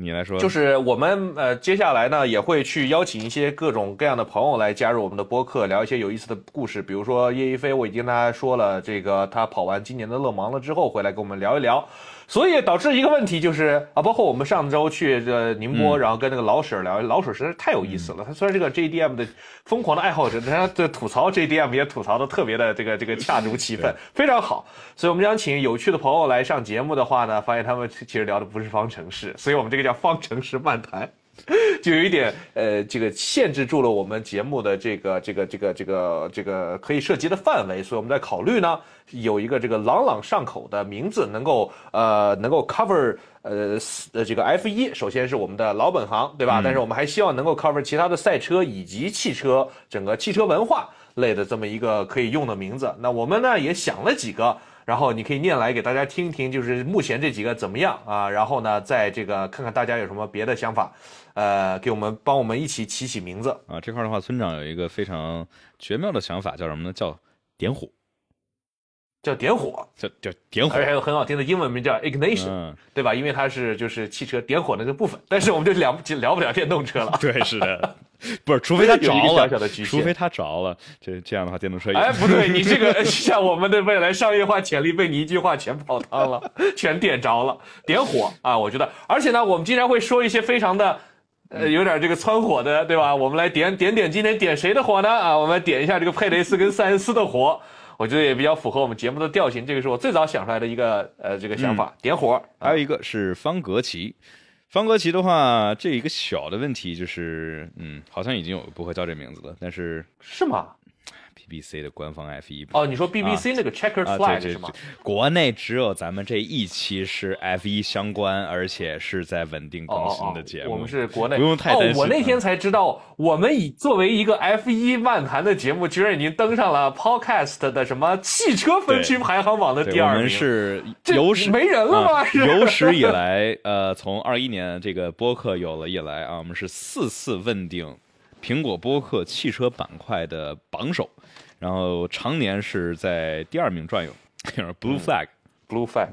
你来说，就是我们呃，接下来呢也会去邀请一些各种各样的朋友来加入我们的播客，聊一些有意思的故事。比如说叶一飞，我已经跟大家说了，这个他跑完今年的乐盲了之后回来跟我们聊一聊。所以导致一个问题就是啊，包括我们上周去这宁波，然后跟那个老婶聊，老婶实在是太有意思了。他虽然是个 J D M 的疯狂的爱好者，但是吐槽 J D M 也吐槽的特别的这个这个恰如其分，非常好。所以我们想请有趣的朋友来上节目的话呢，发现他们其实聊的不是方程式，所以我们这个叫方程式漫谈。就有一点呃，这个限制住了我们节目的这个这个这个这个这个可以涉及的范围，所以我们在考虑呢，有一个这个朗朗上口的名字，能够呃能够 cover 呃呃这个 F 一，首先是我们的老本行，对吧？但是我们还希望能够 cover 其他的赛车以及汽车整个汽车文化类的这么一个可以用的名字。那我们呢也想了几个，然后你可以念来给大家听听，就是目前这几个怎么样啊？然后呢在这个看看大家有什么别的想法。呃，给我们帮我们一起起起名字啊！这块的话，村长有一个非常绝妙的想法，叫什么呢？叫点火，叫点火，叫叫点火，而且还有很好听的英文名叫 ignition，对吧？因为它是就是汽车点火那个部分。但是我们就聊不起聊不了电动车了，对，是的，不是，除非他着了，除非他着了，这这样的话电动车哎，不对，你这个像 我们的未来商业化潜力被你一句话全泡汤了，全点着了，点火啊！我觉得，而且呢，我们经常会说一些非常的。呃，有点这个蹿火的，对吧？我们来点点点，今天点谁的火呢？啊，我们点一下这个佩雷斯跟塞恩斯的火，我觉得也比较符合我们节目的调性。这个是我最早想出来的一个呃这个想法，点火。还有一个是方格奇，方格奇的话，这一个小的问题就是，嗯，好像已经有不会叫这名字了，但是是吗？B b C 的官方 F 一哦，你说 B B C 那个 Checker Flag 是吗？国内只有咱们这一期是 F 一相关，而且是在稳定更新的节目。我们是国内，不用太担心。哦，我那天才知道，我们以作为一个 F 一漫谈的节目，居然已经登上了 Podcast 的什么汽车分区排行榜的第二名。我们是有没人了吗？有史以来，呃，从二一年这个播客有了以来啊，我们是四次问鼎苹果播客汽车板块的榜首。然后常年是在第二名转悠，blue flag，blue flag，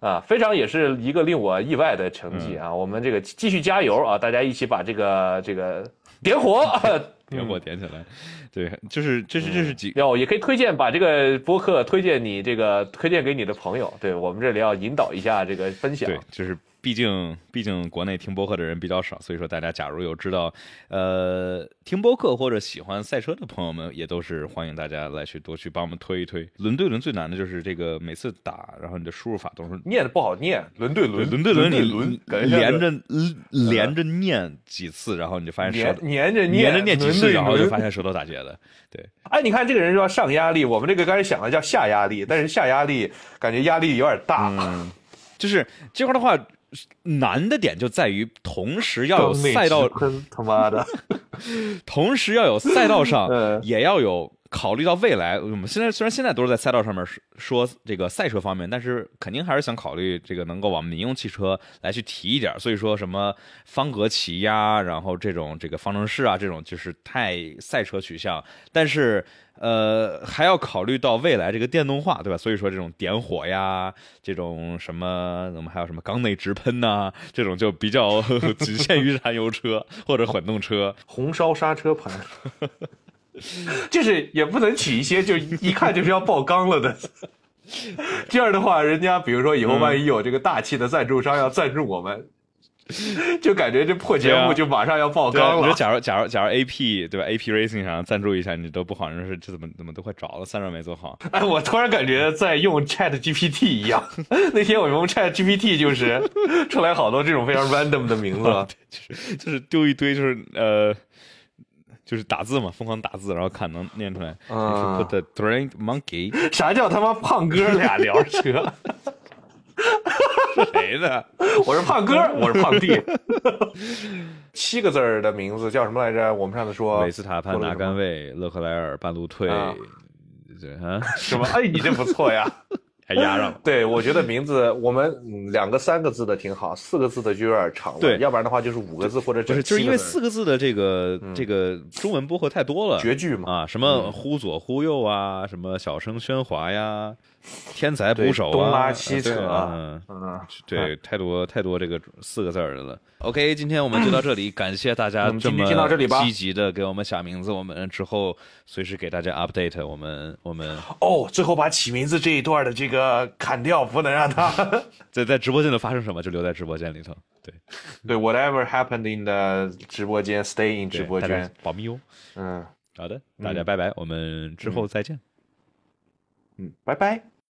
啊，非常也是一个令我意外的成绩啊。我们这个继续加油啊，大家一起把这个这个点火，点火点起来。对，就是这是这是几要也可以推荐把这个播客推荐你这个推荐给你的朋友。对，我们这里要引导一下这个分享，对，就是。毕竟，毕竟国内听播客的人比较少，所以说大家假如有知道，呃，听播客或者喜欢赛车的朋友们，也都是欢迎大家来去多去帮我们推一推。轮对轮最难的就是这个，每次打，然后你的输入法都是念的不好念。轮对轮，轮对轮，你轮连着连着念几次，然后你就发现舌连着念，连着念几次，然后就发现舌头打结了。对，哎，你看这个人说上压力，我们这个刚才想的叫下压力，但是下压力感觉压力有点大，嗯就是这块的话。难的点就在于，同时要有赛道，他妈的，同时要有赛道上，也要有考虑到未来。我们现在虽然现在都是在赛道上面说这个赛车方面，但是肯定还是想考虑这个能够往民用汽车来去提一点。所以说什么方格旗呀，然后这种这个方程式啊，这种就是太赛车取向，但是。呃，还要考虑到未来这个电动化，对吧？所以说这种点火呀，这种什么，我们还有什么缸内直喷呐，这种就比较呵呵只限于燃油车或者混动车。红烧刹车盘，就 是也不能取一些就一看就是要爆缸了的。这样的话，人家比如说以后万一有这个大气的赞助商要赞助我们。就感觉这破节目就马上要爆缸了。你说，假如假如假如 AP 对吧？AP Racing 上赞助一下，你都不好意思。这怎么怎么都快着了，散热没做好。哎，我突然感觉在用 Chat GPT 一样。那天我用 Chat GPT，就是出来好多这种非常 random 的名字，就是就是丢一堆，就是呃，就是打字嘛，疯狂打字，然后看能念出来。The d r i n Monkey。啥叫他妈胖哥俩聊车？是谁呢？我是胖哥，我是胖弟。七个字儿的名字叫什么来着？我们上次说，梅斯塔潘拿干位，勒克莱尔半路退，对啊，什么？哎，你这不错呀，还压上了。对，我觉得名字我们两个三个字的挺好，四个字的就有点长了。对，要不然的话就是五个字或者就是就是因为四个字的这个这个中文播客太多了，绝句嘛啊，什么忽左忽右啊，什么小声喧哗呀。天才捕手啊，东拉西扯啊，嗯，对，太多太多这个四个字儿的了。OK，今天我们就到这里，感谢大家这么积极的给我们想名字，我们之后随时给大家 update。我们我们哦，最后把起名字这一段的这个砍掉，不能让他在 在直播间里发生什么，就留在直播间里头。对 对，whatever happened in the 直播间，stay in 直播间，保密哦。嗯，好的，大家拜拜，我们之后再见。嗯，拜拜。